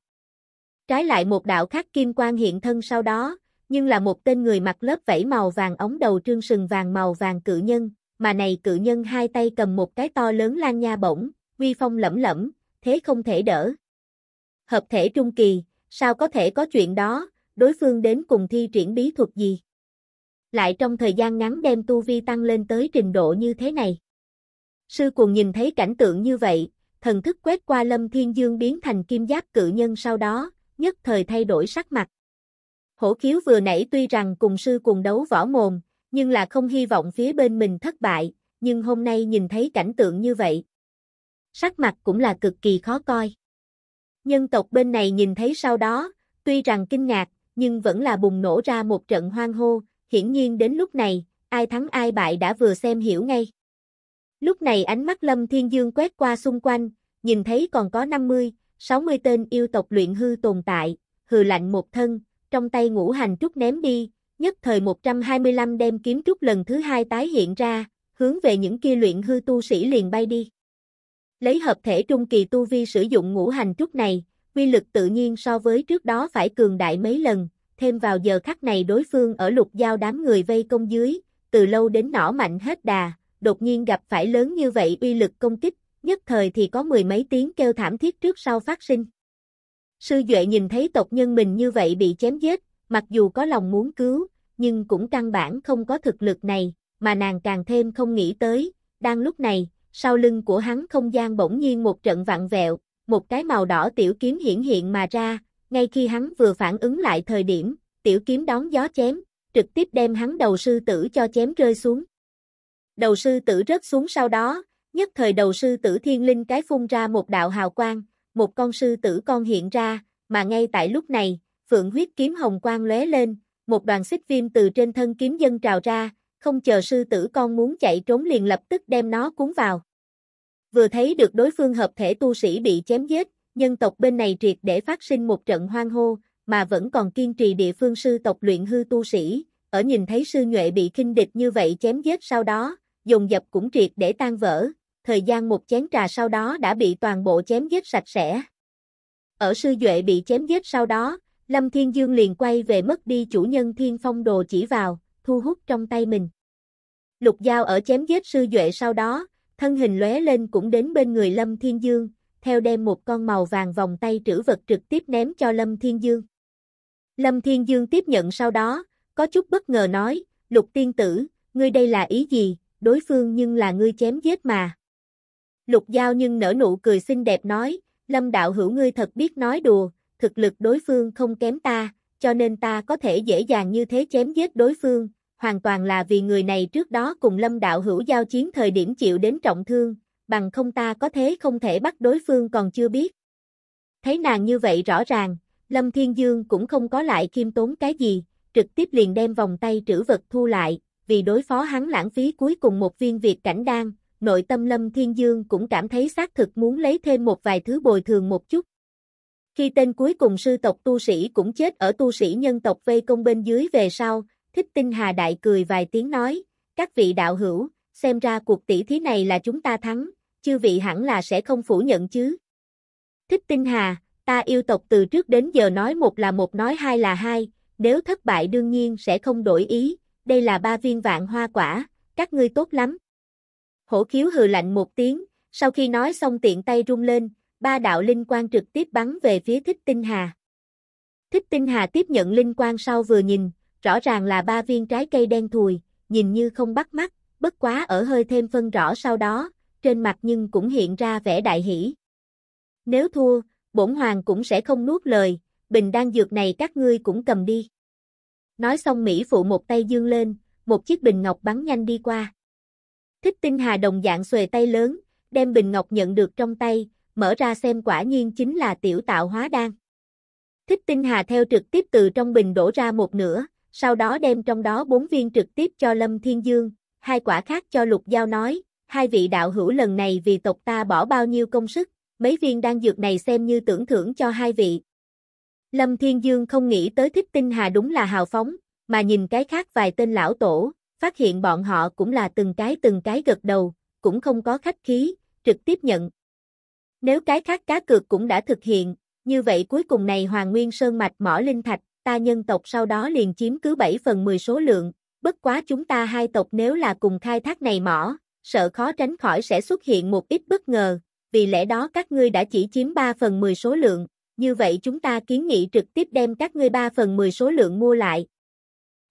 Trái lại một đạo khắc kim quang hiện thân sau đó, nhưng là một tên người mặc lớp vảy màu vàng ống đầu trương sừng vàng màu vàng cự nhân, mà này cự nhân hai tay cầm một cái to lớn lan nha bổng, uy phong lẫm lẫm, thế không thể đỡ hợp thể trung kỳ, sao có thể có chuyện đó, đối phương đến cùng thi triển bí thuật gì. Lại trong thời gian ngắn đem tu vi tăng lên tới trình độ như thế này. Sư cùng nhìn thấy cảnh tượng như vậy, thần thức quét qua lâm thiên dương biến thành kim giác cự nhân sau đó, nhất thời thay đổi sắc mặt. Hổ khiếu vừa nãy tuy rằng cùng sư cùng đấu võ mồm, nhưng là không hy vọng phía bên mình thất bại, nhưng hôm nay nhìn thấy cảnh tượng như vậy. Sắc mặt cũng là cực kỳ khó coi. Nhân tộc bên này nhìn thấy sau đó, tuy rằng kinh ngạc, nhưng vẫn là bùng nổ ra một trận hoang hô, hiển nhiên đến lúc này, ai thắng ai bại đã vừa xem hiểu ngay. Lúc này ánh mắt Lâm Thiên Dương quét qua xung quanh, nhìn thấy còn có 50, 60 tên yêu tộc luyện hư tồn tại, hừ lạnh một thân, trong tay ngũ hành trúc ném đi, nhất thời 125 đem kiếm trúc lần thứ hai tái hiện ra, hướng về những kia luyện hư tu sĩ liền bay đi. Lấy hợp thể trung kỳ tu vi sử dụng ngũ hành trúc này, quy lực tự nhiên so với trước đó phải cường đại mấy lần, thêm vào giờ khắc này đối phương ở lục giao đám người vây công dưới, từ lâu đến nỏ mạnh hết đà, đột nhiên gặp phải lớn như vậy uy lực công kích, nhất thời thì có mười mấy tiếng kêu thảm thiết trước sau phát sinh. Sư Duệ nhìn thấy tộc nhân mình như vậy bị chém giết, mặc dù có lòng muốn cứu, nhưng cũng căn bản không có thực lực này, mà nàng càng thêm không nghĩ tới, đang lúc này, sau lưng của hắn không gian bỗng nhiên một trận vặn vẹo, một cái màu đỏ tiểu kiếm hiển hiện mà ra, ngay khi hắn vừa phản ứng lại thời điểm, tiểu kiếm đón gió chém, trực tiếp đem hắn đầu sư tử cho chém rơi xuống. Đầu sư tử rớt xuống sau đó, nhất thời đầu sư tử thiên linh cái phun ra một đạo hào quang, một con sư tử con hiện ra, mà ngay tại lúc này, phượng huyết kiếm hồng quang lóe lên, một đoàn xích viêm từ trên thân kiếm dân trào ra, không chờ sư tử con muốn chạy trốn liền lập tức đem nó cuốn vào. Vừa thấy được đối phương hợp thể tu sĩ bị chém giết, nhân tộc bên này triệt để phát sinh một trận hoang hô, mà vẫn còn kiên trì địa phương sư tộc luyện hư tu sĩ, ở nhìn thấy sư nhuệ bị kinh địch như vậy chém giết sau đó, dùng dập cũng triệt để tan vỡ, thời gian một chén trà sau đó đã bị toàn bộ chém giết sạch sẽ. Ở sư duệ bị chém giết sau đó, Lâm Thiên Dương liền quay về mất đi chủ nhân Thiên Phong Đồ chỉ vào, thu hút trong tay mình. Lục Giao ở chém giết sư duệ sau đó, thân hình lóe lên cũng đến bên người Lâm Thiên Dương, theo đem một con màu vàng vòng tay trữ vật trực tiếp ném cho Lâm Thiên Dương. Lâm Thiên Dương tiếp nhận sau đó, có chút bất ngờ nói, Lục Tiên Tử, ngươi đây là ý gì, đối phương nhưng là ngươi chém giết mà. Lục Giao nhưng nở nụ cười xinh đẹp nói, Lâm Đạo Hữu ngươi thật biết nói đùa, thực lực đối phương không kém ta, cho nên ta có thể dễ dàng như thế chém giết đối phương, hoàn toàn là vì người này trước đó cùng lâm đạo hữu giao chiến thời điểm chịu đến trọng thương, bằng không ta có thế không thể bắt đối phương còn chưa biết. Thấy nàng như vậy rõ ràng, Lâm Thiên Dương cũng không có lại kiêm tốn cái gì, trực tiếp liền đem vòng tay trữ vật thu lại, vì đối phó hắn lãng phí cuối cùng một viên việt cảnh đan, nội tâm Lâm Thiên Dương cũng cảm thấy xác thực muốn lấy thêm một vài thứ bồi thường một chút, khi tên cuối cùng sư tộc tu sĩ cũng chết ở tu sĩ nhân tộc vây công bên dưới về sau, thích tinh hà đại cười vài tiếng nói, các vị đạo hữu, xem ra cuộc tỷ thí này là chúng ta thắng, chư vị hẳn là sẽ không phủ nhận chứ. Thích tinh hà, ta yêu tộc từ trước đến giờ nói một là một nói hai là hai, nếu thất bại đương nhiên sẽ không đổi ý, đây là ba viên vạn hoa quả, các ngươi tốt lắm. Hổ khiếu hừ lạnh một tiếng, sau khi nói xong tiện tay rung lên, ba đạo linh quang trực tiếp bắn về phía Thích Tinh Hà. Thích Tinh Hà tiếp nhận linh quang sau vừa nhìn, rõ ràng là ba viên trái cây đen thùi, nhìn như không bắt mắt, bất quá ở hơi thêm phân rõ sau đó, trên mặt nhưng cũng hiện ra vẻ đại hỷ. Nếu thua, bổn hoàng cũng sẽ không nuốt lời, bình đan dược này các ngươi cũng cầm đi. Nói xong Mỹ phụ một tay dương lên, một chiếc bình ngọc bắn nhanh đi qua. Thích Tinh Hà đồng dạng xuề tay lớn, đem bình ngọc nhận được trong tay, mở ra xem quả nhiên chính là tiểu tạo hóa đan. Thích tinh hà theo trực tiếp từ trong bình đổ ra một nửa, sau đó đem trong đó bốn viên trực tiếp cho Lâm Thiên Dương, hai quả khác cho Lục Giao nói, hai vị đạo hữu lần này vì tộc ta bỏ bao nhiêu công sức, mấy viên đan dược này xem như tưởng thưởng cho hai vị. Lâm Thiên Dương không nghĩ tới thích tinh hà đúng là hào phóng, mà nhìn cái khác vài tên lão tổ, phát hiện bọn họ cũng là từng cái từng cái gật đầu, cũng không có khách khí, trực tiếp nhận. Nếu cái khác cá cược cũng đã thực hiện, như vậy cuối cùng này Hoàng Nguyên Sơn Mạch mỏ linh thạch, ta nhân tộc sau đó liền chiếm cứ 7 phần 10 số lượng, bất quá chúng ta hai tộc nếu là cùng khai thác này mỏ, sợ khó tránh khỏi sẽ xuất hiện một ít bất ngờ, vì lẽ đó các ngươi đã chỉ chiếm 3 phần 10 số lượng, như vậy chúng ta kiến nghị trực tiếp đem các ngươi 3 phần 10 số lượng mua lại.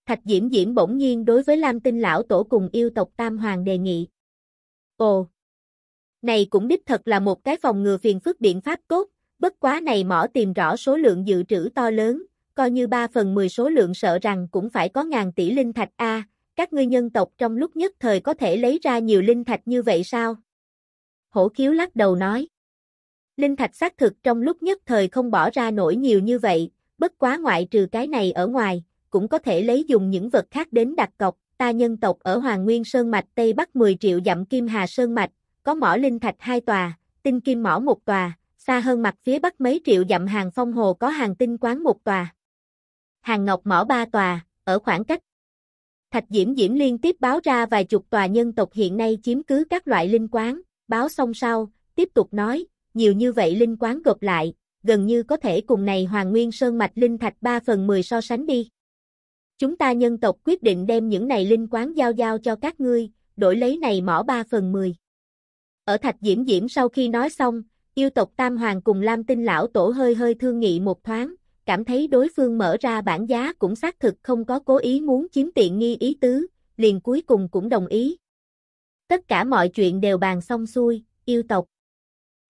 Thạch Diễm Diễm bỗng nhiên đối với Lam Tinh Lão Tổ cùng yêu tộc Tam Hoàng đề nghị. Ồ, này cũng đích thật là một cái phòng ngừa phiền phức biện pháp cốt bất quá này mỏ tìm rõ số lượng dự trữ to lớn, coi như 3 phần 10 số lượng sợ rằng cũng phải có ngàn tỷ linh thạch A, các ngươi nhân tộc trong lúc nhất thời có thể lấy ra nhiều linh thạch như vậy sao? Hổ khiếu lắc đầu nói. Linh thạch xác thực trong lúc nhất thời không bỏ ra nổi nhiều như vậy, bất quá ngoại trừ cái này ở ngoài, cũng có thể lấy dùng những vật khác đến đặt cọc, ta nhân tộc ở Hoàng Nguyên Sơn Mạch Tây Bắc 10 triệu dặm Kim Hà Sơn Mạch, có mỏ linh thạch hai tòa, tinh kim mỏ một tòa, xa hơn mặt phía bắc mấy triệu dặm hàng phong hồ có hàng tinh quán một tòa. Hàng ngọc mỏ ba tòa, ở khoảng cách. Thạch Diễm Diễm liên tiếp báo ra vài chục tòa nhân tộc hiện nay chiếm cứ các loại linh quán, báo xong sau, tiếp tục nói, nhiều như vậy linh quán gộp lại, gần như có thể cùng này Hoàng Nguyên Sơn Mạch Linh Thạch 3 phần 10 so sánh đi. Chúng ta nhân tộc quyết định đem những này linh quán giao giao cho các ngươi, đổi lấy này mỏ 3 phần 10. Ở Thạch Diễm Diễm sau khi nói xong, yêu tộc Tam Hoàng cùng Lam Tinh Lão Tổ hơi hơi thương nghị một thoáng, cảm thấy đối phương mở ra bản giá cũng xác thực không có cố ý muốn chiếm tiện nghi ý tứ, liền cuối cùng cũng đồng ý. Tất cả mọi chuyện đều bàn xong xuôi, yêu tộc.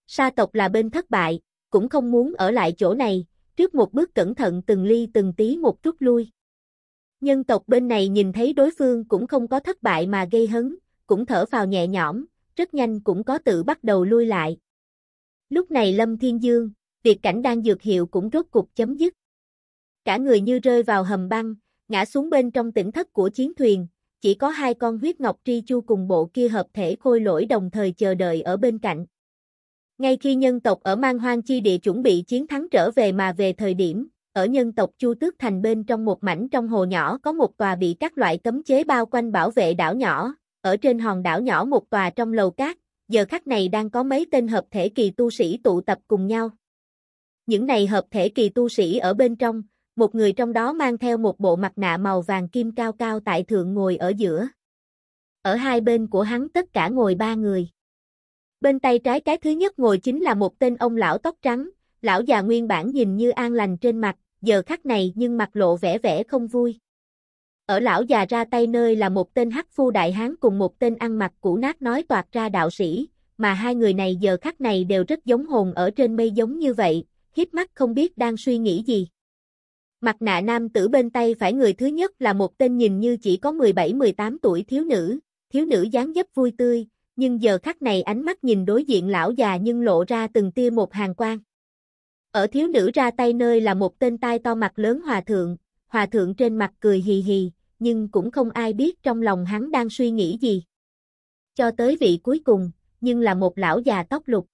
Sa tộc là bên thất bại, cũng không muốn ở lại chỗ này, trước một bước cẩn thận từng ly từng tí một chút lui. Nhân tộc bên này nhìn thấy đối phương cũng không có thất bại mà gây hấn, cũng thở vào nhẹ nhõm, rất nhanh cũng có tự bắt đầu lui lại. Lúc này Lâm Thiên Dương, việc cảnh đang dược hiệu cũng rốt cục chấm dứt. Cả người như rơi vào hầm băng, ngã xuống bên trong tỉnh thất của chiến thuyền, chỉ có hai con huyết ngọc tri chu cùng bộ kia hợp thể khôi lỗi đồng thời chờ đợi ở bên cạnh. Ngay khi nhân tộc ở mang hoang chi địa chuẩn bị chiến thắng trở về mà về thời điểm, ở nhân tộc Chu Tước Thành bên trong một mảnh trong hồ nhỏ có một tòa bị các loại cấm chế bao quanh bảo vệ đảo nhỏ, ở trên hòn đảo nhỏ một tòa trong lầu cát, giờ khắc này đang có mấy tên hợp thể kỳ tu sĩ tụ tập cùng nhau. Những này hợp thể kỳ tu sĩ ở bên trong, một người trong đó mang theo một bộ mặt nạ màu vàng kim cao cao tại thượng ngồi ở giữa. Ở hai bên của hắn tất cả ngồi ba người. Bên tay trái cái thứ nhất ngồi chính là một tên ông lão tóc trắng, lão già nguyên bản nhìn như an lành trên mặt, giờ khắc này nhưng mặt lộ vẻ vẻ không vui. Ở lão già ra tay nơi là một tên hắc phu đại hán cùng một tên ăn mặc cũ nát nói toạt ra đạo sĩ, mà hai người này giờ khắc này đều rất giống hồn ở trên mây giống như vậy, hít mắt không biết đang suy nghĩ gì. Mặt nạ nam tử bên tay phải người thứ nhất là một tên nhìn như chỉ có 17-18 tuổi thiếu nữ, thiếu nữ dáng dấp vui tươi, nhưng giờ khắc này ánh mắt nhìn đối diện lão già nhưng lộ ra từng tia một hàng quang. Ở thiếu nữ ra tay nơi là một tên tai to mặt lớn hòa thượng, hòa thượng trên mặt cười hì hì, nhưng cũng không ai biết trong lòng hắn đang suy nghĩ gì. Cho tới vị cuối cùng, nhưng là một lão già tóc lục.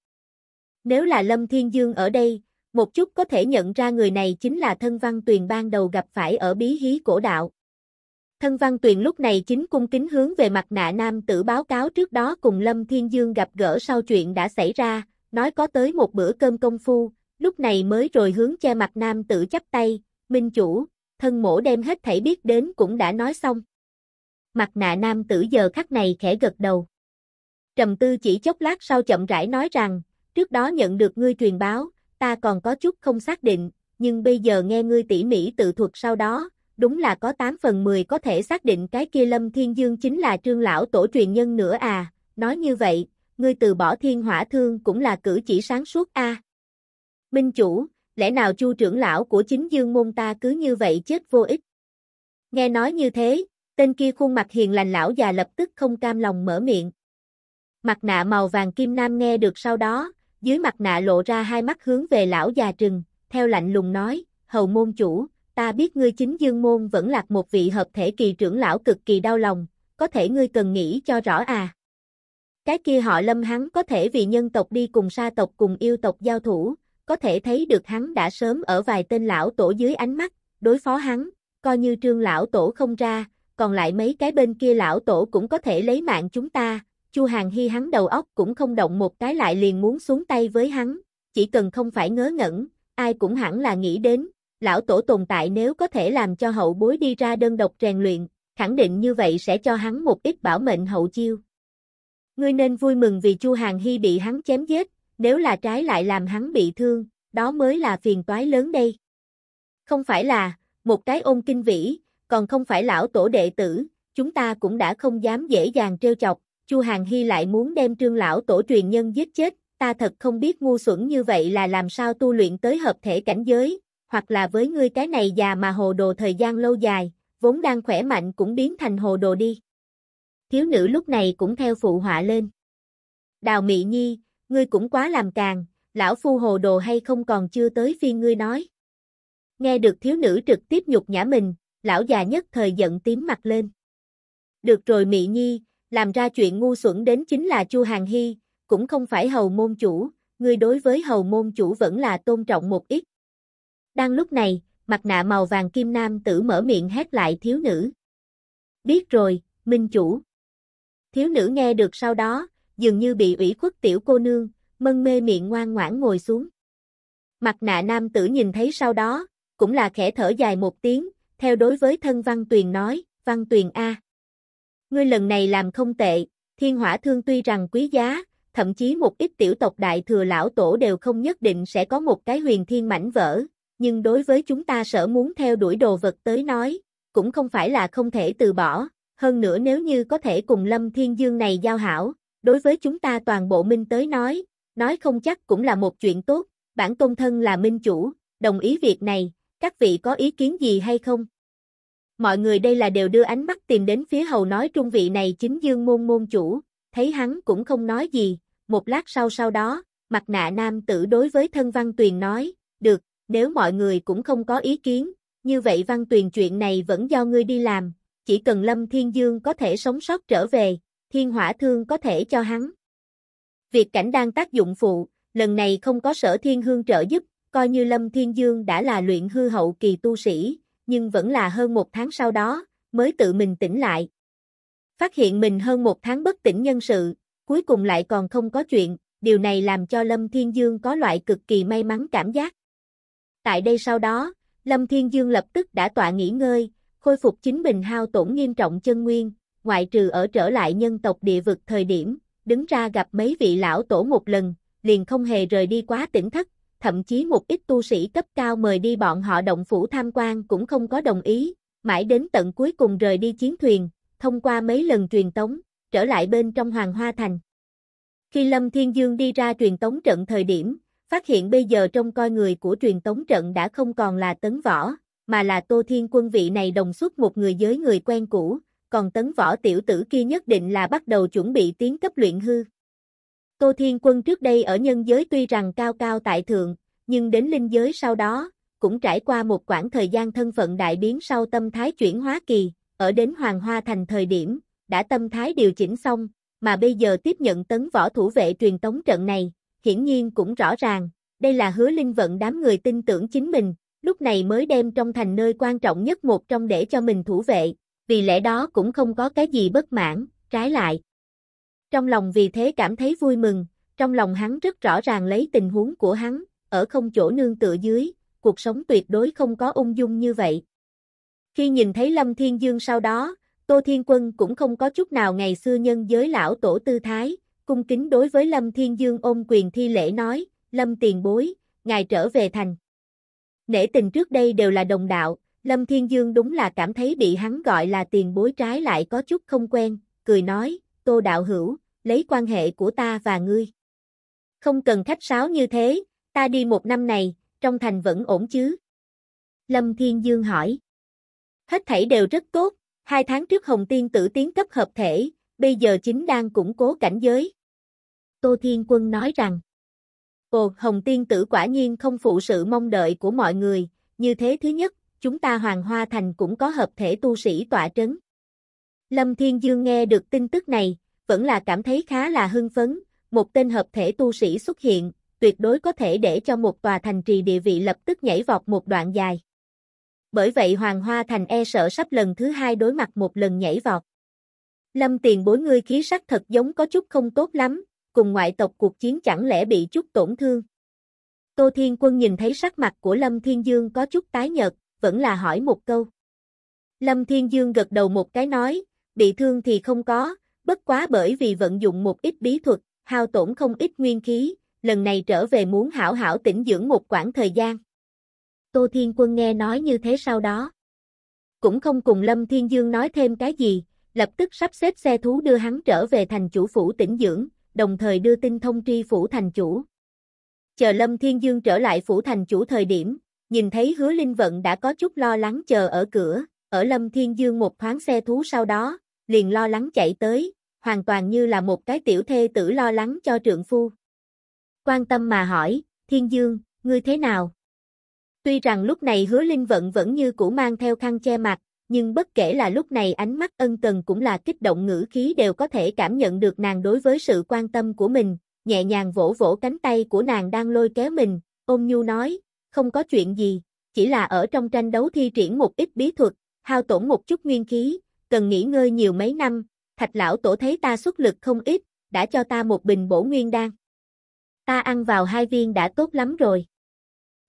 Nếu là Lâm Thiên Dương ở đây, một chút có thể nhận ra người này chính là thân văn tuyền ban đầu gặp phải ở bí hí cổ đạo. Thân văn tuyền lúc này chính cung kính hướng về mặt nạ nam tử báo cáo trước đó cùng Lâm Thiên Dương gặp gỡ sau chuyện đã xảy ra, nói có tới một bữa cơm công phu, lúc này mới rồi hướng che mặt nam tử chắp tay, minh chủ, thân mổ đem hết thảy biết đến cũng đã nói xong. Mặt nạ nam tử giờ khắc này khẽ gật đầu. Trầm tư chỉ chốc lát sau chậm rãi nói rằng, trước đó nhận được ngươi truyền báo, ta còn có chút không xác định, nhưng bây giờ nghe ngươi tỉ mỉ tự thuật sau đó, đúng là có 8 phần 10 có thể xác định cái kia Lâm Thiên Dương chính là trương lão tổ truyền nhân nữa à, nói như vậy, ngươi từ bỏ thiên hỏa thương cũng là cử chỉ sáng suốt a. À. Minh chủ, lẽ nào chu trưởng lão của chính dương môn ta cứ như vậy chết vô ích? Nghe nói như thế, tên kia khuôn mặt hiền lành lão già lập tức không cam lòng mở miệng. Mặt nạ màu vàng kim nam nghe được sau đó, dưới mặt nạ lộ ra hai mắt hướng về lão già trừng, theo lạnh lùng nói, hầu môn chủ, ta biết ngươi chính dương môn vẫn là một vị hợp thể kỳ trưởng lão cực kỳ đau lòng, có thể ngươi cần nghĩ cho rõ à. Cái kia họ lâm hắn có thể vì nhân tộc đi cùng sa tộc cùng yêu tộc giao thủ, có thể thấy được hắn đã sớm ở vài tên lão tổ dưới ánh mắt, đối phó hắn, coi như trương lão tổ không ra, còn lại mấy cái bên kia lão tổ cũng có thể lấy mạng chúng ta, Chu Hàng Hy hắn đầu óc cũng không động một cái lại liền muốn xuống tay với hắn, chỉ cần không phải ngớ ngẩn, ai cũng hẳn là nghĩ đến, lão tổ tồn tại nếu có thể làm cho hậu bối đi ra đơn độc rèn luyện, khẳng định như vậy sẽ cho hắn một ít bảo mệnh hậu chiêu. Ngươi nên vui mừng vì Chu Hàng Hy bị hắn chém giết, nếu là trái lại làm hắn bị thương, đó mới là phiền toái lớn đây. Không phải là, một cái ôn kinh vĩ, còn không phải lão tổ đệ tử, chúng ta cũng đã không dám dễ dàng trêu chọc, Chu Hàng Hy lại muốn đem trương lão tổ truyền nhân giết chết, ta thật không biết ngu xuẩn như vậy là làm sao tu luyện tới hợp thể cảnh giới, hoặc là với ngươi cái này già mà hồ đồ thời gian lâu dài, vốn đang khỏe mạnh cũng biến thành hồ đồ đi. Thiếu nữ lúc này cũng theo phụ họa lên. Đào Mị Nhi, ngươi cũng quá làm càng, lão phu hồ đồ hay không còn chưa tới phiên ngươi nói. Nghe được thiếu nữ trực tiếp nhục nhã mình, lão già nhất thời giận tím mặt lên. Được rồi Mị Nhi, làm ra chuyện ngu xuẩn đến chính là Chu Hàng Hy, cũng không phải hầu môn chủ, ngươi đối với hầu môn chủ vẫn là tôn trọng một ít. Đang lúc này, mặt nạ màu vàng kim nam tử mở miệng hét lại thiếu nữ. Biết rồi, minh chủ. Thiếu nữ nghe được sau đó, dường như bị ủy khuất tiểu cô nương, mân mê miệng ngoan ngoãn ngồi xuống. Mặt nạ nam tử nhìn thấy sau đó, cũng là khẽ thở dài một tiếng, theo đối với thân Văn Tuyền nói, Văn Tuyền A. Ngươi lần này làm không tệ, thiên hỏa thương tuy rằng quý giá, thậm chí một ít tiểu tộc đại thừa lão tổ đều không nhất định sẽ có một cái huyền thiên mảnh vỡ, nhưng đối với chúng ta sở muốn theo đuổi đồ vật tới nói, cũng không phải là không thể từ bỏ, hơn nữa nếu như có thể cùng Lâm Thiên Dương này giao hảo, đối với chúng ta toàn bộ minh tới nói, nói không chắc cũng là một chuyện tốt, bản công thân là minh chủ, đồng ý việc này, các vị có ý kiến gì hay không? Mọi người đây là đều đưa ánh mắt tìm đến phía hầu nói trung vị này chính dương môn môn chủ, thấy hắn cũng không nói gì, một lát sau sau đó, mặt nạ nam tử đối với thân văn tuyền nói, được, nếu mọi người cũng không có ý kiến, như vậy văn tuyền chuyện này vẫn do ngươi đi làm, chỉ cần Lâm Thiên Dương có thể sống sót trở về, thiên hỏa thương có thể cho hắn. Việc cảnh đang tác dụng phụ, lần này không có sở thiên hương trợ giúp, coi như Lâm Thiên Dương đã là luyện hư hậu kỳ tu sĩ, nhưng vẫn là hơn một tháng sau đó, mới tự mình tỉnh lại. Phát hiện mình hơn một tháng bất tỉnh nhân sự, cuối cùng lại còn không có chuyện, điều này làm cho Lâm Thiên Dương có loại cực kỳ may mắn cảm giác. Tại đây sau đó, Lâm Thiên Dương lập tức đã tọa nghỉ ngơi, khôi phục chính mình hao tổn nghiêm trọng chân nguyên, ngoại trừ ở trở lại nhân tộc địa vực thời điểm, đứng ra gặp mấy vị lão tổ một lần, liền không hề rời đi quá tỉnh thất, thậm chí một ít tu sĩ cấp cao mời đi bọn họ động phủ tham quan cũng không có đồng ý, mãi đến tận cuối cùng rời đi chiến thuyền, thông qua mấy lần truyền tống, trở lại bên trong Hoàng Hoa Thành. Khi Lâm Thiên Dương đi ra truyền tống trận thời điểm, phát hiện bây giờ trong coi người của truyền tống trận đã không còn là tấn võ, mà là Tô Thiên Quân vị này đồng xuất một người giới người quen cũ, còn tấn võ tiểu tử kia nhất định là bắt đầu chuẩn bị tiến cấp luyện hư. Tô Thiên Quân trước đây ở nhân giới tuy rằng cao cao tại thượng, nhưng đến linh giới sau đó, cũng trải qua một quãng thời gian thân phận đại biến sau tâm thái chuyển hóa kỳ, ở đến Hoàng Hoa Thành thời điểm, đã tâm thái điều chỉnh xong, mà bây giờ tiếp nhận tấn võ thủ vệ truyền tống trận này, hiển nhiên cũng rõ ràng, đây là hứa linh vận đám người tin tưởng chính mình, lúc này mới đem trong thành nơi quan trọng nhất một trong để cho mình thủ vệ, vì lẽ đó cũng không có cái gì bất mãn, trái lại. Trong lòng vì thế cảm thấy vui mừng, trong lòng hắn rất rõ ràng lấy tình huống của hắn, ở không chỗ nương tựa dưới, cuộc sống tuyệt đối không có ung dung như vậy. Khi nhìn thấy Lâm Thiên Dương sau đó, Tô Thiên Quân cũng không có chút nào ngày xưa nhân giới lão tổ tư thái, cung kính đối với Lâm Thiên Dương ôm quyền thi lễ nói, Lâm tiền bối, ngài trở về thành. Nể tình trước đây đều là đồng đạo, Lâm Thiên Dương đúng là cảm thấy bị hắn gọi là tiền bối trái lại có chút không quen, cười nói, tô đạo hữu, lấy quan hệ của ta và ngươi. Không cần khách sáo như thế, ta đi một năm này, trong thành vẫn ổn chứ? Lâm Thiên Dương hỏi. Hết thảy đều rất tốt, hai tháng trước Hồng Tiên tử tiến cấp hợp thể, bây giờ chính đang củng cố cảnh giới. Tô Thiên Quân nói rằng, Ồ, Hồng Tiên tử quả nhiên không phụ sự mong đợi của mọi người, như thế thứ nhất, chúng ta Hoàng Hoa Thành cũng có hợp thể tu sĩ tọa trấn. Lâm Thiên Dương nghe được tin tức này, vẫn là cảm thấy khá là hưng phấn, một tên hợp thể tu sĩ xuất hiện, tuyệt đối có thể để cho một tòa thành trì địa vị lập tức nhảy vọt một đoạn dài. Bởi vậy Hoàng Hoa Thành e sợ sắp lần thứ hai đối mặt một lần nhảy vọt. Lâm tiền bối ngươi khí sắc thật giống có chút không tốt lắm, cùng ngoại tộc cuộc chiến chẳng lẽ bị chút tổn thương. Tô Thiên Quân nhìn thấy sắc mặt của Lâm Thiên Dương có chút tái nhợt, vẫn là hỏi một câu. Lâm Thiên Dương gật đầu một cái nói, bị thương thì không có, bất quá bởi vì vận dụng một ít bí thuật, hao tổn không ít nguyên khí, lần này trở về muốn hảo hảo tĩnh dưỡng một quãng thời gian. Tô Thiên Quân nghe nói như thế sau đó. Cũng không cùng Lâm Thiên Dương nói thêm cái gì, lập tức sắp xếp xe thú đưa hắn trở về thành chủ phủ tĩnh dưỡng, đồng thời đưa tin thông tri phủ thành chủ. Chờ Lâm Thiên Dương trở lại phủ thành chủ thời điểm, nhìn thấy hứa linh vận đã có chút lo lắng chờ ở cửa, ở lâm thiên dương một thoáng xe thú sau đó, liền lo lắng chạy tới, hoàn toàn như là một cái tiểu thê tử lo lắng cho trượng phu. Quan tâm mà hỏi, thiên dương, ngươi thế nào? Tuy rằng lúc này hứa linh vận vẫn như cũ mang theo khăn che mặt, nhưng bất kể là lúc này ánh mắt ân cần cũng là kích động ngữ khí đều có thể cảm nhận được nàng đối với sự quan tâm của mình, nhẹ nhàng vỗ vỗ cánh tay của nàng đang lôi kéo mình, ôm nhu nói, không có chuyện gì, chỉ là ở trong tranh đấu thi triển một ít bí thuật, hao tổn một chút nguyên khí, cần nghỉ ngơi nhiều mấy năm, thạch lão tổ thấy ta xuất lực không ít, đã cho ta một bình bổ nguyên đan. Ta ăn vào hai viên đã tốt lắm rồi.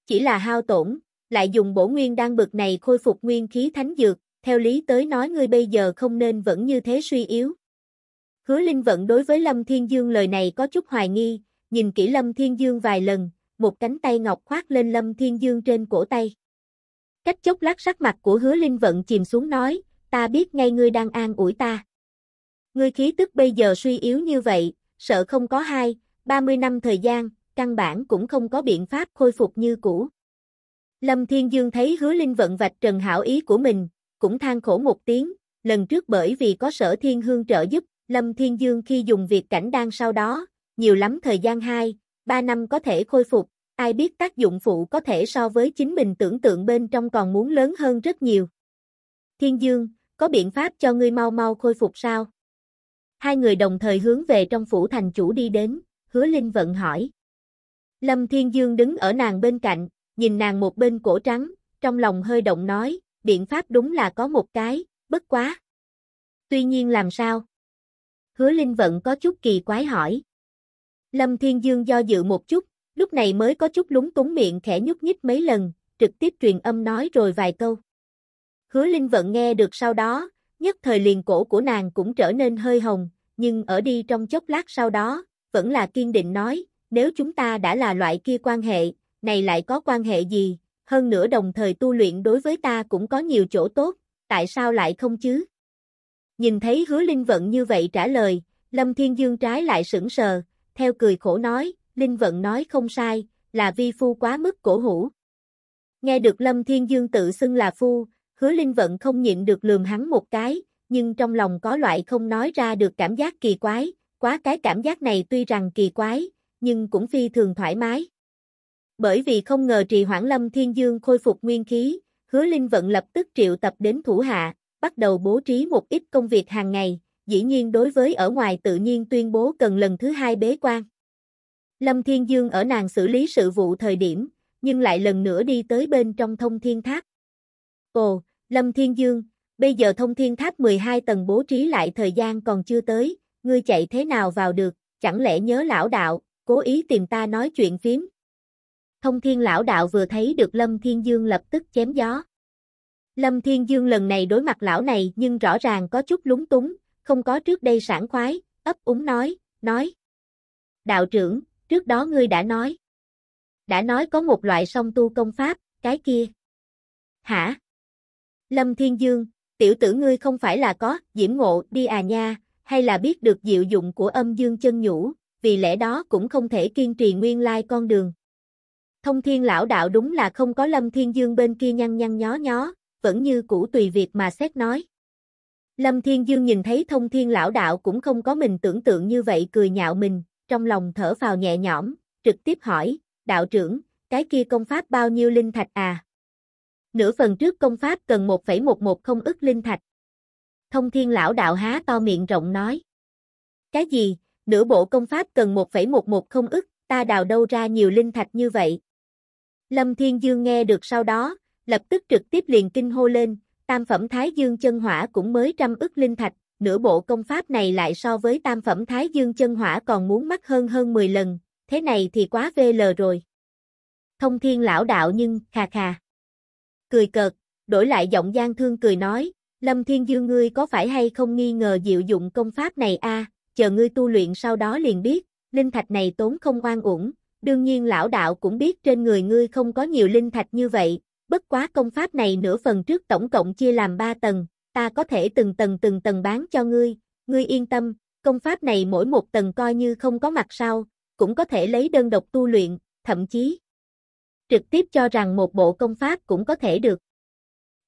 Chỉ là hao tổn, lại dùng bổ nguyên đan bực này khôi phục nguyên khí thánh dược, theo lý tới nói ngươi bây giờ không nên vẫn như thế suy yếu. Hứa Linh vẫn đối với Lâm Thiên Dương lời này có chút hoài nghi, nhìn kỹ Lâm Thiên Dương vài lần, một cánh tay ngọc khoác lên Lâm Thiên Dương trên cổ tay. Cách chốc lát sắc mặt của hứa linh vận chìm xuống nói, ta biết ngay ngươi đang an ủi ta. Ngươi khí tức bây giờ suy yếu như vậy, sợ không có hai, 30 năm thời gian, căn bản cũng không có biện pháp khôi phục như cũ. Lâm Thiên Dương thấy hứa linh vận vạch trần hảo ý của mình, cũng than khổ một tiếng, lần trước bởi vì có sở thiên hương trợ giúp, Lâm Thiên Dương khi dùng việc cảnh đang sau đó, nhiều lắm thời gian hai 3 năm có thể khôi phục, ai biết tác dụng phụ có thể so với chính mình tưởng tượng bên trong còn muốn lớn hơn rất nhiều. Thiên Dương, có biện pháp cho ngươi mau mau khôi phục sao? Hai người đồng thời hướng về trong phủ thành chủ đi đến, hứa Linh vận hỏi. Lâm Thiên Dương đứng ở nàng bên cạnh, nhìn nàng một bên cổ trắng, trong lòng hơi động nói, biện pháp đúng là có một cái, bất quá. Tuy nhiên làm sao? Hứa Linh vận có chút kỳ quái hỏi. Lâm Thiên Dương do dự một chút, lúc này mới có chút lúng túng miệng khẽ nhúc nhích mấy lần, trực tiếp truyền âm nói rồi vài câu. Hứa Linh vẫn nghe được sau đó, nhất thời liền cổ của nàng cũng trở nên hơi hồng, nhưng ở đi trong chốc lát sau đó, vẫn là kiên định nói, nếu chúng ta đã là loại kia quan hệ, này lại có quan hệ gì, hơn nữa đồng thời tu luyện đối với ta cũng có nhiều chỗ tốt, tại sao lại không chứ? Nhìn thấy hứa linh vận như vậy trả lời, Lâm Thiên Dương trái lại sững sờ, theo cười khổ nói, Linh Vận nói không sai, là vi phu quá mức cổ hủ. Nghe được Lâm Thiên Dương tự xưng là phu, hứa Linh Vận không nhịn được lườm hắn một cái, nhưng trong lòng có loại không nói ra được cảm giác kỳ quái, quá cái cảm giác này tuy rằng kỳ quái, nhưng cũng phi thường thoải mái. Bởi vì không ngờ trì hoãn Lâm Thiên Dương khôi phục nguyên khí, hứa Linh Vận lập tức triệu tập đến thủ hạ, bắt đầu bố trí một ít công việc hàng ngày, dĩ nhiên đối với ở ngoài tự nhiên tuyên bố cần lần thứ hai bế quan. Lâm Thiên Dương ở nàng xử lý sự vụ thời điểm, nhưng lại lần nữa đi tới bên trong thông thiên tháp. Ồ, Lâm Thiên Dương, bây giờ thông thiên tháp 12 tầng bố trí lại thời gian còn chưa tới, ngươi chạy thế nào vào được, chẳng lẽ nhớ lão đạo, cố ý tìm ta nói chuyện phím. Thông thiên lão đạo vừa thấy được Lâm Thiên Dương lập tức chém gió. Lâm Thiên Dương lần này đối mặt lão này nhưng rõ ràng có chút lúng túng, không có trước đây sảng khoái, ấp úng nói, nói. Đạo trưởng, trước đó ngươi đã nói. Đã nói có một loại song tu công pháp, cái kia. Hả? Lâm Thiên Dương, tiểu tử ngươi không phải là có diễm ngộ đi à nha, hay là biết được diệu dụng của âm dương chân nhũ, vì lẽ đó cũng không thể kiên trì nguyên lai con đường. Thông thiên lão đạo đúng là không có Lâm Thiên Dương bên kia nhăn nhăn nhó nhó, vẫn như cũ tùy việc mà xét nói. Lâm Thiên Dương nhìn thấy thông thiên lão đạo cũng không có mình tưởng tượng như vậy cười nhạo mình, trong lòng thở vào nhẹ nhõm, trực tiếp hỏi, đạo trưởng, cái kia công pháp bao nhiêu linh thạch à? Nửa phần trước công pháp cần 1,110 ức linh thạch. Thông thiên lão đạo há to miệng rộng nói. Cái gì, nửa bộ công pháp cần 1,110 ức, ta đào đâu ra nhiều linh thạch như vậy? Lâm Thiên Dương nghe được sau đó, lập tức trực tiếp liền kinh hô lên, tam phẩm Thái Dương chân hỏa cũng mới trăm ức linh thạch, nửa bộ công pháp này lại so với tam phẩm Thái Dương chân hỏa còn muốn mắc hơn hơn 10 lần, thế này thì quá vê lờ rồi. Thông thiên lão đạo nhưng, khà khà. Cười cợt, đổi lại giọng gian thương cười nói, Lâm Thiên Dương ngươi có phải hay không nghi ngờ diệu dụng công pháp này a? chờ ngươi tu luyện sau đó liền biết, linh thạch này tốn không oan uổng, đương nhiên lão đạo cũng biết trên người ngươi không có nhiều linh thạch như vậy, bất quá công pháp này nửa phần trước tổng cộng chia làm 3 tầng, ta có thể từng tầng từng tầng bán cho ngươi, ngươi yên tâm, công pháp này mỗi một tầng coi như không có mặt sau, cũng có thể lấy đơn độc tu luyện, thậm chí trực tiếp cho rằng một bộ công pháp cũng có thể được.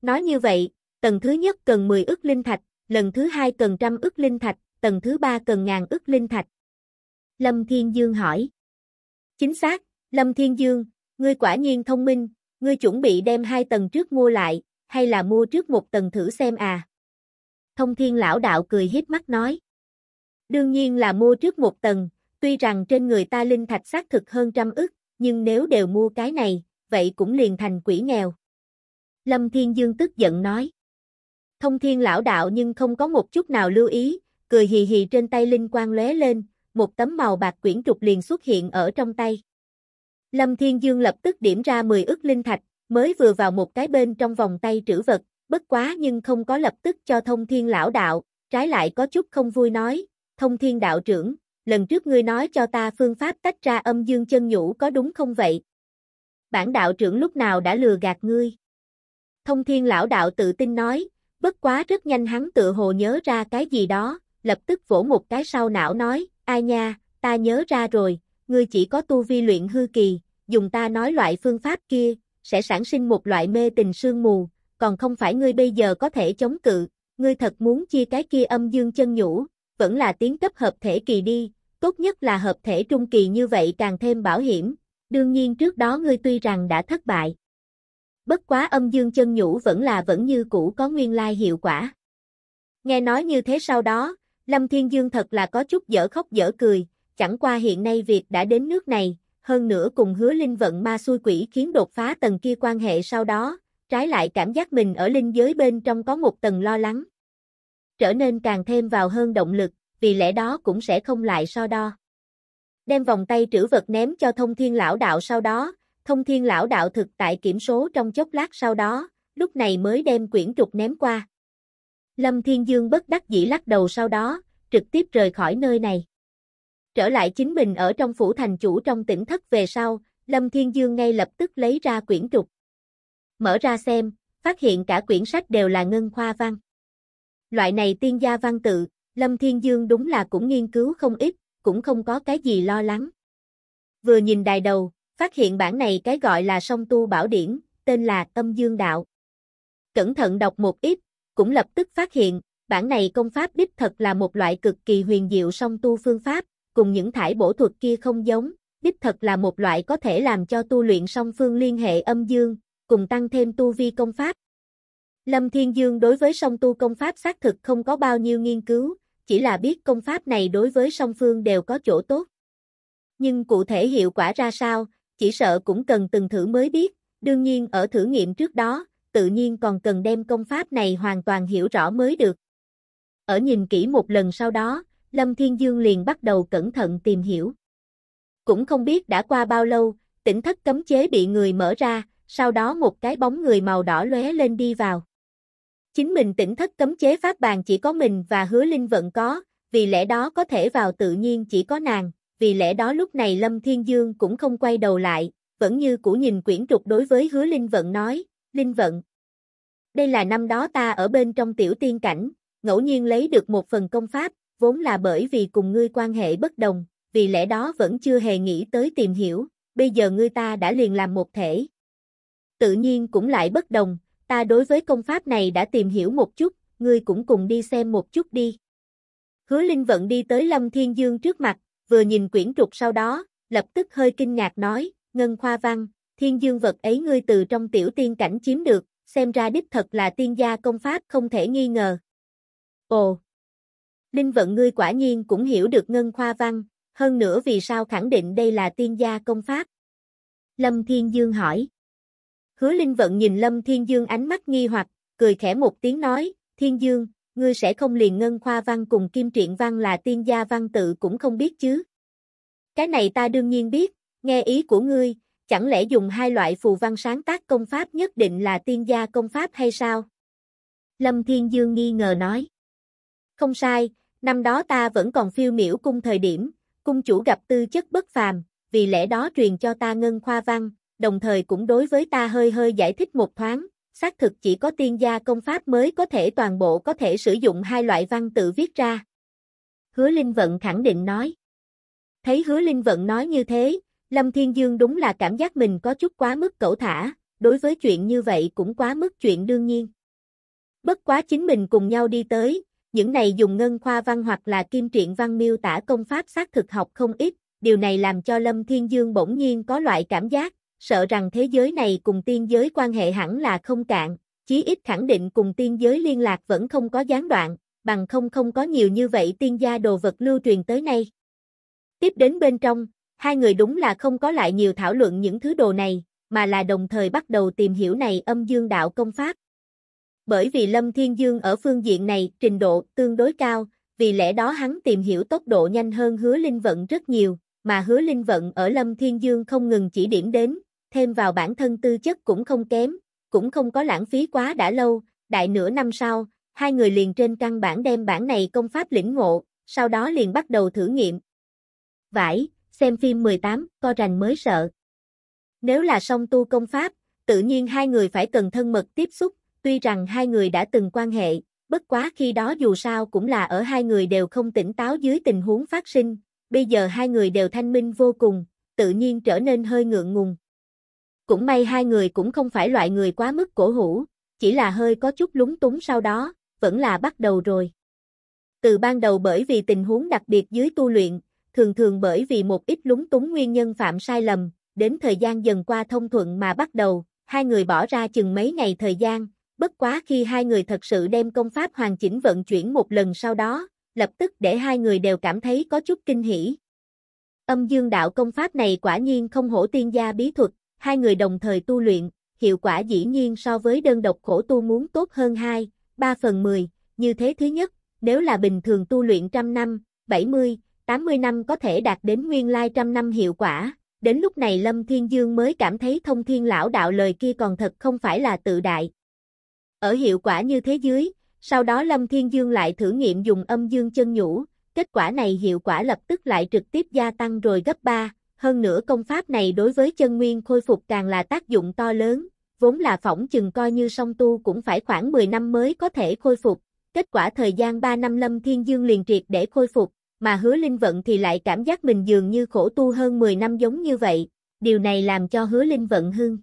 Nói như vậy, tầng thứ nhất cần 10 ức linh thạch, lần thứ hai cần trăm ức linh thạch, tầng thứ ba cần ngàn ức linh thạch. Lâm Thiên Dương hỏi. Chính xác, Lâm Thiên Dương, ngươi quả nhiên thông minh, Ngươi chuẩn bị đem hai tầng trước mua lại, hay là mua trước một tầng thử xem à? Thông thiên lão đạo cười hiếp mắt nói. Đương nhiên là mua trước một tầng, tuy rằng trên người ta linh thạch xác thực hơn trăm ức, nhưng nếu đều mua cái này, vậy cũng liền thành quỷ nghèo. Lâm Thiên Dương tức giận nói. Thông thiên lão đạo nhưng không có một chút nào lưu ý, cười hì hì trên tay linh quang lóe lên, một tấm màu bạc quyển trục liền xuất hiện ở trong tay. Lâm Thiên Dương lập tức điểm ra 10 ức linh thạch, mới vừa vào một cái bên trong vòng tay trữ vật, bất quá nhưng không có lập tức cho thông thiên lão đạo, trái lại có chút không vui nói, thông thiên đạo trưởng, lần trước ngươi nói cho ta phương pháp tách ra âm dương chân nhũ có đúng không vậy? Bản đạo trưởng lúc nào đã lừa gạt ngươi? Thông thiên lão đạo tự tin nói, bất quá rất nhanh hắn tự hồ nhớ ra cái gì đó, lập tức vỗ một cái sau não nói, ai nha, ta nhớ ra rồi, ngươi chỉ có tu vi luyện hư kỳ, dùng ta nói loại phương pháp kia, sẽ sản sinh một loại mê tình sương mù, còn không phải ngươi bây giờ có thể chống cự, ngươi thật muốn chia cái kia âm dương chân nhũ, vẫn là tiến cấp hợp thể kỳ đi, tốt nhất là hợp thể trung kỳ như vậy càng thêm bảo hiểm, đương nhiên trước đó ngươi tuy rằng đã thất bại. Bất quá âm dương chân nhũ vẫn là vẫn như cũ có nguyên lai hiệu quả. Nghe nói như thế sau đó, Lâm Thiên Dương thật là có chút dở khóc dở cười, Chẳng qua hiện nay việc đã đến nước này, hơn nữa cùng hứa linh vận ma xui quỷ khiến đột phá tầng kia quan hệ sau đó, trái lại cảm giác mình ở linh giới bên trong có một tầng lo lắng. Trở nên càng thêm vào hơn động lực, vì lẽ đó cũng sẽ không lại so đo. Đem vòng tay trữ vật ném cho thông thiên lão đạo sau đó, thông thiên lão đạo thực tại kiểm số trong chốc lát sau đó, lúc này mới đem quyển trục ném qua. Lâm Thiên Dương bất đắc dĩ lắc đầu sau đó, trực tiếp rời khỏi nơi này. Trở lại chính mình ở trong phủ thành chủ trong tỉnh thất về sau, Lâm Thiên Dương ngay lập tức lấy ra quyển trục. Mở ra xem, phát hiện cả quyển sách đều là ngân khoa văn. Loại này tiên gia văn tự, Lâm Thiên Dương đúng là cũng nghiên cứu không ít, cũng không có cái gì lo lắng. Vừa nhìn đài đầu, phát hiện bản này cái gọi là song tu bảo điển, tên là tâm Dương Đạo. Cẩn thận đọc một ít, cũng lập tức phát hiện, bản này công pháp đích thật là một loại cực kỳ huyền diệu song tu phương pháp, cùng những thải bổ thuật kia không giống, đích thật là một loại có thể làm cho tu luyện song phương liên hệ âm dương, cùng tăng thêm tu vi công pháp. Lâm Thiên Dương đối với song tu công pháp xác thực không có bao nhiêu nghiên cứu, chỉ là biết công pháp này đối với song phương đều có chỗ tốt. Nhưng cụ thể hiệu quả ra sao, chỉ sợ cũng cần từng thử mới biết, đương nhiên ở thử nghiệm trước đó, tự nhiên còn cần đem công pháp này hoàn toàn hiểu rõ mới được. Ở nhìn kỹ một lần sau đó, Lâm Thiên Dương liền bắt đầu cẩn thận tìm hiểu. Cũng không biết đã qua bao lâu, tỉnh thất cấm chế bị người mở ra, sau đó một cái bóng người màu đỏ lóe lên đi vào. Chính mình tỉnh thất cấm chế phát bàn chỉ có mình và hứa linh vận có, vì lẽ đó có thể vào tự nhiên chỉ có nàng, vì lẽ đó lúc này Lâm Thiên Dương cũng không quay đầu lại, vẫn như cũ nhìn quyển trục đối với hứa Linh Vận nói, Linh Vận. Đây là năm đó ta ở bên trong tiểu tiên cảnh, ngẫu nhiên lấy được một phần công pháp, vốn là bởi vì cùng ngươi quan hệ bất đồng, vì lẽ đó vẫn chưa hề nghĩ tới tìm hiểu, bây giờ ngươi ta đã liền làm một thể. Tự nhiên cũng lại bất đồng, ta đối với công pháp này đã tìm hiểu một chút, ngươi cũng cùng đi xem một chút đi. Hứa Linh Vận đi tới Lâm Thiên Dương trước mặt, vừa nhìn quyển trục sau đó, lập tức hơi kinh ngạc nói, Ngân Khoa Văn, Thiên Dương vật ấy ngươi từ trong tiểu tiên cảnh chiếm được, xem ra đích thật là tiên gia công pháp không thể nghi ngờ. Ồ, Linh vận ngươi quả nhiên cũng hiểu được ngân khoa văn, hơn nữa vì sao khẳng định đây là tiên gia công pháp. Lâm Thiên Dương hỏi. Hứa Linh vận nhìn Lâm Thiên Dương ánh mắt nghi hoặc, cười khẽ một tiếng nói, Thiên Dương, ngươi sẽ không liền ngân khoa văn cùng kim truyện văn là tiên gia văn tự cũng không biết chứ. Cái này ta đương nhiên biết, nghe ý của ngươi, chẳng lẽ dùng hai loại phù văn sáng tác công pháp nhất định là tiên gia công pháp hay sao? Lâm Thiên Dương nghi ngờ nói. Không sai, Năm đó ta vẫn còn phiêu miễu cung thời điểm, cung chủ gặp tư chất bất phàm, vì lẽ đó truyền cho ta ngân khoa văn, đồng thời cũng đối với ta hơi hơi giải thích một thoáng, xác thực chỉ có tiên gia công pháp mới có thể toàn bộ có thể sử dụng hai loại văn tự viết ra. Hứa Linh Vận khẳng định nói. Thấy Hứa Linh Vận nói như thế, Lâm Thiên Dương đúng là cảm giác mình có chút quá mức cẩu thả, đối với chuyện như vậy cũng quá mức chuyện đương nhiên. Bất quá chính mình cùng nhau đi tới, những này dùng ngân khoa văn hoặc là kim truyện văn miêu tả công pháp xác thực học không ít, điều này làm cho Lâm Thiên Dương bỗng nhiên có loại cảm giác, sợ rằng thế giới này cùng tiên giới quan hệ hẳn là không cạn, chí ít khẳng định cùng tiên giới liên lạc vẫn không có gián đoạn, bằng không không có nhiều như vậy tiên gia đồ vật lưu truyền tới nay. Tiếp đến bên trong, hai người đúng là không có lại nhiều thảo luận những thứ đồ này, mà là đồng thời bắt đầu tìm hiểu này âm dương đạo công pháp bởi vì Lâm Thiên Dương ở phương diện này trình độ tương đối cao, vì lẽ đó hắn tìm hiểu tốc độ nhanh hơn hứa linh vận rất nhiều, mà hứa linh vận ở Lâm Thiên Dương không ngừng chỉ điểm đến, thêm vào bản thân tư chất cũng không kém, cũng không có lãng phí quá đã lâu, đại nửa năm sau, hai người liền trên căn bản đem bản này công pháp lĩnh ngộ, sau đó liền bắt đầu thử nghiệm. Vải, xem phim 18, co rành mới sợ. Nếu là song tu công pháp, tự nhiên hai người phải cần thân mật tiếp xúc, Tuy rằng hai người đã từng quan hệ, bất quá khi đó dù sao cũng là ở hai người đều không tỉnh táo dưới tình huống phát sinh, bây giờ hai người đều thanh minh vô cùng, tự nhiên trở nên hơi ngượng ngùng. Cũng may hai người cũng không phải loại người quá mức cổ hủ, chỉ là hơi có chút lúng túng sau đó, vẫn là bắt đầu rồi. Từ ban đầu bởi vì tình huống đặc biệt dưới tu luyện, thường thường bởi vì một ít lúng túng nguyên nhân phạm sai lầm, đến thời gian dần qua thông thuận mà bắt đầu, hai người bỏ ra chừng mấy ngày thời gian, Bất quá khi hai người thật sự đem công pháp hoàn chỉnh vận chuyển một lần sau đó, lập tức để hai người đều cảm thấy có chút kinh hỉ. Âm dương đạo công pháp này quả nhiên không hổ tiên gia bí thuật, hai người đồng thời tu luyện, hiệu quả dĩ nhiên so với đơn độc khổ tu muốn tốt hơn 2, 3 phần 10, như thế thứ nhất, nếu là bình thường tu luyện trăm năm, 70, 80 năm có thể đạt đến nguyên lai trăm năm hiệu quả, đến lúc này Lâm Thiên Dương mới cảm thấy thông thiên lão đạo lời kia còn thật không phải là tự đại, ở hiệu quả như thế dưới, sau đó Lâm Thiên Dương lại thử nghiệm dùng âm dương chân nhũ, kết quả này hiệu quả lập tức lại trực tiếp gia tăng rồi gấp 3, hơn nữa công pháp này đối với chân nguyên khôi phục càng là tác dụng to lớn, vốn là phỏng chừng coi như song tu cũng phải khoảng 10 năm mới có thể khôi phục, kết quả thời gian 3 năm Lâm Thiên Dương liền triệt để khôi phục, mà hứa linh vận thì lại cảm giác mình dường như khổ tu hơn 10 năm giống như vậy, điều này làm cho hứa linh vận hưng.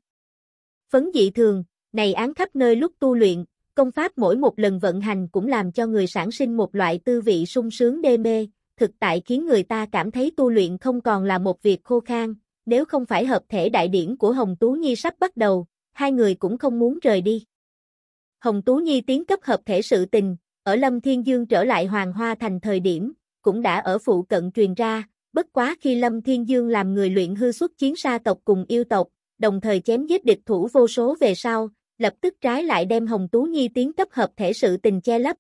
Phấn dị thường, này án khắp nơi lúc tu luyện, công pháp mỗi một lần vận hành cũng làm cho người sản sinh một loại tư vị sung sướng đê mê, thực tại khiến người ta cảm thấy tu luyện không còn là một việc khô khan, nếu không phải hợp thể đại điển của Hồng Tú Nhi sắp bắt đầu, hai người cũng không muốn rời đi. Hồng Tú Nhi tiến cấp hợp thể sự tình, ở Lâm Thiên Dương trở lại Hoàng Hoa Thành thời điểm, cũng đã ở phụ cận truyền ra, bất quá khi Lâm Thiên Dương làm người luyện hư xuất chiến sa tộc cùng yêu tộc, đồng thời chém giết địch thủ vô số về sau, lập tức trái lại đem Hồng Tú Nhi tiến cấp hợp thể sự tình che lấp.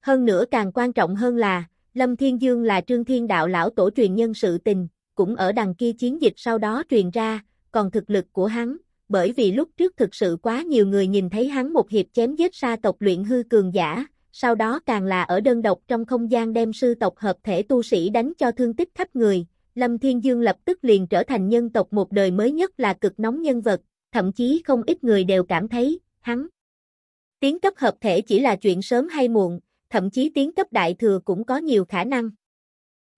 Hơn nữa càng quan trọng hơn là, Lâm Thiên Dương là Trương Thiên Đạo lão tổ truyền nhân sự tình, cũng ở đằng kia chiến dịch sau đó truyền ra, còn thực lực của hắn, bởi vì lúc trước thực sự quá nhiều người nhìn thấy hắn một hiệp chém giết sa tộc luyện hư cường giả, sau đó càng là ở đơn độc trong không gian đem sư tộc hợp thể tu sĩ đánh cho thương tích khắp người, Lâm Thiên Dương lập tức liền trở thành nhân tộc một đời mới nhất là cực nóng nhân vật, thậm chí không ít người đều cảm thấy, hắn. Tiến cấp hợp thể chỉ là chuyện sớm hay muộn, thậm chí tiến cấp đại thừa cũng có nhiều khả năng.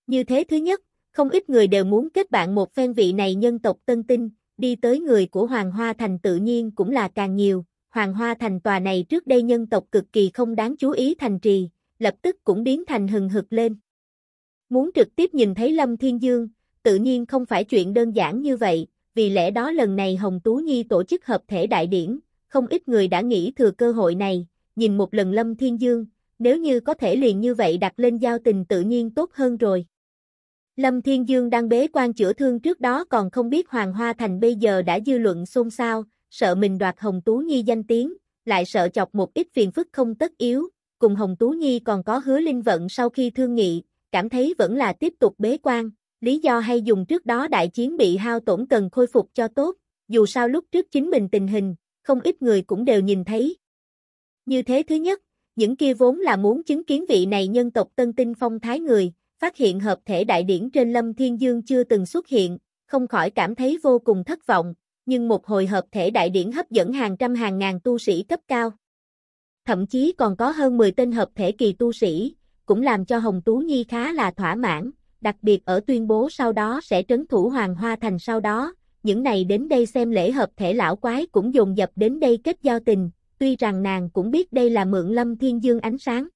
Như thế thứ nhất, không ít người đều muốn kết bạn một phen vị này nhân tộc tân tinh, đi tới người của Hoàng Hoa Thành tự nhiên cũng là càng nhiều. Hoàng Hoa Thành tòa này trước đây nhân tộc cực kỳ không đáng chú ý thành trì, lập tức cũng biến thành hừng hực lên. Muốn trực tiếp nhìn thấy Lâm Thiên Dương, tự nhiên không phải chuyện đơn giản như vậy, vì lẽ đó lần này Hồng Tú Nhi tổ chức hợp thể đại điển, không ít người đã nghĩ thừa cơ hội này, nhìn một lần Lâm Thiên Dương, nếu như có thể liền như vậy đặt lên giao tình tự nhiên tốt hơn rồi. Lâm Thiên Dương đang bế quan chữa thương trước đó còn không biết Hoàng Hoa Thành bây giờ đã dư luận xôn xao, sợ mình đoạt Hồng Tú Nhi danh tiếng, lại sợ chọc một ít phiền phức không tất yếu, cùng Hồng Tú Nhi còn có hứa linh vận sau khi thương nghị, cảm thấy vẫn là tiếp tục bế quan, lý do hay dùng trước đó đại chiến bị hao tổn cần khôi phục cho tốt, dù sao lúc trước chính mình tình hình, không ít người cũng đều nhìn thấy. Như thế thứ nhất, những kia vốn là muốn chứng kiến vị này nhân tộc tân tinh phong thái người, phát hiện hợp thể đại điển trên Lâm Thiên Dương chưa từng xuất hiện, không khỏi cảm thấy vô cùng thất vọng, nhưng một hồi hợp thể đại điển hấp dẫn hàng trăm hàng ngàn tu sĩ cấp cao. Thậm chí còn có hơn 10 tên hợp thể kỳ tu sĩ, cũng làm cho Hồng Tú Nhi khá là thỏa mãn, đặc biệt ở tuyên bố sau đó sẽ trấn thủ Hoàng Hoa Thành sau đó, những này đến đây xem lễ hợp thể lão quái cũng dồn dập đến đây kết giao tình, tuy rằng nàng cũng biết đây là mượn lâm thiên dương ánh sáng.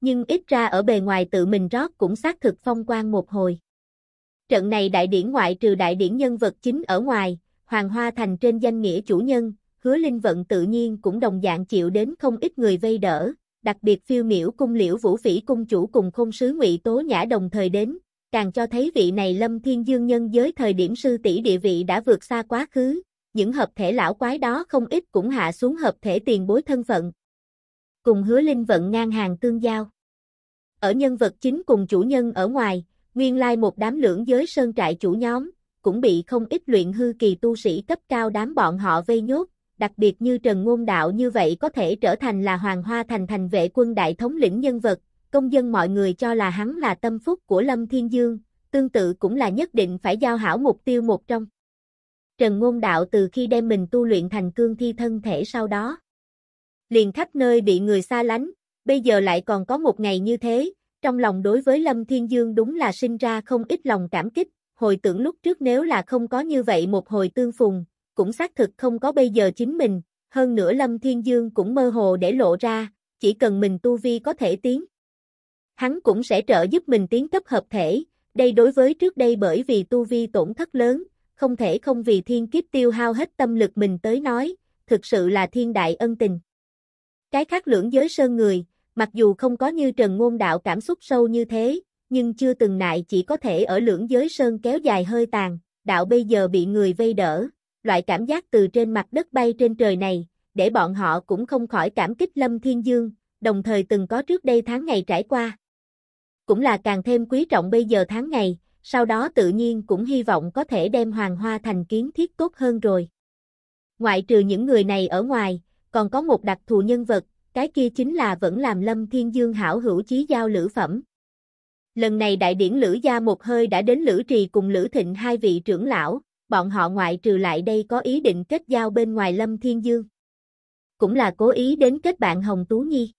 Nhưng ít ra ở bề ngoài tự mình rót cũng xác thực phong quan một hồi. Trận này đại điển ngoại trừ đại điển nhân vật chính ở ngoài, Hoàng Hoa Thành trên danh nghĩa chủ nhân, hứa linh vận tự nhiên cũng đồng dạng chịu đến không ít người vây đỡ, đặc biệt phiêu miễu cung liễu vũ phỉ cung chủ cùng khôn sứ ngụy tố nhã đồng thời đến, càng cho thấy vị này lâm thiên dương nhân giới thời điểm sư tỷ địa vị đã vượt xa quá khứ, những hợp thể lão quái đó không ít cũng hạ xuống hợp thể tiền bối thân phận. Cùng hứa linh vận ngang hàng tương giao. Ở nhân vật chính cùng chủ nhân ở ngoài, nguyên lai một đám lưỡng giới sơn trại chủ nhóm, cũng bị không ít luyện hư kỳ tu sĩ cấp cao đám bọn họ vây nhốt, đặc biệt như Trần Ngôn Đạo như vậy có thể trở thành là Hoàng Hoa Thành thành vệ quân đại thống lĩnh nhân vật, công dân mọi người cho là hắn là tâm phúc của Lâm Thiên Dương, tương tự cũng là nhất định phải giao hảo mục tiêu một trong. Trần Ngôn Đạo từ khi đem mình tu luyện thành cương thi thân thể sau đó, liền khắp nơi bị người xa lánh, bây giờ lại còn có một ngày như thế, trong lòng đối với Lâm Thiên Dương đúng là sinh ra không ít lòng cảm kích, hồi tưởng lúc trước nếu là không có như vậy một hồi tương phùng, cũng xác thực không có bây giờ chính mình, hơn nữa Lâm Thiên Dương cũng mơ hồ để lộ ra, chỉ cần mình tu vi có thể tiến. Hắn cũng sẽ trợ giúp mình tiến cấp hợp thể, đây đối với trước đây bởi vì tu vi tổn thất lớn, không thể không vì thiên kiếp tiêu hao hết tâm lực mình tới nói, thực sự là thiên đại ân tình. Cái khác lưỡng giới sơn người, mặc dù không có như Trần Ngôn Đạo cảm xúc sâu như thế, nhưng chưa từng nại chỉ có thể ở lưỡng giới sơn kéo dài hơi tàn, đạo bây giờ bị người vây đỡ, loại cảm giác từ trên mặt đất bay trên trời này, để bọn họ cũng không khỏi cảm kích Lâm Thiên Dương, đồng thời từng có trước đây tháng ngày trải qua. Cũng là càng thêm quý trọng bây giờ tháng ngày, sau đó tự nhiên cũng hy vọng có thể đem hoàng hoa thành kiến thiết tốt hơn rồi. Ngoại trừ những người này ở ngoài, còn có một đặc thù nhân vật, cái kia chính là vẫn làm Lâm Thiên Dương hảo hữu chí giao lữ phẩm. Lần này đại điển Lữ Gia một hơi đã đến Lữ Trì cùng Lữ Thịnh hai vị trưởng lão, bọn họ ngoại trừ lại đây có ý định kết giao bên ngoài Lâm Thiên Dương. Cũng là cố ý đến kết bạn Hồng Tú Nhi.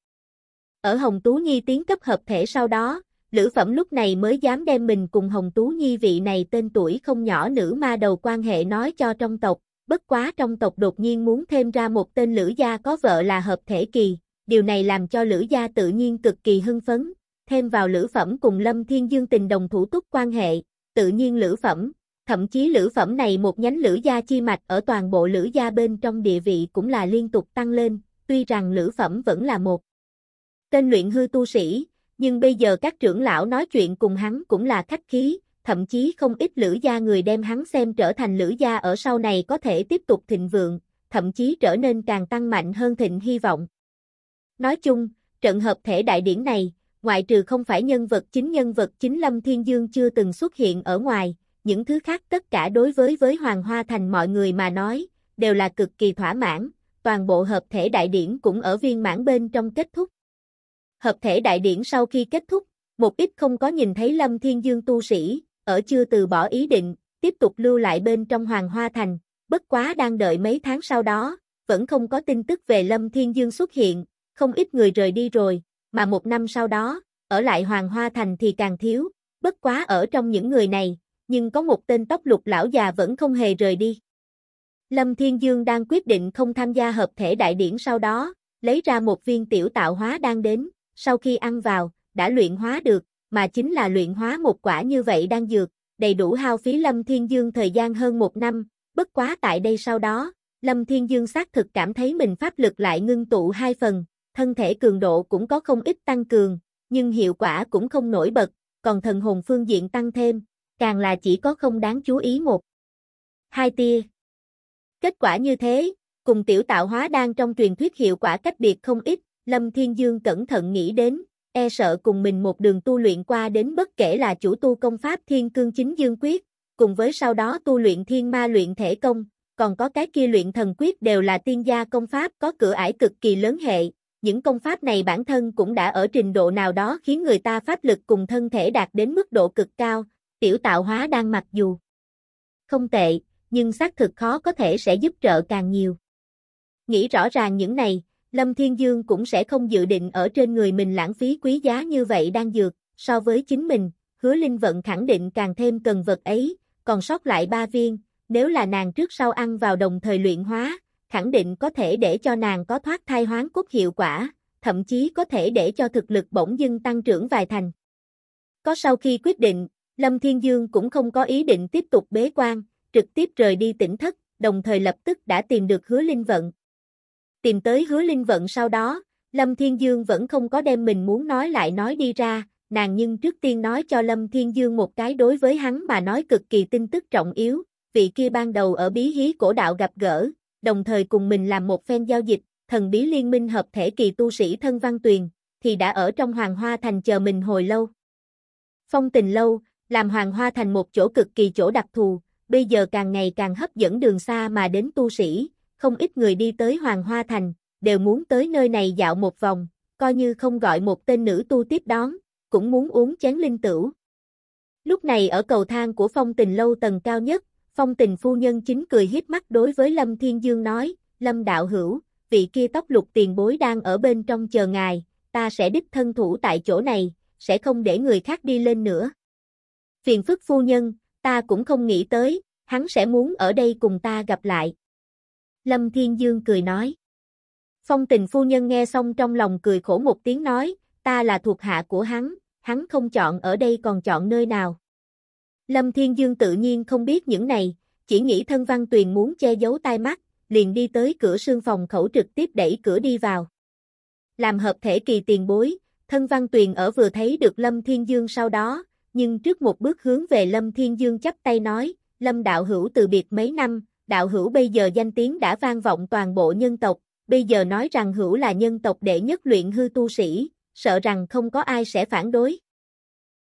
Ở Hồng Tú Nhi tiến cấp hợp thể sau đó, Lữ Phẩm lúc này mới dám đem mình cùng Hồng Tú Nhi vị này tên tuổi không nhỏ nữ ma đầu quan hệ nói cho trong tộc, bất quá trong tộc đột nhiên muốn thêm ra một tên Lữ gia có vợ là hợp thể kỳ, điều này làm cho Lữ gia tự nhiên cực kỳ hưng phấn, thêm vào Lữ Phẩm cùng Lâm Thiên Dương tình đồng thủ túc quan hệ, tự nhiên Lữ Phẩm, thậm chí lữ phẩm này một nhánh lữ gia chi mạch ở toàn bộ lữ gia bên trong địa vị cũng là liên tục tăng lên, tuy rằng lữ phẩm vẫn là một tên luyện hư tu sĩ, nhưng bây giờ các trưởng lão nói chuyện cùng hắn cũng là khách khí, thậm chí không ít lữ gia người đem hắn xem trở thành lữ gia ở sau này có thể tiếp tục thịnh vượng, thậm chí trở nên càng tăng mạnh hơn thịnh hy vọng. Nói chung, trận hợp thể đại điển này, ngoại trừ không phải nhân vật chính nhân vật chính Lâm Thiên Dương chưa từng xuất hiện ở ngoài, những thứ khác tất cả đối với với Hoàng Hoa Thành mọi người mà nói, đều là cực kỳ thỏa mãn, toàn bộ hợp thể đại điển cũng ở viên mãn bên trong kết thúc. Hợp thể đại điển sau khi kết thúc, một ít không có nhìn thấy Lâm Thiên Dương tu sĩ, ở chưa từ bỏ ý định, tiếp tục lưu lại bên trong Hoàng Hoa Thành, bất quá đang đợi mấy tháng sau đó, vẫn không có tin tức về Lâm Thiên Dương xuất hiện, không ít người rời đi rồi, mà một năm sau đó, ở lại Hoàng Hoa Thành thì càng thiếu, bất quá ở trong những người này, nhưng có một tên tóc lục lão già vẫn không hề rời đi. Lâm Thiên Dương đang quyết định không tham gia hợp thể đại điển sau đó, lấy ra một viên tiểu tạo hóa đang đến, sau khi ăn vào, đã luyện hóa được, mà chính là luyện hóa một quả như vậy đang dược, đầy đủ hao phí Lâm Thiên Dương thời gian hơn một năm, bất quá tại đây sau đó, Lâm Thiên Dương xác thực cảm thấy mình pháp lực lại ngưng tụ hai phần, thân thể cường độ cũng có không ít tăng cường, nhưng hiệu quả cũng không nổi bật, còn thần hồn phương diện tăng thêm, càng là chỉ có không đáng chú ý một. Hai tia. Kết quả như thế, cùng tiểu tạo hóa đang trong truyền thuyết hiệu quả cách biệt không ít, Lâm Thiên Dương cẩn thận nghĩ đến, e sợ cùng mình một đường tu luyện qua đến bất kể là chủ tu công pháp Thiên Cương Chính Dương Quyết, cùng với sau đó tu luyện Thiên Ma luyện thể công, còn có cái kia luyện thần quyết đều là tiên gia công pháp có cửa ải cực kỳ lớn hệ, những công pháp này bản thân cũng đã ở trình độ nào đó khiến người ta pháp lực cùng thân thể đạt đến mức độ cực cao, Tiểu tạo hóa đang mặc dù không tệ, nhưng xác thực khó có thể sẽ giúp trợ càng nhiều. Nghĩ rõ ràng những này, Lâm Thiên Dương cũng sẽ không dự định ở trên người mình lãng phí quý giá như vậy đang dược, so với chính mình, hứa linh vận khẳng định càng thêm cần vật ấy, còn sót lại ba viên, nếu là nàng trước sau ăn vào đồng thời luyện hóa, khẳng định có thể để cho nàng có thoát thai hoán cốt hiệu quả, thậm chí có thể để cho thực lực bỗng dưng tăng trưởng vài thành. Có sau khi quyết định, Lâm Thiên Dương cũng không có ý định tiếp tục bế quan, trực tiếp rời đi tỉnh thất, đồng thời lập tức đã tìm được hứa linh vận. Tìm tới hứa linh vận sau đó, Lâm Thiên Dương vẫn không có đem mình muốn nói lại nói đi ra, nàng nhưng trước tiên nói cho Lâm Thiên Dương một cái đối với hắn mà nói cực kỳ tin tức trọng yếu, vị kia ban đầu ở bí hí cổ đạo gặp gỡ, đồng thời cùng mình làm một phen giao dịch, thần bí liên minh hợp thể kỳ tu sĩ thân văn tuyền, thì đã ở trong hoàng hoa thành chờ mình hồi lâu. Phong tình lâu, làm Hoàng Hoa thành một chỗ cực kỳ chỗ đặc thù, bây giờ càng ngày càng hấp dẫn đường xa mà đến tu sĩ, không ít người đi tới Hoàng Hoa thành, đều muốn tới nơi này dạo một vòng, coi như không gọi một tên nữ tu tiếp đón, cũng muốn uống chén linh tửu. Lúc này ở cầu thang của phong tình lâu tầng cao nhất, phong tình phu nhân chính cười hiếp mắt đối với Lâm Thiên Dương nói, Lâm Đạo Hữu, vị kia tóc lục tiền bối đang ở bên trong chờ ngài, ta sẽ đích thân thủ tại chỗ này, sẽ không để người khác đi lên nữa phiền phức phu nhân, ta cũng không nghĩ tới, hắn sẽ muốn ở đây cùng ta gặp lại. Lâm Thiên Dương cười nói. Phong tình phu nhân nghe xong trong lòng cười khổ một tiếng nói, ta là thuộc hạ của hắn, hắn không chọn ở đây còn chọn nơi nào. Lâm Thiên Dương tự nhiên không biết những này, chỉ nghĩ thân văn tuyền muốn che giấu tai mắt, liền đi tới cửa sương phòng khẩu trực tiếp đẩy cửa đi vào. Làm hợp thể kỳ tiền bối, thân văn tuyền ở vừa thấy được Lâm Thiên Dương sau đó, nhưng trước một bước hướng về Lâm Thiên Dương chắp tay nói, Lâm đạo hữu từ biệt mấy năm, đạo hữu bây giờ danh tiếng đã vang vọng toàn bộ nhân tộc, bây giờ nói rằng hữu là nhân tộc đệ nhất luyện hư tu sĩ, sợ rằng không có ai sẽ phản đối.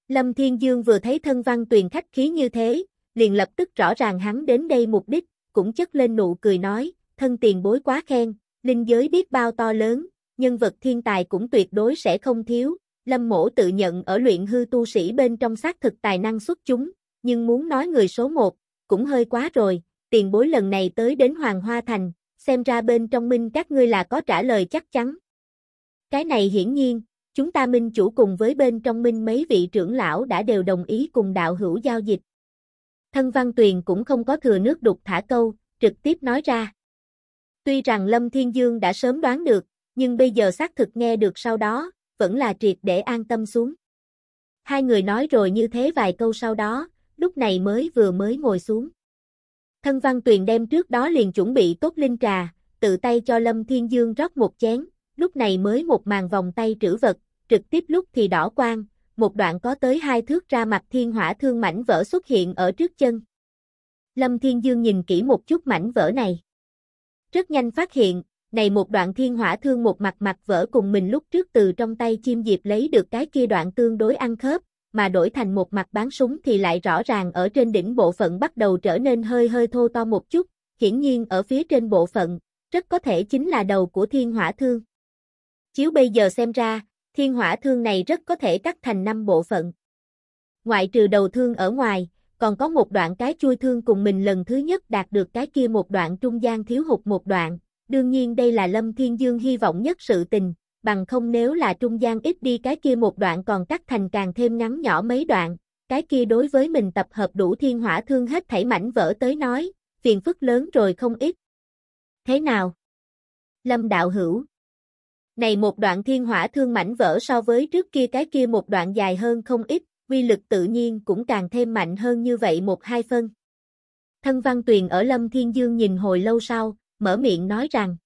Lâm Thiên Dương vừa thấy thân văn tuyền khách khí như thế, liền lập tức rõ ràng hắn đến đây mục đích, cũng chất lên nụ cười nói, thân tiền bối quá khen, linh giới biết bao to lớn, nhân vật thiên tài cũng tuyệt đối sẽ không thiếu, Lâm Mỗ tự nhận ở luyện hư tu sĩ bên trong xác thực tài năng xuất chúng, nhưng muốn nói người số một, cũng hơi quá rồi, tiền bối lần này tới đến Hoàng Hoa Thành, xem ra bên trong minh các ngươi là có trả lời chắc chắn. Cái này hiển nhiên, chúng ta minh chủ cùng với bên trong minh mấy vị trưởng lão đã đều đồng ý cùng đạo hữu giao dịch. Thân văn tuyền cũng không có thừa nước đục thả câu, trực tiếp nói ra. Tuy rằng Lâm Thiên Dương đã sớm đoán được, nhưng bây giờ xác thực nghe được sau đó, vẫn là triệt để an tâm xuống. Hai người nói rồi như thế vài câu sau đó, lúc này mới vừa mới ngồi xuống. Thân văn tuyền đem trước đó liền chuẩn bị tốt linh trà, tự tay cho Lâm Thiên Dương rót một chén, lúc này mới một màn vòng tay trữ vật, trực tiếp lúc thì đỏ quang, một đoạn có tới hai thước ra mặt thiên hỏa thương mảnh vỡ xuất hiện ở trước chân. Lâm Thiên Dương nhìn kỹ một chút mảnh vỡ này. Rất nhanh phát hiện, này một đoạn thiên hỏa thương một mặt mặt vỡ cùng mình lúc trước từ trong tay chim diệp lấy được cái kia đoạn tương đối ăn khớp, mà đổi thành một mặt bán súng thì lại rõ ràng ở trên đỉnh bộ phận bắt đầu trở nên hơi hơi thô to một chút, hiển nhiên ở phía trên bộ phận, rất có thể chính là đầu của thiên hỏa thương. Chiếu bây giờ xem ra, thiên hỏa thương này rất có thể cắt thành năm bộ phận. Ngoại trừ đầu thương ở ngoài, còn có một đoạn cái chui thương cùng mình lần thứ nhất đạt được cái kia một đoạn trung gian thiếu hụt một đoạn, đương nhiên đây là Lâm Thiên Dương hy vọng nhất sự tình, bằng không nếu là trung gian ít đi cái kia một đoạn còn cắt thành càng thêm ngắn nhỏ mấy đoạn, cái kia đối với mình tập hợp đủ thiên hỏa thương hết thảy mảnh vỡ tới nói, phiền phức lớn rồi không ít. Thế nào? Lâm Đạo Hữu Này một đoạn thiên hỏa thương mảnh vỡ so với trước kia cái kia một đoạn dài hơn không ít, quy lực tự nhiên cũng càng thêm mạnh hơn như vậy một hai phân. Thân Văn Tuyền ở Lâm Thiên Dương nhìn hồi lâu sau, mở miệng nói rằng.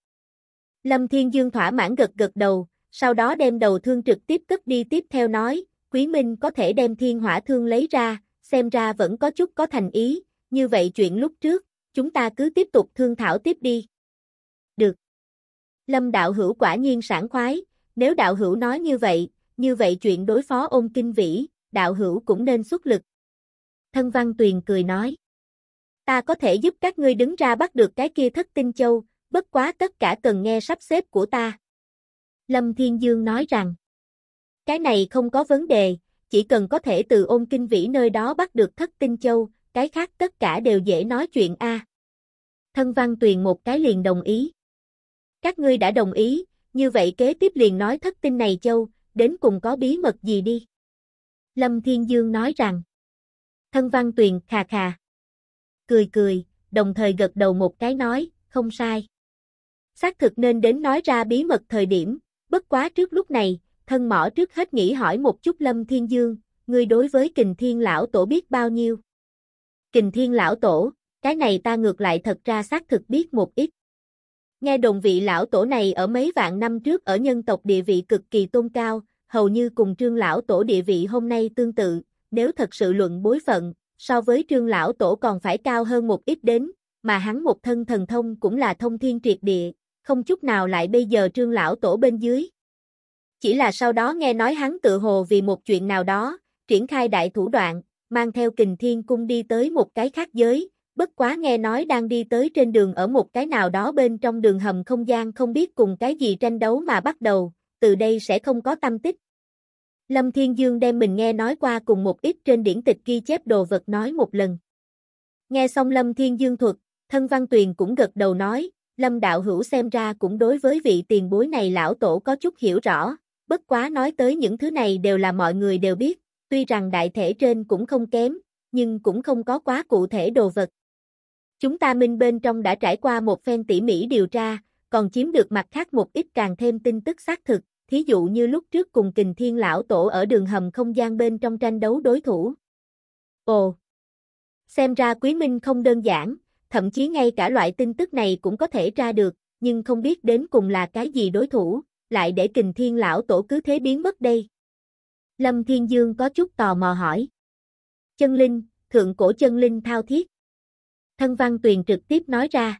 Lâm Thiên Dương thỏa mãn gật gật đầu, sau đó đem đầu thương trực tiếp cất đi tiếp theo nói, Quý Minh có thể đem thiên hỏa thương lấy ra, xem ra vẫn có chút có thành ý, như vậy chuyện lúc trước, chúng ta cứ tiếp tục thương thảo tiếp đi. Được. Lâm đạo hữu quả nhiên sảng khoái, nếu đạo hữu nói như vậy, như vậy chuyện đối phó ôn kinh vĩ, đạo hữu cũng nên xuất lực. Thân văn tuyền cười nói ta có thể giúp các ngươi đứng ra bắt được cái kia thất tinh châu, bất quá tất cả cần nghe sắp xếp của ta. Lâm Thiên Dương nói rằng, cái này không có vấn đề, chỉ cần có thể từ ôn kinh vĩ nơi đó bắt được thất tinh châu, cái khác tất cả đều dễ nói chuyện a. Thân văn tuyền một cái liền đồng ý. Các ngươi đã đồng ý, như vậy kế tiếp liền nói thất tinh này châu, đến cùng có bí mật gì đi. Lâm Thiên Dương nói rằng, thân văn tuyền khà khà cười cười, đồng thời gật đầu một cái nói, không sai. Xác thực nên đến nói ra bí mật thời điểm, bất quá trước lúc này, thân mỏ trước hết nghĩ hỏi một chút Lâm Thiên Dương, ngươi đối với kình thiên lão tổ biết bao nhiêu? Kình thiên lão tổ, cái này ta ngược lại thật ra xác thực biết một ít. Nghe đồng vị lão tổ này ở mấy vạn năm trước ở nhân tộc địa vị cực kỳ tôn cao, hầu như cùng trương lão tổ địa vị hôm nay tương tự, nếu thật sự luận bối phận, so với trương lão tổ còn phải cao hơn một ít đến, mà hắn một thân thần thông cũng là thông thiên triệt địa, không chút nào lại bây giờ trương lão tổ bên dưới. Chỉ là sau đó nghe nói hắn tự hồ vì một chuyện nào đó, triển khai đại thủ đoạn, mang theo kình thiên cung đi tới một cái khác giới, bất quá nghe nói đang đi tới trên đường ở một cái nào đó bên trong đường hầm không gian không biết cùng cái gì tranh đấu mà bắt đầu, từ đây sẽ không có tâm tích, Lâm Thiên Dương đem mình nghe nói qua cùng một ít trên điển tịch ghi chép đồ vật nói một lần. Nghe xong Lâm Thiên Dương thuật, thân văn tuyền cũng gật đầu nói, Lâm Đạo Hữu xem ra cũng đối với vị tiền bối này lão tổ có chút hiểu rõ, bất quá nói tới những thứ này đều là mọi người đều biết, tuy rằng đại thể trên cũng không kém, nhưng cũng không có quá cụ thể đồ vật. Chúng ta minh bên trong đã trải qua một phen tỉ mỉ điều tra, còn chiếm được mặt khác một ít càng thêm tin tức xác thực, thí dụ như lúc trước cùng kình thiên lão tổ ở đường hầm không gian bên trong tranh đấu đối thủ. Ồ! Xem ra Quý Minh không đơn giản, thậm chí ngay cả loại tin tức này cũng có thể ra được, nhưng không biết đến cùng là cái gì đối thủ, lại để kình thiên lão tổ cứ thế biến mất đây. Lâm Thiên Dương có chút tò mò hỏi. Chân linh, thượng cổ chân linh thao thiết. Thân văn tuyền trực tiếp nói ra.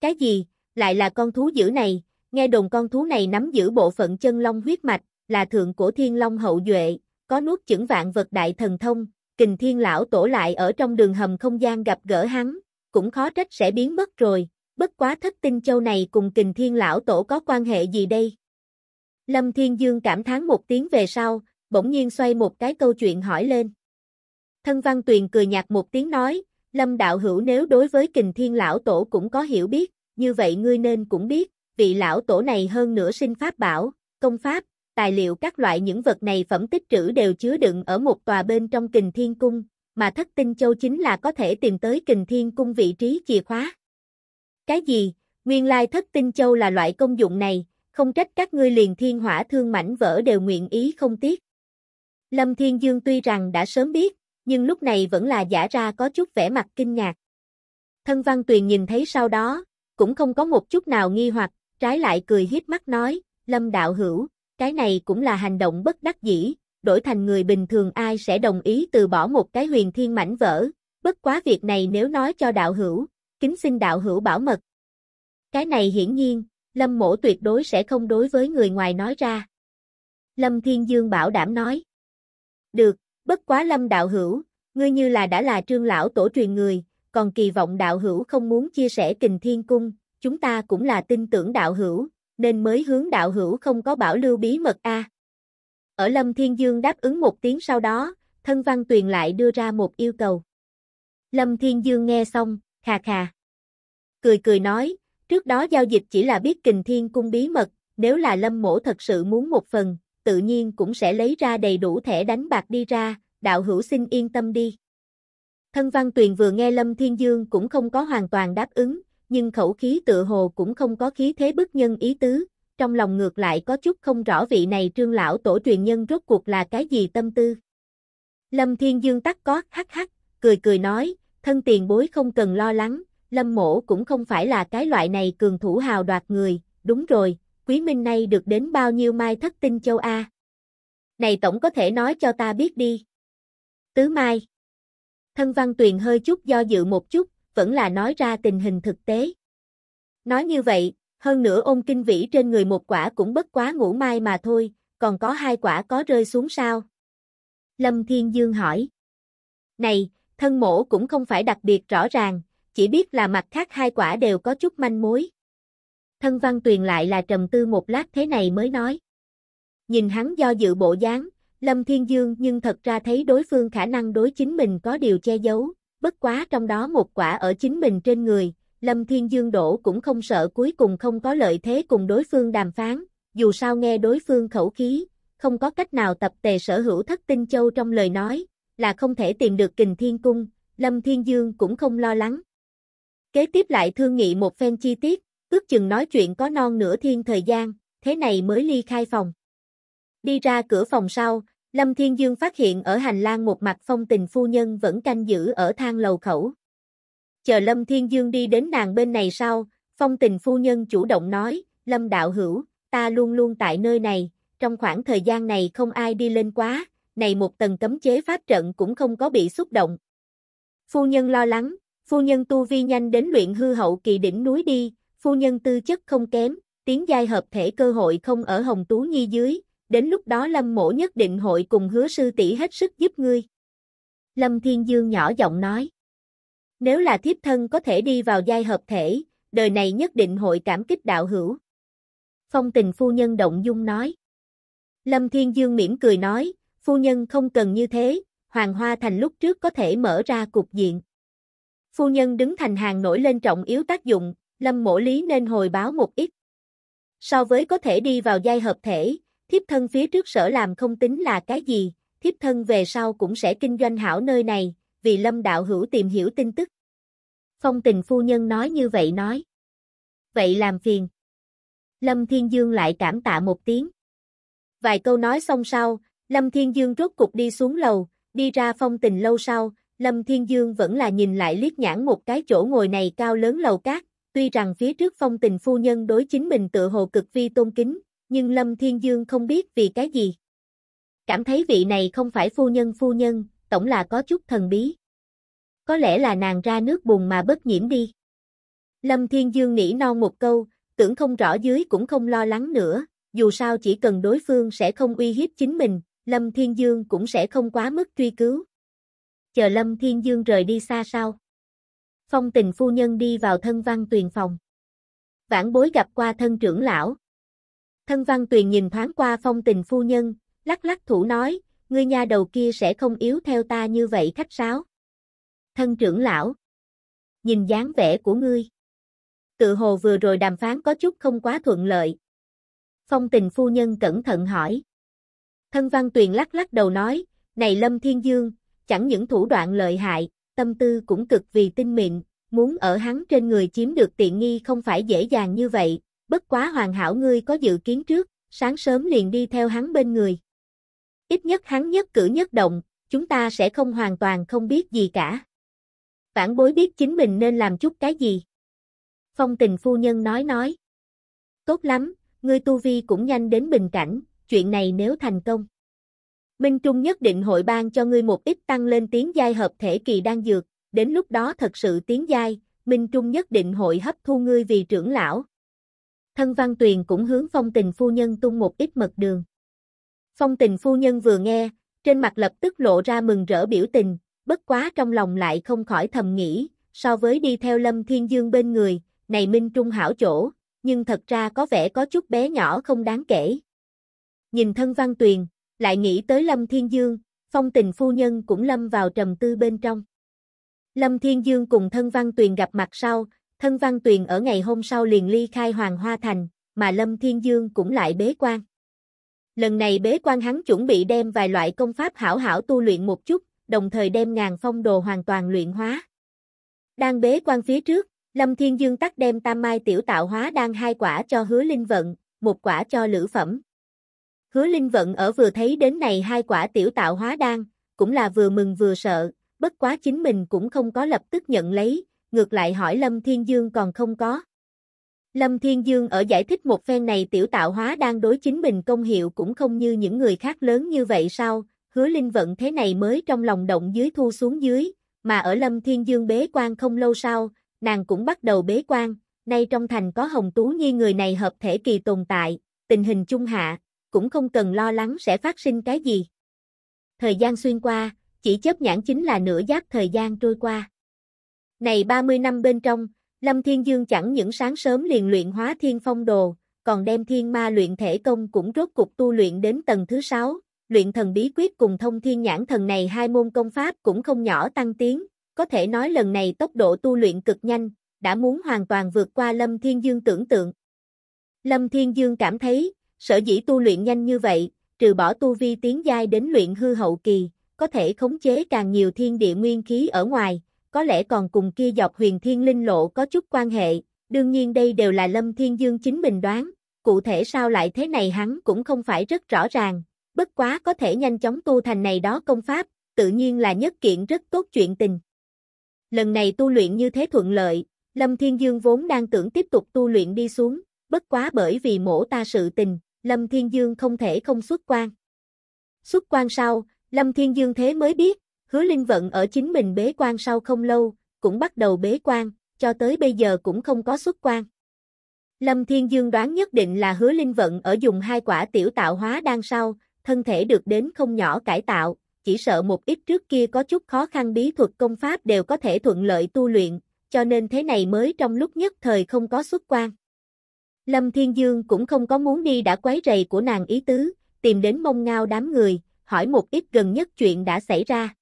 Cái gì, lại là con thú dữ này, nghe đồn con thú này nắm giữ bộ phận chân long huyết mạch, là thượng cổ thiên long hậu duệ, có nuốt chửng vạn vật đại thần thông, kình thiên lão tổ lại ở trong đường hầm không gian gặp gỡ hắn, cũng khó trách sẽ biến mất rồi, bất quá thất tinh châu này cùng kình thiên lão tổ có quan hệ gì đây? Lâm Thiên Dương cảm thán một tiếng về sau, bỗng nhiên xoay một cái câu chuyện hỏi lên. Thân Văn Tuyền cười nhạt một tiếng nói, Lâm Đạo Hữu nếu đối với kình thiên lão tổ cũng có hiểu biết, như vậy ngươi nên cũng biết, vị lão tổ này hơn nửa sinh pháp bảo, công pháp, tài liệu các loại những vật này phẩm tích trữ đều chứa đựng ở một tòa bên trong kình thiên cung, mà thất tinh châu chính là có thể tìm tới kình thiên cung vị trí chìa khóa. Cái gì, nguyên lai thất tinh châu là loại công dụng này, không trách các ngươi liền thiên hỏa thương mảnh vỡ đều nguyện ý không tiếc. Lâm Thiên Dương tuy rằng đã sớm biết, nhưng lúc này vẫn là giả ra có chút vẻ mặt kinh ngạc. Thân Văn Tuyền nhìn thấy sau đó, cũng không có một chút nào nghi hoặc, Trái lại cười hiếp mắt nói, Lâm Đạo Hữu, cái này cũng là hành động bất đắc dĩ, đổi thành người bình thường ai sẽ đồng ý từ bỏ một cái huyền thiên mảnh vỡ, bất quá việc này nếu nói cho đạo hữu, kính xin đạo hữu bảo mật. Cái này hiển nhiên, Lâm mổ tuyệt đối sẽ không đối với người ngoài nói ra. Lâm Thiên Dương bảo đảm nói. Được, bất quá Lâm đạo hữu, ngươi như là đã là trương lão tổ truyền người, còn kỳ vọng đạo hữu không muốn chia sẻ kình thiên cung, chúng ta cũng là tin tưởng đạo hữu, nên mới hướng đạo hữu không có bảo lưu bí mật a. Ở Lâm Thiên Dương đáp ứng một tiếng sau đó, thân văn tuyền lại đưa ra một yêu cầu. Lâm Thiên Dương nghe xong, khà khà. Cười cười nói, trước đó giao dịch chỉ là biết kình thiên cung bí mật, nếu là Lâm Mổ thật sự muốn một phần, tự nhiên cũng sẽ lấy ra đầy đủ thẻ đánh bạc đi ra, đạo hữu xin yên tâm đi. Thân văn tuyền vừa nghe Lâm Thiên Dương cũng không có hoàn toàn đáp ứng, nhưng khẩu khí tựa hồ cũng không có khí thế bức nhân ý tứ, trong lòng ngược lại có chút không rõ vị này trương lão tổ truyền nhân rốt cuộc là cái gì tâm tư. Lâm Thiên Dương tắc có hắc hắc, cười cười nói, thân tiền bối không cần lo lắng, Lâm Mổ cũng không phải là cái loại này cường thủ hào đoạt người, đúng rồi, quý minh nay được đến bao nhiêu mai thất tinh châu A. Này tổng có thể nói cho ta biết đi. Tứ Mai Thân Văn Tuyền hơi chút do dự một chút, vẫn là nói ra tình hình thực tế. Nói như vậy, hơn nữa ôn kinh vĩ trên người một quả cũng bất quá ngủ mai mà thôi, còn có hai quả có rơi xuống sao? Lâm Thiên Dương hỏi. Này, thân mổ cũng không phải đặc biệt rõ ràng, chỉ biết là mặt khác hai quả đều có chút manh mối. Thân văn tuyền lại là trầm tư một lát thế này mới nói. Nhìn hắn do dự bộ dáng, Lâm Thiên Dương nhưng thật ra thấy đối phương khả năng đối chính mình có điều che giấu, bất quá trong đó một quả ở chính mình trên người, Lâm Thiên Dương đổ cũng không sợ cuối cùng không có lợi thế cùng đối phương đàm phán, dù sao nghe đối phương khẩu khí, không có cách nào tập tề sở hữu thất tinh châu trong lời nói, là không thể tìm được kình thiên cung, Lâm Thiên Dương cũng không lo lắng. Kế tiếp lại thương nghị một phen chi tiết, ước chừng nói chuyện có non nửa thiên thời gian, thế này mới ly khai phòng. Đi ra cửa phòng sau, Lâm Thiên Dương phát hiện ở hành lang một mặt phong tình phu nhân vẫn canh giữ ở thang lầu khẩu. Chờ Lâm Thiên Dương đi đến nàng bên này sau, phong tình phu nhân chủ động nói, Lâm Đạo Hữu, ta luôn luôn tại nơi này, trong khoảng thời gian này không ai đi lên quá, này một tầng cấm chế pháp trận cũng không có bị xúc động. Phu nhân lo lắng, phu nhân tu vi nhanh đến luyện hư hậu kỳ đỉnh núi đi, phu nhân tư chất không kém, tiếng giai hợp thể cơ hội không ở Hồng Tú Nhi dưới, đến lúc đó Lâm Mỗ nhất định hội cùng hứa sư tỷ hết sức giúp ngươi. Lâm Thiên Dương nhỏ giọng nói. Nếu là thiếp thân có thể đi vào giai hợp thể, đời này nhất định hội cảm kích đạo hữu. Phong tình phu nhân động dung nói. Lâm Thiên Dương mỉm cười nói, phu nhân không cần như thế, Hoàng Hoa Thành lúc trước có thể mở ra cục diện. Phu nhân đứng thành hàng nổi lên trọng yếu tác dụng, Lâm Mỗ Lý nên hồi báo một ít. So với có thể đi vào giai hợp thể, thiếp thân phía trước sở làm không tính là cái gì, thiếp thân về sau cũng sẽ kinh doanh hảo nơi này, vì lâm đạo hữu tìm hiểu tin tức. Phong tình phu nhân nói như vậy nói. Vậy làm phiền. Lâm Thiên Dương lại cảm tạ một tiếng. Vài câu nói xong sau, Lâm Thiên Dương rốt cục đi xuống lầu, đi ra phong tình lâu sau, Lâm Thiên Dương vẫn là nhìn lại liếc nhãn một cái chỗ ngồi này cao lớn lầu cát, tuy rằng phía trước phong tình phu nhân đối chính mình tự hồ cực vi tôn kính, nhưng Lâm Thiên Dương không biết vì cái gì. Cảm thấy vị này không phải phu nhân phu nhân, tổng là có chút thần bí. Có lẽ là nàng ra nước bùn mà bất nhiễm đi. Lâm Thiên Dương nỉ non một câu, tưởng không rõ dưới cũng không lo lắng nữa, dù sao chỉ cần đối phương sẽ không uy hiếp chính mình, Lâm Thiên Dương cũng sẽ không quá mức truy cứu. Chờ Lâm Thiên Dương rời đi xa sau. Phong tình phu nhân đi vào thân văn tuyền phòng. Vãn bối gặp qua thân trưởng lão, Thân văn tuyền nhìn thoáng qua phong tình phu nhân, lắc lắc thủ nói, ngươi nha đầu kia sẽ không yếu theo ta như vậy khách sáo. Thân trưởng lão, nhìn dáng vẻ của ngươi. Tự hồ vừa rồi đàm phán có chút không quá thuận lợi. Phong tình phu nhân cẩn thận hỏi. Thân văn tuyền lắc lắc đầu nói, này Lâm Thiên Dương, chẳng những thủ đoạn lợi hại, tâm tư cũng cực vì tinh mịn, muốn ở hắn trên người chiếm được tiện nghi không phải dễ dàng như vậy, bất quá hoàn hảo ngươi có dự kiến trước, sáng sớm liền đi theo hắn bên người. Ít nhất hắn nhất cử nhất động, chúng ta sẽ không hoàn toàn không biết gì cả. Vãn bối biết chính mình nên làm chút cái gì. Phong tình phu nhân nói nói. Tốt lắm, ngươi tu vi cũng nhanh đến bình cảnh, chuyện này nếu thành công. Minh Trung nhất định hội ban cho ngươi một ít tăng lên tiếng giai hợp thể kỳ đang dược, đến lúc đó thật sự tiếng giai, Minh Trung nhất định hội hấp thu ngươi vì trưởng lão, thân văn tuyền cũng hướng phong tình phu nhân tung một ít mật đường. Phong tình phu nhân vừa nghe, trên mặt lập tức lộ ra mừng rỡ biểu tình, bất quá trong lòng lại không khỏi thầm nghĩ, so với đi theo lâm thiên dương bên người, này minh trung hảo chỗ, nhưng thật ra có vẻ có chút bé nhỏ không đáng kể. Nhìn thân văn tuyền, lại nghĩ tới lâm thiên dương, phong tình phu nhân cũng lâm vào trầm tư bên trong. Lâm Thiên Dương cùng thân văn tuyền gặp mặt sau, Thân Văn Tuyền ở ngày hôm sau liền ly khai Hoàng Hoa Thành, mà Lâm Thiên Dương cũng lại bế quan. Lần này bế quan hắn chuẩn bị đem vài loại công pháp hảo hảo tu luyện một chút, đồng thời đem ngàn phong đồ hoàn toàn luyện hóa. Đang bế quan phía trước, Lâm Thiên Dương tắt đem tam mai tiểu tạo hóa đang hai quả cho hứa linh vận, một quả cho lữ phẩm. Hứa linh vận ở vừa thấy đến này hai quả tiểu tạo hóa đang, cũng là vừa mừng vừa sợ, bất quá chính mình cũng không có lập tức nhận lấy, ngược lại hỏi Lâm Thiên Dương còn không có. Lâm Thiên Dương ở giải thích một phen này tiểu tạo hóa đang đối chính mình công hiệu cũng không như những người khác lớn như vậy sao, hứa linh vận thế này mới trong lòng động dưới thu xuống dưới, mà ở Lâm Thiên Dương bế quan không lâu sau, nàng cũng bắt đầu bế quan, nay trong thành có Hồng Tú Nhi người này hợp thể kỳ tồn tại, tình hình chung hạ, cũng không cần lo lắng sẽ phát sinh cái gì. Thời gian xuyên qua, chỉ chớp nhãn chính là nửa giáp thời gian trôi qua. Này 30 năm bên trong, Lâm Thiên Dương chẳng những sáng sớm liền luyện hóa thiên phong đồ, còn đem thiên ma luyện thể công cũng rốt cục tu luyện đến tầng thứ 6, luyện thần bí quyết cùng thông thiên nhãn thần này hai môn công pháp cũng không nhỏ tăng tiến, có thể nói lần này tốc độ tu luyện cực nhanh, đã muốn hoàn toàn vượt qua Lâm Thiên Dương tưởng tượng. Lâm Thiên Dương cảm thấy, sở dĩ tu luyện nhanh như vậy, trừ bỏ tu vi tiến giai đến luyện hư hậu kỳ, có thể khống chế càng nhiều thiên địa nguyên khí ở ngoài, có lẽ còn cùng kia dọc huyền thiên linh lộ có chút quan hệ, đương nhiên đây đều là Lâm Thiên Dương chính mình đoán, cụ thể sao lại thế này hắn cũng không phải rất rõ ràng, bất quá có thể nhanh chóng tu thành này đó công pháp, tự nhiên là nhất kiện rất tốt chuyện tình. Lần này tu luyện như thế thuận lợi, Lâm Thiên Dương vốn đang tưởng tiếp tục tu luyện đi xuống, bất quá bởi vì mổ ta sự tình, Lâm Thiên Dương không thể không xuất quan. Xuất quan sau, Lâm Thiên Dương thế mới biết, Hứa Linh Vận ở chính mình bế quan sau không lâu, cũng bắt đầu bế quan, cho tới bây giờ cũng không có xuất quan. Lâm Thiên Dương đoán nhất định là hứa linh vận ở dùng hai quả tiểu tạo hóa đang sau, thân thể được đến không nhỏ cải tạo, chỉ sợ một ít trước kia có chút khó khăn bí thuật công pháp đều có thể thuận lợi tu luyện, cho nên thế này mới trong lúc nhất thời không có xuất quan. Lâm Thiên Dương cũng không có muốn đi đã quấy rầy của nàng ý tứ, tìm đến mông ngao đám người, hỏi một ít gần nhất chuyện đã xảy ra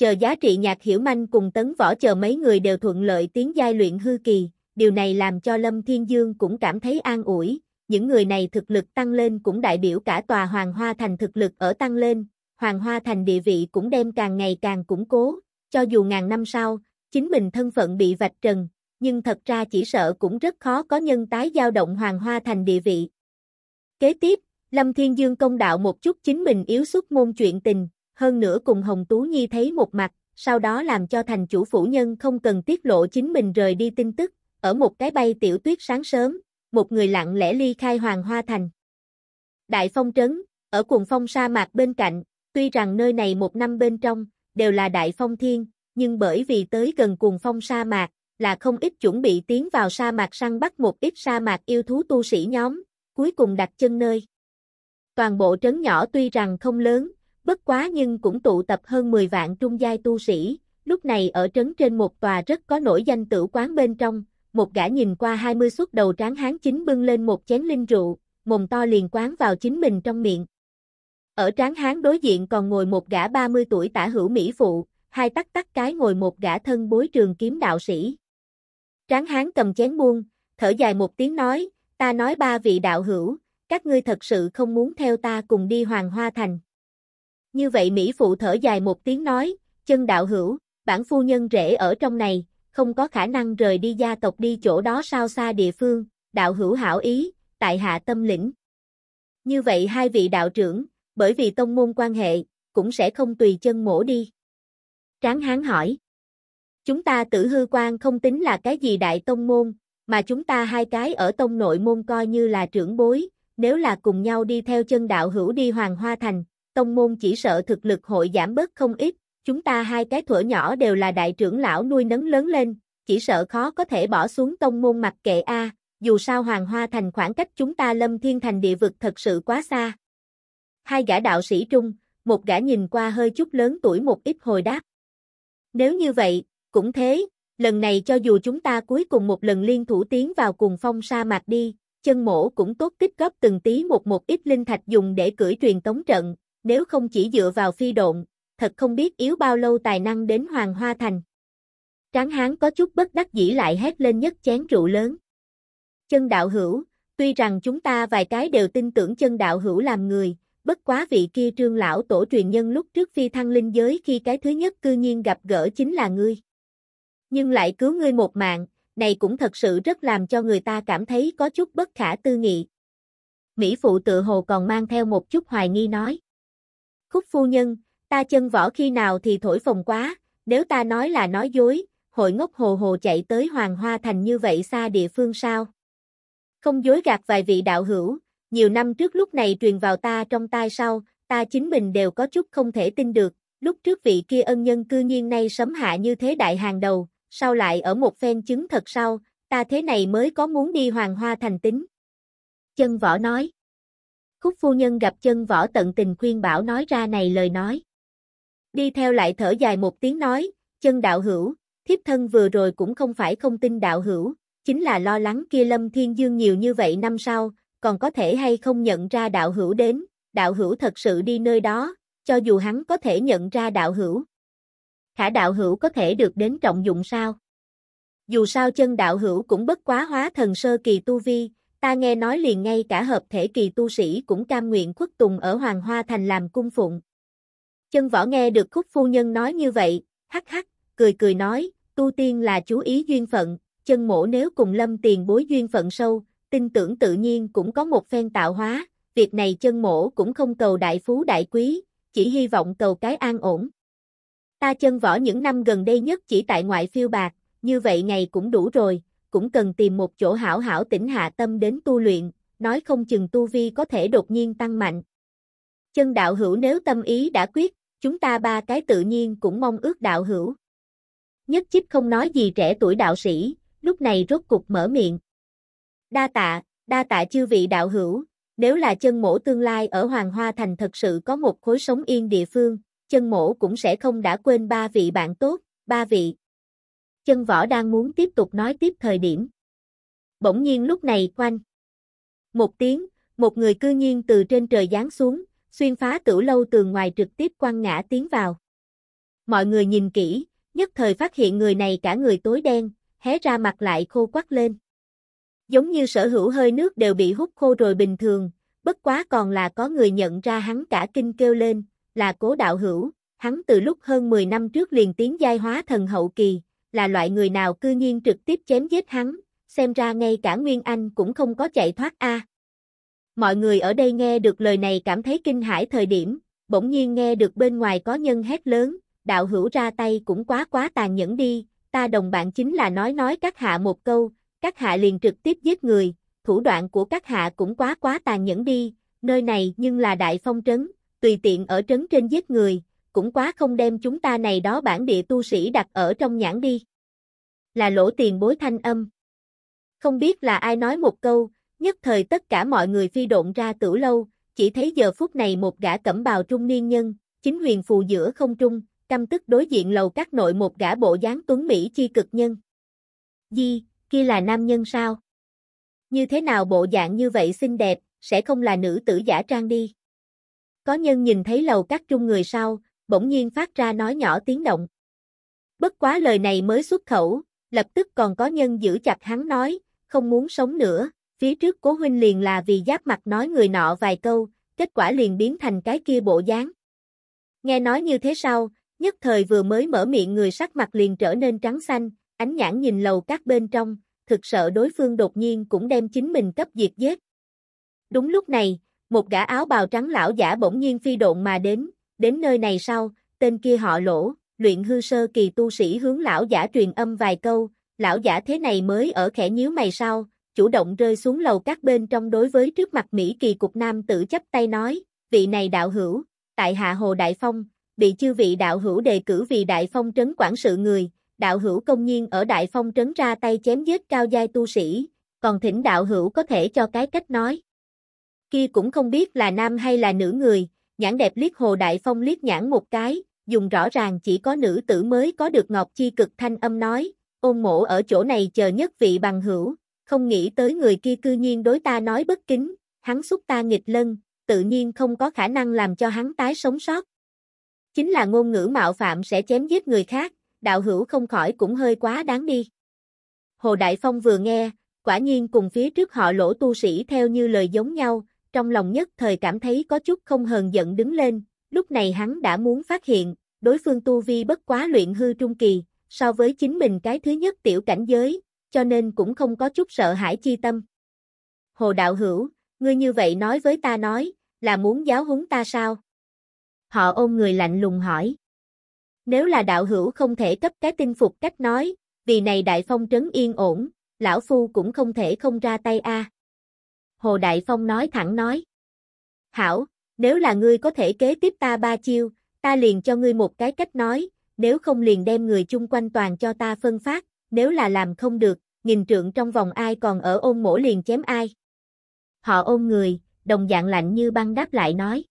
chờ giá trị nhạc hiểu manh cùng tấn võ chờ mấy người đều thuận lợi tiến giai luyện hư kỳ, điều này làm cho Lâm Thiên Dương cũng cảm thấy an ủi, những người này thực lực tăng lên cũng đại biểu cả tòa Hoàng Hoa Thành thực lực ở tăng lên, Hoàng Hoa Thành địa vị cũng đem càng ngày càng củng cố, cho dù ngàn năm sau, chính mình thân phận bị vạch trần, nhưng thật ra chỉ sợ cũng rất khó có nhân tái giao động Hoàng Hoa Thành địa vị. Kế tiếp, Lâm Thiên Dương công đạo một chút chính mình yếu xuất môn chuyện tình, hơn nữa cùng Hồng Tú Nhi thấy một mặt, sau đó làm cho thành chủ phủ nhân không cần tiết lộ chính mình rời đi tin tức, ở một cái bay tiểu tuyết sáng sớm, một người lặng lẽ ly khai Hoàng Hoa Thành. Đại phong trấn, ở cuồng phong sa mạc bên cạnh, tuy rằng nơi này một năm bên trong, đều là đại phong thiên, nhưng bởi vì tới gần cuồng phong sa mạc, là không ít chuẩn bị tiến vào sa mạc săn bắt một ít sa mạc yêu thú tu sĩ nhóm, cuối cùng đặt chân nơi. Toàn bộ trấn nhỏ tuy rằng không lớn, Bất quá nhưng cũng tụ tập hơn 10 vạn trung giai tu sĩ, lúc này ở trấn trên một tòa rất có nổi danh tử quán bên trong, một gã nhìn qua 20 suốt đầu tráng hán chính bưng lên một chén linh rượu, mồm to liền quán vào chính mình trong miệng. Ở tráng hán đối diện còn ngồi một gã 30 tuổi tả hữu Mỹ Phụ, hai tắc tắc cái ngồi một gã thân bối trường kiếm đạo sĩ. Tráng hán cầm chén buông, thở dài một tiếng nói, ta nói ba vị đạo hữu, các ngươi thật sự không muốn theo ta cùng đi hoàng hoa thành. Như vậy Mỹ Phụ thở dài một tiếng nói, chân đạo hữu, bản phu nhân rễ ở trong này, không có khả năng rời đi gia tộc đi chỗ đó sao xa địa phương, đạo hữu hảo ý, tại hạ tâm lĩnh. Như vậy hai vị đạo trưởng, bởi vì tông môn quan hệ, cũng sẽ không tùy chân mổ đi. Tráng hán hỏi. Chúng ta tử hư quan không tính là cái gì đại tông môn, mà chúng ta hai cái ở tông nội môn coi như là trưởng bối, nếu là cùng nhau đi theo chân đạo hữu đi hoàng hoa thành, tông môn chỉ sợ thực lực hội giảm bớt không ít, chúng ta hai cái thuở nhỏ đều là đại trưởng lão nuôi nấng lớn lên, chỉ sợ khó có thể bỏ xuống tông môn mặc kệ a, dù sao Hoàng Hoa Thành khoảng cách chúng ta Lâm Thiên Thành địa vực thật sự quá xa. Hai gã đạo sĩ trung, một gã nhìn qua hơi chút lớn tuổi một ít hồi đáp. Nếu như vậy, cũng thế, lần này cho dù chúng ta cuối cùng một lần liên thủ tiến vào cùng phong sa mạc đi, chân mổ cũng tốt tích góp từng tí một một ít linh thạch dùng để cưỡi truyền tống trận, nếu không chỉ dựa vào phi độn, thật không biết yếu bao lâu tài năng đến Hoàng Hoa Thành. Tráng hán có chút bất đắc dĩ lại hét lên nhất chén rượu lớn. Chân đạo hữu, tuy rằng chúng ta vài cái đều tin tưởng chân đạo hữu làm người, bất quá vị kia trương lão tổ truyền nhân lúc trước phi thăng linh giới khi cái thứ nhất cư nhiên gặp gỡ chính là ngươi. Nhưng lại cứu ngươi một mạng, này cũng thật sự rất làm cho người ta cảm thấy có chút bất khả tư nghị. Mỹ phụ tự hồ còn mang theo một chút hoài nghi nói. Khúc phu nhân, ta chân võ khi nào thì thổi phồng quá, nếu ta nói là nói dối, hội ngốc hồ hồ chạy tới Hoàng Hoa Thành như vậy xa địa phương sao? Không dối gạt vài vị đạo hữu, nhiều năm trước lúc này truyền vào ta trong tai sau, ta chính mình đều có chút không thể tin được, lúc trước vị kia ân nhân cư nhiên nay sấm hạ như thế đại hàng đầu, sau lại ở một phen chứng thật sau, ta thế này mới có muốn đi Hoàng Hoa Thành tính. Chân võ nói. Khúc phu nhân gặp chân võ tận tình khuyên bảo nói ra này lời nói. Đi theo lại thở dài một tiếng nói, chân đạo hữu, thiếp thân vừa rồi cũng không phải không tin đạo hữu, chính là lo lắng kia lâm thiên dương nhiều như vậy năm sau, còn có thể hay không nhận ra đạo hữu đến, đạo hữu thật sự đi nơi đó, cho dù hắn có thể nhận ra đạo hữu. Khả đạo hữu có thể được đến trọng dụng sao? Dù sao chân đạo hữu cũng bất quá hóa thần sơ kỳ tu vi, ta nghe nói liền ngay cả hợp thể kỳ tu sĩ cũng cam nguyện khuất tùng ở Hoàng Hoa Thành làm cung phụng. Chân võ nghe được khúc phu nhân nói như vậy, hắc hắc, cười cười nói, tu tiên là chú ý duyên phận, chân mổ nếu cùng lâm tiền bối duyên phận sâu, tin tưởng tự nhiên cũng có một phen tạo hóa, việc này chân mổ cũng không cầu đại phú đại quý, chỉ hy vọng cầu cái an ổn. Ta chân võ những năm gần đây nhất chỉ tại ngoại phiêu bạc, như vậy ngày cũng đủ rồi, cũng cần tìm một chỗ hảo hảo tĩnh hạ tâm đến tu luyện, nói không chừng tu vi có thể đột nhiên tăng mạnh. Chân đạo hữu nếu tâm ý đã quyết, chúng ta ba cái tự nhiên cũng mong ước đạo hữu. Nhất chiếp không nói gì trẻ tuổi đạo sĩ, lúc này rốt cục mở miệng. Đa tạ, đa tạ chư vị đạo hữu, nếu là chân mổ tương lai ở Hoàng Hoa Thành thật sự có một khối sống yên địa phương, chân mổ cũng sẽ không đã quên ba vị bạn tốt, ba vị chân võ đang muốn tiếp tục nói tiếp thời điểm. Bỗng nhiên lúc này quanh. Một tiếng, một người cư nhiên từ trên trời giáng xuống, xuyên phá tử lâu tường ngoài trực tiếp quăng ngã tiến vào. Mọi người nhìn kỹ, nhất thời phát hiện người này cả người tối đen, hé ra mặt lại khô quắc lên. Giống như sở hữu hơi nước đều bị hút khô rồi bình thường, bất quá còn là có người nhận ra hắn cả kinh kêu lên, là cố đạo hữu, hắn từ lúc hơn 10 năm trước liền tiến giai hóa thần hậu kỳ, là loại người nào cư nhiên trực tiếp chém giết hắn, xem ra ngay cả Nguyên Anh cũng không có chạy thoát a. Mọi người ở đây nghe được lời này cảm thấy kinh hãi thời điểm, bỗng nhiên nghe được bên ngoài có nhân hét lớn, đạo hữu ra tay cũng quá quá tàn nhẫn đi, ta đồng bạn chính là nói nói các hạ một câu, các hạ liền trực tiếp giết người, thủ đoạn của các hạ cũng quá quá tàn nhẫn đi, nơi này nhưng là đại phong trấn, tùy tiện ở trấn trên giết người, cũng quá không đem chúng ta này đó bản địa tu sĩ đặt ở trong nhãn đi. Là lỗ tiền bối thanh âm. Không biết là ai nói một câu, nhất thời tất cả mọi người phi độn ra tử lâu, chỉ thấy giờ phút này một gã cẩm bào trung niên nhân, chính huyền phù giữa không trung, căm tức đối diện lầu các nội một gã bộ dáng tuấn Mỹ chi cực nhân. Di, kia là nam nhân sao? Như thế nào bộ dạng như vậy xinh đẹp, sẽ không là nữ tử giả trang đi. Có nhân nhìn thấy lầu các trung người sau, bỗng nhiên phát ra nói nhỏ tiếng động. Bất quá lời này mới xuất khẩu, lập tức còn có nhân giữ chặt hắn nói, không muốn sống nữa, phía trước cố huynh liền là vì giáp mặt nói người nọ vài câu, kết quả liền biến thành cái kia bộ dáng. Nghe nói như thế sau, nhất thời vừa mới mở miệng người sắc mặt liền trở nên trắng xanh, ánh nhãn nhìn lầu các bên trong, thực sợ đối phương đột nhiên cũng đem chính mình cấp diệt giết. Đúng lúc này, một gã áo bào trắng lão giả bỗng nhiên phi độn mà đến, Đến nơi này sau, tên kia họ lỗ, luyện hư sơ kỳ tu sĩ hướng lão giả truyền âm vài câu, lão giả thế này mới ở khẽ nhíu mày sau, chủ động rơi xuống lầu các bên trong đối với trước mặt Mỹ kỳ cục nam tử chấp tay nói, vị này đạo hữu, tại hạ Hồ Đại Phong, bị chư vị đạo hữu đề cử vì Đại Phong trấn quản sự người, đạo hữu công nhiên ở Đại Phong trấn ra tay chém giết cao giai tu sĩ, còn thỉnh đạo hữu có thể cho cái cách nói. Kia cũng không biết là nam hay là nữ người, nhãn đẹp liếc Hồ Đại Phong liếc nhãn một cái, dùng rõ ràng chỉ có nữ tử mới có được Ngọc Chi cực thanh âm nói, ôn mộ ở chỗ này chờ nhất vị bằng hữu, không nghĩ tới người kia cư nhiên đối ta nói bất kính, hắn xúc ta nghịch lân, tự nhiên không có khả năng làm cho hắn tái sống sót. Chính là ngôn ngữ mạo phạm sẽ chém giết người khác, đạo hữu không khỏi cũng hơi quá đáng đi. Hồ Đại Phong vừa nghe, quả nhiên cùng phía trước họ lỗ tu sĩ theo như lời giống nhau, trong lòng nhất thời cảm thấy có chút không hờn giận đứng lên, lúc này hắn đã muốn phát hiện, đối phương tu vi bất quá luyện hư trung kỳ, so với chính mình cái thứ nhất tiểu cảnh giới, cho nên cũng không có chút sợ hãi chi tâm. Hồ Đạo Hữu, ngươi như vậy nói với ta nói, là muốn giáo huấn ta sao? Họ ôm người lạnh lùng hỏi. Nếu là đạo hữu không thể cấp cái tinh phục cách nói, vì này đại phong trấn yên ổn, lão phu cũng không thể không ra tay a. À. Hồ Đại Phong nói thẳng nói. Hảo, nếu là ngươi có thể kế tiếp ta ba chiêu, ta liền cho ngươi một cái cách nói, nếu không liền đem người chung quanh toàn cho ta phân phát, nếu là làm không được, nghìn trượng trong vòng ai còn ở ôm mổ liền chém ai. Họ ôm người, đồng dạng lạnh như băng đáp lại nói.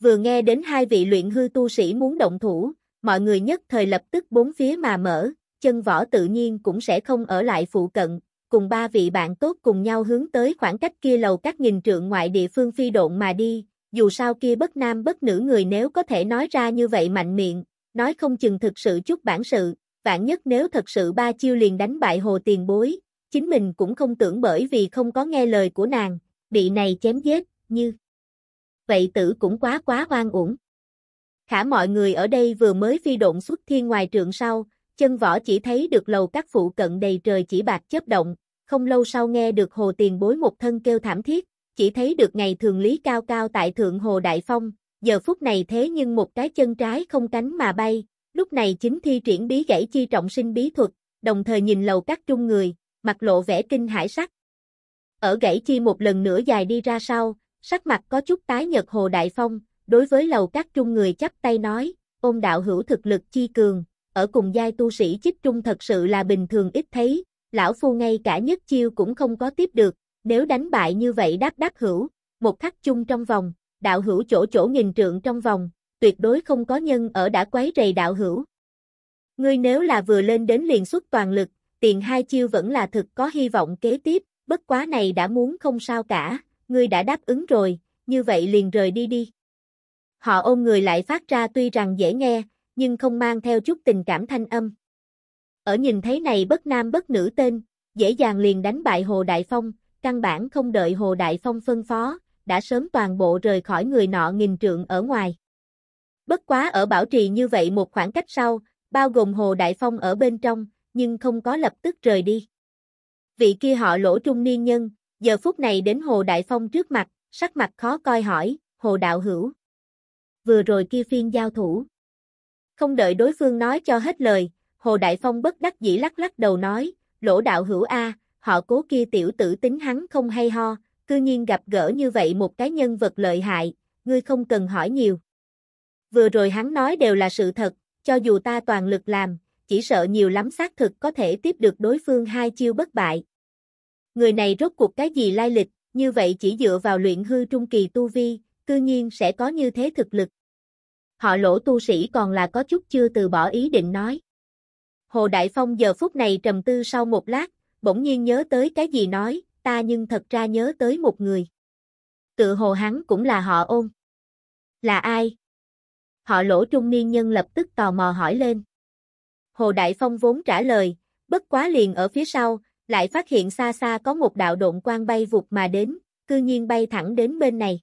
Vừa nghe đến hai vị luyện hư tu sĩ muốn động thủ, mọi người nhất thời lập tức bốn phía mà mở, chân võ tự nhiên cũng sẽ không ở lại phụ cận, cùng ba vị bạn tốt cùng nhau hướng tới khoảng cách kia lầu các nghìn trượng ngoại địa phương phi độn mà đi, dù sao kia bất nam bất nữ người nếu có thể nói ra như vậy mạnh miệng, nói không chừng thực sự chút bản sự, vạn nhất nếu thật sự ba chiêu liền đánh bại hồ tiền bối, chính mình cũng không tưởng bởi vì không có nghe lời của nàng, bị này chém giết, như vậy tử cũng quá quá oan uổng. Khả mọi người ở đây vừa mới phi độn xuất thiên ngoài trượng sau, Chân võ chỉ thấy được lầu các phụ cận đầy trời chỉ bạc chớp động, không lâu sau nghe được hồ tiền bối một thân kêu thảm thiết, chỉ thấy được ngày thường lý cao cao tại thượng hồ Đại Phong, giờ phút này thế nhưng một cái chân trái không cánh mà bay, lúc này chính thi triển bí gãy chi trọng sinh bí thuật, đồng thời nhìn lầu các trung người, mặt lộ vẻ kinh hải sắc. Ở gãy chi một lần nữa dài đi ra sau, sắc mặt có chút tái nhật hồ Đại Phong, đối với lầu các trung người chắp tay nói, ôm đạo hữu thực lực chi cường, ở cùng giai tu sĩ chích trung thật sự là bình thường ít thấy, lão phu ngay cả nhất chiêu cũng không có tiếp được, nếu đánh bại như vậy đáp đáp hữu, một khắc chung trong vòng, đạo hữu chỗ chỗ nghìn trượng trong vòng, tuyệt đối không có nhân ở đã quấy rầy đạo hữu. Ngươi nếu là vừa lên đến liền xuất toàn lực, tiền hai chiêu vẫn là thực có hy vọng kế tiếp, bất quá này đã muốn không sao cả, ngươi đã đáp ứng rồi, như vậy liền rời đi đi. Họ ôm người lại phát ra tuy rằng dễ nghe, nhưng không mang theo chút tình cảm thanh âm. Ở nhìn thấy này bất nam bất nữ tên, dễ dàng liền đánh bại Hồ Đại Phong, căn bản không đợi Hồ Đại Phong phân phó, đã sớm toàn bộ rời khỏi người nọ nghìn trượng ở ngoài. Bất quá ở bảo trì như vậy một khoảng cách sau, bao gồm Hồ Đại Phong ở bên trong, nhưng không có lập tức rời đi. Vị kia họ lỗ trung niên nhân, giờ phút này đến Hồ Đại Phong trước mặt, sắc mặt khó coi hỏi, Hồ Đạo Hữu. Vừa rồi kia phiên giao thủ, không đợi đối phương nói cho hết lời, Hồ Đại Phong bất đắc dĩ lắc lắc đầu nói, lỗ đạo hữu A, họ cố kia tiểu tử tính hắn không hay ho, cư nhiên gặp gỡ như vậy một cái nhân vật lợi hại, ngươi không cần hỏi nhiều. Vừa rồi hắn nói đều là sự thật, cho dù ta toàn lực làm, chỉ sợ nhiều lắm xác thực có thể tiếp được đối phương hai chiêu bất bại. Người này rốt cuộc cái gì lai lịch, như vậy chỉ dựa vào luyện hư trung kỳ tu vi, cư nhiên sẽ có như thế thực lực họ lỗ tu sĩ còn là có chút chưa từ bỏ ý định nói. Hồ Đại Phong giờ phút này trầm tư sau một lát, bỗng nhiên nhớ tới cái gì nói, ta nhưng thật ra nhớ tới một người. Tự hồ hắn cũng là họ ôn. Là ai? Họ lỗ trung niên nhân lập tức tò mò hỏi lên. Hồ Đại Phong vốn trả lời, bất quá liền ở phía sau, lại phát hiện xa xa có một đạo độn quang bay vụt mà đến, cư nhiên bay thẳng đến bên này.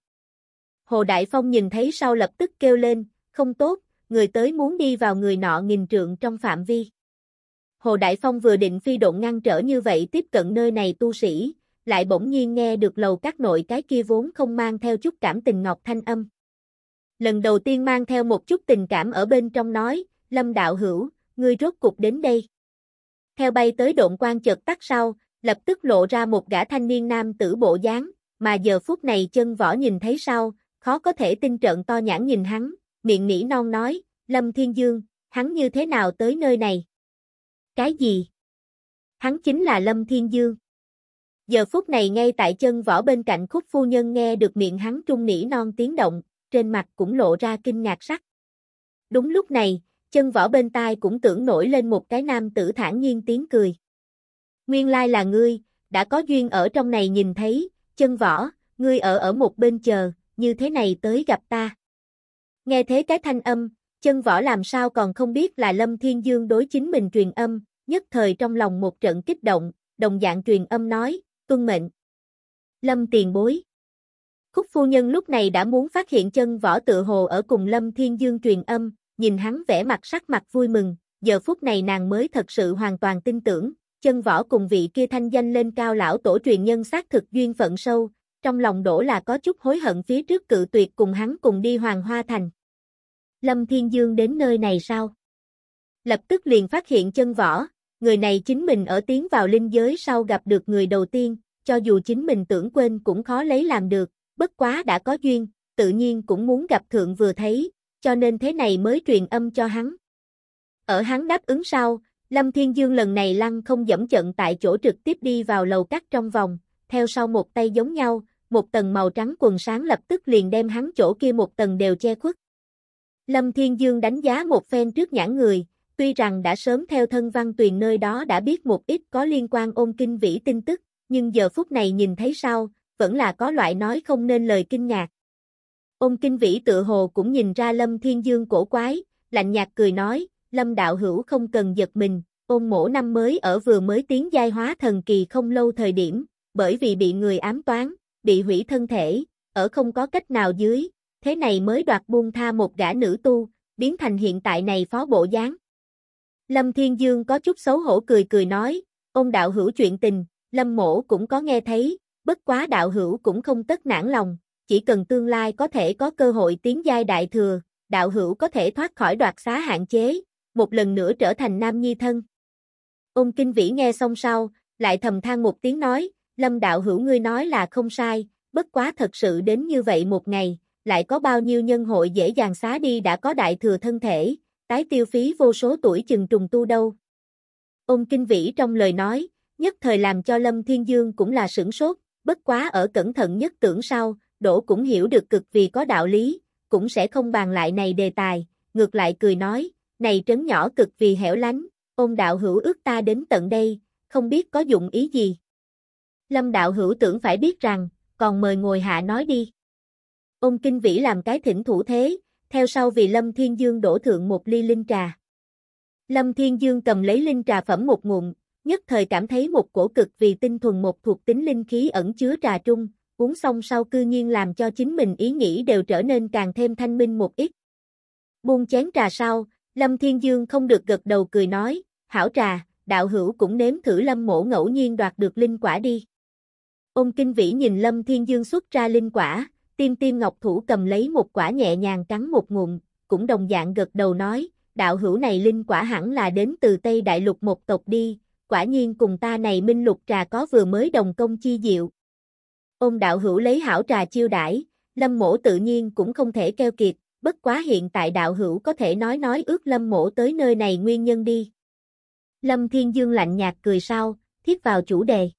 Hồ Đại Phong nhìn thấy sau lập tức kêu lên, không tốt, người tới muốn đi vào người nọ nghìn trượng trong phạm vi. Hồ Đại Phong vừa định phi độn ngăn trở như vậy tiếp cận nơi này tu sĩ, lại bỗng nhiên nghe được lầu các nội cái kia vốn không mang theo chút cảm tình ngọc thanh âm. Lần đầu tiên mang theo một chút tình cảm ở bên trong nói, Lâm Đạo Hữu, ngươi rốt cục đến đây. Theo bay tới độn quan chợt tắt sau, lập tức lộ ra một gã thanh niên nam tử bộ dáng, mà giờ phút này chân võ nhìn thấy sau, khó có thể tin trợn to nhãn nhìn hắn, miệng nỉ non nói, Lâm Thiên Dương, hắn như thế nào tới nơi này? Cái gì? Hắn chính là Lâm Thiên Dương. Giờ phút này ngay tại chân võ bên cạnh khúc phu nhân nghe được miệng hắn trung nỉ non tiếng động, trên mặt cũng lộ ra kinh ngạc sắc. Đúng lúc này, chân võ bên tai cũng tưởng nổi lên một cái nam tử thản nhiên tiếng cười. Nguyên lai là ngươi, đã có duyên ở trong này nhìn thấy, chân võ, ngươi ở ở một bên chờ, như thế này tới gặp ta. Nghe thế cái thanh âm, chân võ làm sao còn không biết là Lâm Thiên Dương đối chính mình truyền âm, nhất thời trong lòng một trận kích động, đồng dạng truyền âm nói, tuân mệnh. Lâm tiền bối. Khúc phu nhân lúc này đã muốn phát hiện chân võ tự hồ ở cùng Lâm Thiên Dương truyền âm, nhìn hắn vẻ mặt sắc mặt vui mừng, giờ phút này nàng mới thật sự hoàn toàn tin tưởng, chân võ cùng vị kia thanh danh lên cao lão tổ truyền nhân xác thực duyên phận sâu, trong lòng đổ là có chút hối hận phía trước cự tuyệt cùng hắn cùng đi hoàng hoa thành. Lâm Thiên Dương đến nơi này sao? Lập tức liền phát hiện chân võ, người này chính mình ở tiến vào linh giới sau gặp được người đầu tiên, cho dù chính mình tưởng quên cũng khó lấy làm được, bất quá đã có duyên, tự nhiên cũng muốn gặp thượng vừa thấy, cho nên thế này mới truyền âm cho hắn. Ở hắn đáp ứng sau, Lâm Thiên Dương lần này lăn không dẫm trận tại chỗ trực tiếp đi vào lầu cắt trong vòng, theo sau một tay giống nhau, một tầng màu trắng quần sáng lập tức liền đem hắn chỗ kia một tầng đều che khuất. Lâm Thiên Dương đánh giá một phen trước nhãn người, tuy rằng đã sớm theo thân văn tuyền nơi đó đã biết một ít có liên quan ôn kinh vĩ tin tức, nhưng giờ phút này nhìn thấy sau, vẫn là có loại nói không nên lời kinh ngạc. Ôn kinh vĩ tự hồ cũng nhìn ra Lâm Thiên Dương cổ quái, lạnh nhạt cười nói, Lâm đạo hữu không cần giật mình, ôn mổ năm mới ở vừa mới tiến giai hóa thần kỳ không lâu thời điểm, bởi vì bị người ám toán, bị hủy thân thể, ở không có cách nào dưới, thế này mới đoạt buông tha một gã nữ tu, biến thành hiện tại này phó bộ dáng. Lâm Thiên Dương có chút xấu hổ cười cười nói, ông đạo hữu chuyện tình, Lâm mổ cũng có nghe thấy, bất quá đạo hữu cũng không tất nản lòng, chỉ cần tương lai có thể có cơ hội tiến giai đại thừa, đạo hữu có thể thoát khỏi đoạt xá hạn chế, một lần nữa trở thành nam nhi thân. Ông Kinh Vĩ nghe xong sau, lại thầm than một tiếng nói, Lâm đạo hữu ngươi nói là không sai, bất quá thật sự đến như vậy một ngày, lại có bao nhiêu nhân hội dễ dàng xá đi đã có đại thừa thân thể, tái tiêu phí vô số tuổi chừng trùng tu đâu. Ông Kinh Vĩ trong lời nói, nhất thời làm cho Lâm Thiên Dương cũng là sửng sốt, bất quá ở cẩn thận nhất tưởng sau, Đỗ cũng hiểu được cực vì có đạo lý, cũng sẽ không bàn lại này đề tài, ngược lại cười nói, này trấn nhỏ cực vì hẻo lánh, ông đạo hữu ước ta đến tận đây, không biết có dụng ý gì. Lâm đạo hữu tưởng phải biết rằng, còn mời ngồi hạ nói đi. Ông Kinh Vĩ làm cái thỉnh thủ thế, theo sau vì Lâm Thiên Dương đổ thượng một ly linh trà. Lâm Thiên Dương cầm lấy linh trà phẩm một ngụm, nhất thời cảm thấy một cổ cực vì tinh thuần một thuộc tính linh khí ẩn chứa trà trung, uống xong sau cư nhiên làm cho chính mình ý nghĩ đều trở nên càng thêm thanh minh một ít. Buông chén trà sau, Lâm Thiên Dương không được gật đầu cười nói, hảo trà, đạo hữu cũng nếm thử Lâm mổ ngẫu nhiên đoạt được linh quả đi. Ông Kinh Vĩ nhìn Lâm Thiên Dương xuất ra linh quả, Tiêm tiêm ngọc thủ cầm lấy một quả nhẹ nhàng cắn một ngụm, cũng đồng dạng gật đầu nói, đạo hữu này linh quả hẳn là đến từ Tây Đại Lục một tộc đi, quả nhiên cùng ta này minh lục trà có vừa mới đồng công chi diệu. Ông đạo hữu lấy hảo trà chiêu đãi, lâm mổ tự nhiên cũng không thể keo kiệt, bất quá hiện tại đạo hữu có thể nói nói ước lâm mổ tới nơi này nguyên nhân đi. Lâm Thiên Dương lạnh nhạt cười sau, thiết vào chủ đề.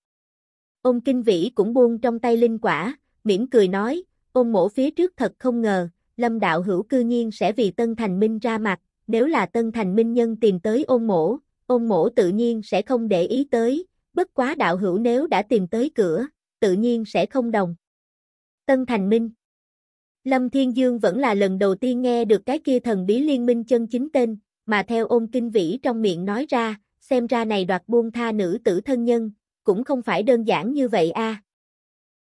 Ông Kinh Vĩ cũng buông trong tay linh quả, mỉm cười nói, Ôm mổ phía trước thật không ngờ, Lâm Đạo Hữu cư nhiên sẽ vì Tân Thành Minh ra mặt, nếu là Tân Thành Minh nhân tìm tới ôn mổ, ôn mổ tự nhiên sẽ không để ý tới, bất quá Đạo Hữu nếu đã tìm tới cửa, tự nhiên sẽ không đồng. Tân Thành Minh Lâm Thiên Dương vẫn là lần đầu tiên nghe được cái kia thần bí liên minh chân chính tên, mà theo ôn kinh vĩ trong miệng nói ra, xem ra này đoạt buông tha nữ tử thân nhân, cũng không phải đơn giản như vậy a. À.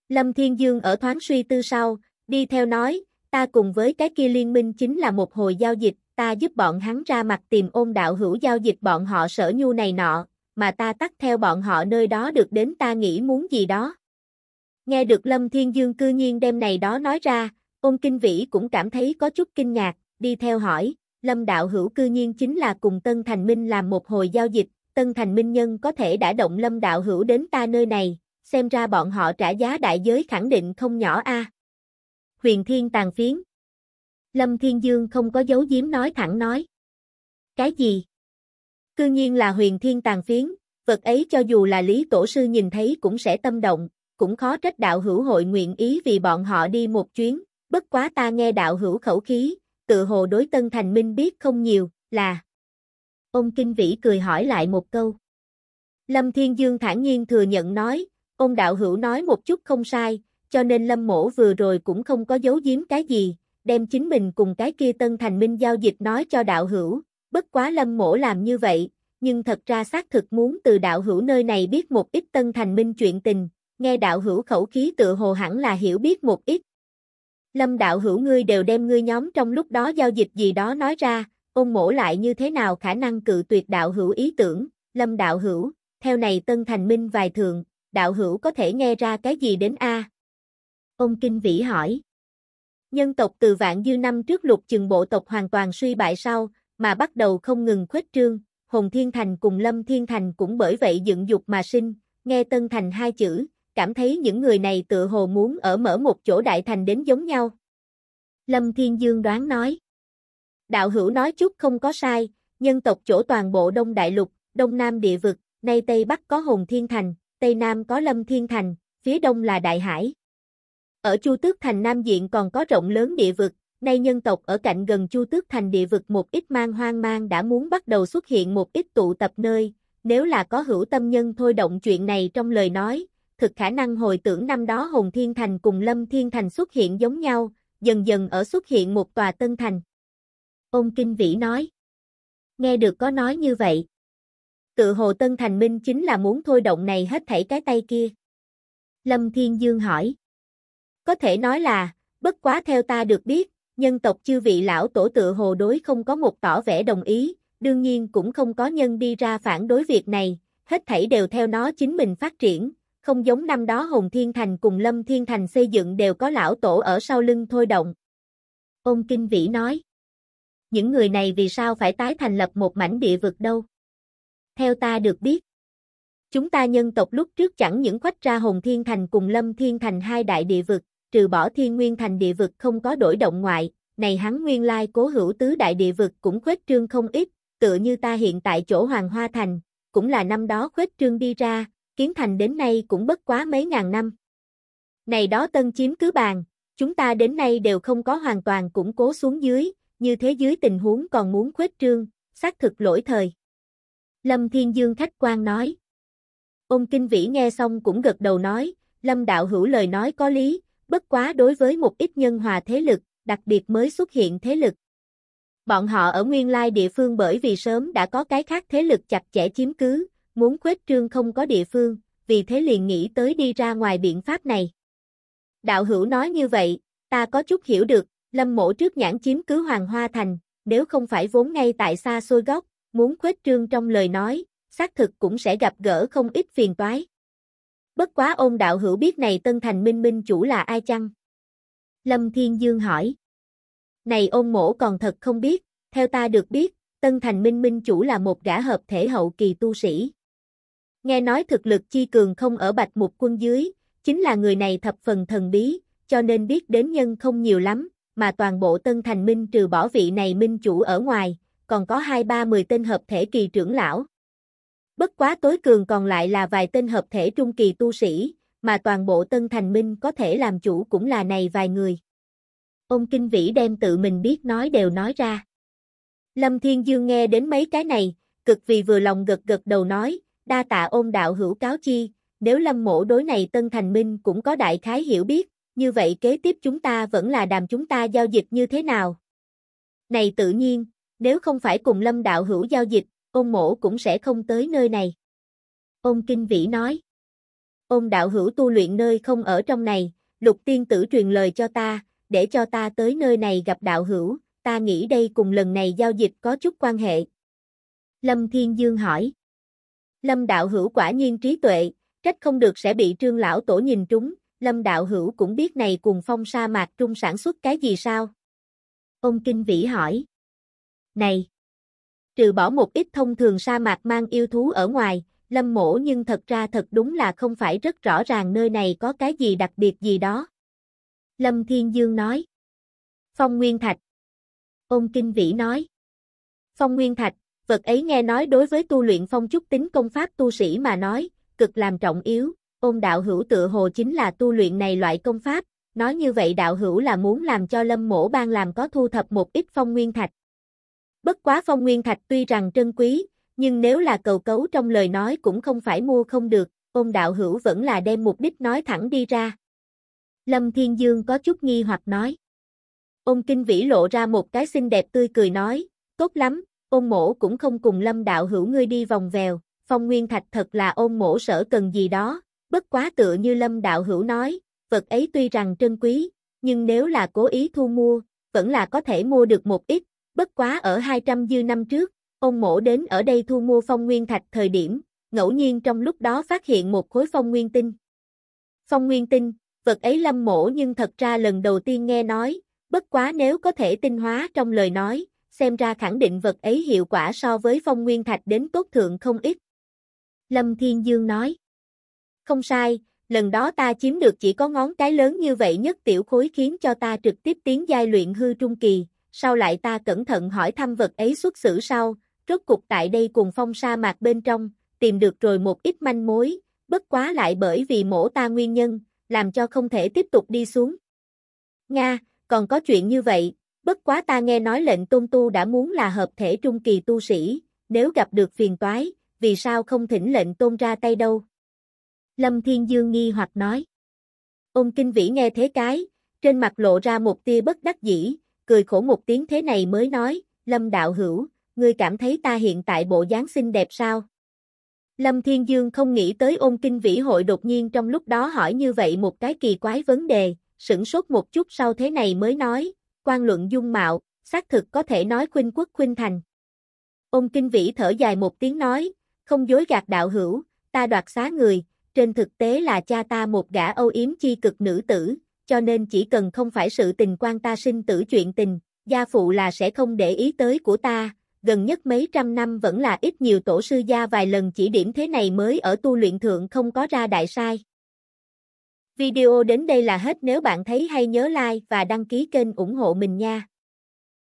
Lâm Thiên Dương ở thoáng suy tư sau, đi theo nói, ta cùng với cái kia liên minh chính là một hồi giao dịch, ta giúp bọn hắn ra mặt tìm ôn đạo hữu giao dịch bọn họ sở nhu này nọ, mà ta tắt theo bọn họ nơi đó được đến ta nghĩ muốn gì đó. Nghe được Lâm Thiên Dương cư nhiên đem này đó nói ra, ôn kinh vĩ cũng cảm thấy có chút kinh ngạc, đi theo hỏi, Lâm đạo hữu cư nhiên chính là cùng Tân Thành Minh làm một hồi giao dịch, Tân Thành Minh nhân có thể đã động Lâm đạo hữu đến ta nơi này, xem ra bọn họ trả giá đại giới khẳng định không nhỏ a. Huyền Thiên tàn phiến. Lâm Thiên Dương không có dấu giếm nói thẳng nói. Cái gì? Cư nhiên là huyền thiên tàn phiến, vật ấy cho dù là Lý Tổ Sư nhìn thấy cũng sẽ tâm động, cũng khó trách đạo hữu hội nguyện ý vì bọn họ đi một chuyến, bất quá ta nghe đạo hữu khẩu khí, tự hồ đối Tân Thành Minh biết không nhiều, là... Ông Kinh Vĩ cười hỏi lại một câu. Lâm Thiên Dương thản nhiên thừa nhận nói, Ông đạo hữu nói một chút không sai, cho nên lâm mổ vừa rồi cũng không có giấu giếm cái gì, đem chính mình cùng cái kia tân thành minh giao dịch nói cho đạo hữu, bất quá lâm mổ làm như vậy, nhưng thật ra xác thực muốn từ đạo hữu nơi này biết một ít tân thành minh chuyện tình, nghe đạo hữu khẩu khí tự hồ hẳn là hiểu biết một ít. Lâm đạo hữu ngươi đều đem ngươi nhóm trong lúc đó giao dịch gì đó nói ra, ôn mổ lại như thế nào khả năng cự tuyệt đạo hữu ý tưởng, lâm đạo hữu, theo này tân thành minh vài thường, đạo hữu có thể nghe ra cái gì đến A? Ông Kinh Vĩ hỏi. Nhân tộc từ vạn dư năm trước lục chừng bộ tộc hoàn toàn suy bại sau, mà bắt đầu không ngừng khuếch trương, Hồng Thiên Thành cùng Lâm Thiên Thành cũng bởi vậy dựng dục mà sinh, nghe Tân Thành hai chữ, cảm thấy những người này tự hồ muốn ở mở một chỗ đại thành đến giống nhau. Lâm Thiên Dương đoán nói. Đạo hữu nói chút không có sai, nhân tộc chỗ toàn bộ Đông Đại Lục, Đông Nam địa vực, nay Tây Bắc có Hồng Thiên Thành, Tây Nam có Lâm Thiên Thành, phía đông là Đại Hải. Ở Chu Tước Thành Nam Diện còn có rộng lớn địa vực, nay nhân tộc ở cạnh gần Chu Tước Thành địa vực một ít mang hoang mang đã muốn bắt đầu xuất hiện một ít tụ tập nơi, nếu là có hữu tâm nhân thôi động chuyện này trong lời nói, thực khả năng hồi tưởng năm đó Hồng Thiên Thành cùng Lâm Thiên Thành xuất hiện giống nhau, dần dần ở xuất hiện một tòa tân thành. Ông Kinh Vĩ nói. Nghe được có nói như vậy, tự hồ Tân Thành Minh chính là muốn thôi động này hết thảy cái tay kia. Lâm Thiên Dương hỏi. Có thể nói là, bất quá theo ta được biết, nhân tộc chư vị lão tổ tự hồ đối không có một tỏ vẻ đồng ý, đương nhiên cũng không có nhân đi ra phản đối việc này, hết thảy đều theo nó chính mình phát triển, không giống năm đó Hồng Thiên Thành cùng Lâm Thiên Thành xây dựng đều có lão tổ ở sau lưng thôi động. Ông Kinh Vĩ nói, những người này vì sao phải tái thành lập một mảnh địa vực đâu? Theo ta được biết, chúng ta nhân tộc lúc trước chẳng những khoách ra Hồng Thiên Thành cùng Lâm Thiên Thành hai đại địa vực, trừ bỏ Thiên Nguyên Thành địa vực không có đổi động ngoại, này hắn nguyên lai cố hữu tứ đại địa vực cũng khuếch trương không ít, tựa như ta hiện tại chỗ Hoàng Hoa Thành, cũng là năm đó khuếch trương đi ra, kiến thành đến nay cũng bất quá mấy ngàn năm. Này đó tân chiếm cứ bàn, chúng ta đến nay đều không có hoàn toàn củng cố xuống dưới, như thế dưới tình huống còn muốn khuếch trương, xác thực lỗi thời. Lâm Thiên Dương khách quan nói. Ông Kinh Vĩ nghe xong cũng gật đầu nói, Lâm Đạo Hữu lời nói có lý, bất quá đối với một ít nhân hòa thế lực, đặc biệt mới xuất hiện thế lực. Bọn họ ở nguyên lai địa phương bởi vì sớm đã có cái khác thế lực chặt chẽ chiếm cứ, muốn khuếch trương không có địa phương, vì thế liền nghĩ tới đi ra ngoài biện pháp này. Đạo hữu nói như vậy, ta có chút hiểu được, lâm mộ trước nhãn chiếm cứ Hoàng Hoa Thành, nếu không phải vốn ngay tại xa xôi góc, muốn khuếch trương trong lời nói, xác thực cũng sẽ gặp gỡ không ít phiền toái. Bất quá ôn đạo hữu biết này Tân Thành Minh Minh chủ là ai chăng? Lâm Thiên Dương hỏi. Này ôn mổ còn thật không biết, theo ta được biết, Tân Thành Minh Minh chủ là một gã hợp thể hậu kỳ tu sĩ. Nghe nói thực lực chi cường không ở bạch mục quân dưới, chính là người này thập phần thần bí, cho nên biết đến nhân không nhiều lắm, mà toàn bộ Tân Thành Minh trừ bỏ vị này Minh chủ ở ngoài, còn có hai ba mười tên hợp thể kỳ trưởng lão. Bất quá tối cường còn lại là vài tên hợp thể trung kỳ tu sĩ, mà toàn bộ Tân Thành Minh có thể làm chủ cũng là này vài người. Ông Kinh Vĩ đem tự mình biết nói đều nói ra. Lâm Thiên Dương nghe đến mấy cái này, cực vì vừa lòng gật gật đầu nói, đa tạ ôn đạo hữu cáo chi, nếu Lâm Mộ đối này Tân Thành Minh cũng có đại khái hiểu biết, như vậy kế tiếp chúng ta vẫn là đàm chúng ta giao dịch như thế nào. Này tự nhiên, nếu không phải cùng lâm đạo hữu giao dịch, ôn mổ cũng sẽ không tới nơi này. Ôn kinh vĩ nói. Ôn đạo hữu tu luyện nơi không ở trong này, lục tiên tử truyền lời cho ta, để cho ta tới nơi này gặp đạo hữu, ta nghĩ đây cùng lần này giao dịch có chút quan hệ. Lâm Thiên Dương hỏi. Lâm đạo hữu quả nhiên trí tuệ, trách không được sẽ bị trương lão tổ nhìn trúng, Lâm đạo hữu cũng biết này cùng phong sa mạc trung sản xuất cái gì sao? Ông Kinh Vĩ hỏi này. Trừ bỏ một ít thông thường sa mạc mang yêu thú ở ngoài, lâm mổ nhưng thật ra thật đúng là không phải rất rõ ràng nơi này có cái gì đặc biệt gì đó. Lâm Thiên Dương nói. Phong Nguyên Thạch. Ôn Kinh Vĩ nói. Phong Nguyên Thạch, vật ấy nghe nói đối với tu luyện phong trúc tính công pháp tu sĩ mà nói, cực làm trọng yếu, ôn đạo hữu tự hồ chính là tu luyện này loại công pháp, nói như vậy đạo hữu là muốn làm cho lâm mổ ban làm có thu thập một ít phong nguyên thạch. Bất quá phong nguyên thạch tuy rằng trân quý, nhưng nếu là cầu cấu trong lời nói cũng không phải mua không được, ôn đạo hữu vẫn là đem mục đích nói thẳng đi ra. Lâm Thiên Dương có chút nghi hoặc nói. Ôn kinh vĩ lộ ra một cái xinh đẹp tươi cười nói, tốt lắm, ôn mổ cũng không cùng lâm đạo hữu ngươi đi vòng vèo, phong nguyên thạch thật là ôn mổ sở cần gì đó, bất quá tựa như lâm đạo hữu nói, vật ấy tuy rằng trân quý, nhưng nếu là cố ý thu mua, vẫn là có thể mua được một ít, Bất quá ở 200 dư năm trước, ông mổ đến ở đây thu mua phong nguyên thạch thời điểm, ngẫu nhiên trong lúc đó phát hiện một khối phong nguyên tinh. Phong nguyên tinh, vật ấy lâm mổ nhưng thật ra lần đầu tiên nghe nói, bất quá nếu có thể tinh hóa trong lời nói, xem ra khẳng định vật ấy hiệu quả so với phong nguyên thạch đến tốt thượng không ít. Lâm Thiên Dương nói. Không sai, lần đó ta chiếm được chỉ có ngón cái lớn như vậy nhất tiểu khối khiến cho ta trực tiếp tiến giai luyện hư trung kỳ, sau lại ta cẩn thận hỏi thăm vật ấy xuất xử sau, rốt cục tại đây cùng phong sa mạc bên trong, tìm được rồi một ít manh mối, bất quá lại bởi vì mổ ta nguyên nhân, làm cho không thể tiếp tục đi xuống. Nga, còn có chuyện như vậy, bất quá ta nghe nói lệnh tôn tu đã muốn là hợp thể trung kỳ tu sĩ, nếu gặp được phiền toái, vì sao không thỉnh lệnh tôn ra tay đâu? Lâm Thiên Dương nghi hoặc nói. Ông Kinh Vĩ nghe thế cái, trên mặt lộ ra một tia bất đắc dĩ, cười khổ một tiếng thế này mới nói, Lâm đạo hữu, ngươi cảm thấy ta hiện tại bộ dáng xinh đẹp sao? Lâm Thiên Dương không nghĩ tới ôn kinh vĩ hội đột nhiên trong lúc đó hỏi như vậy một cái kỳ quái vấn đề, sửng sốt một chút sau thế này mới nói, quan luận dung mạo, xác thực có thể nói khuynh quốc khuynh thành. Ôn kinh vĩ thở dài một tiếng nói, không dối gạt đạo hữu, ta đoạt xá người, trên thực tế là cha ta một gã âu yếm chi cực nữ tử, cho nên chỉ cần không phải sự tình quan ta sinh tử chuyện tình, gia phụ là sẽ không để ý tới của ta, gần nhất mấy trăm năm vẫn là ít nhiều tổ sư gia vài lần chỉ điểm thế này mới ở tu luyện thượng không có ra đại sai. Video đến đây là hết nếu bạn thấy hay nhớ like và đăng ký kênh ủng hộ mình nha.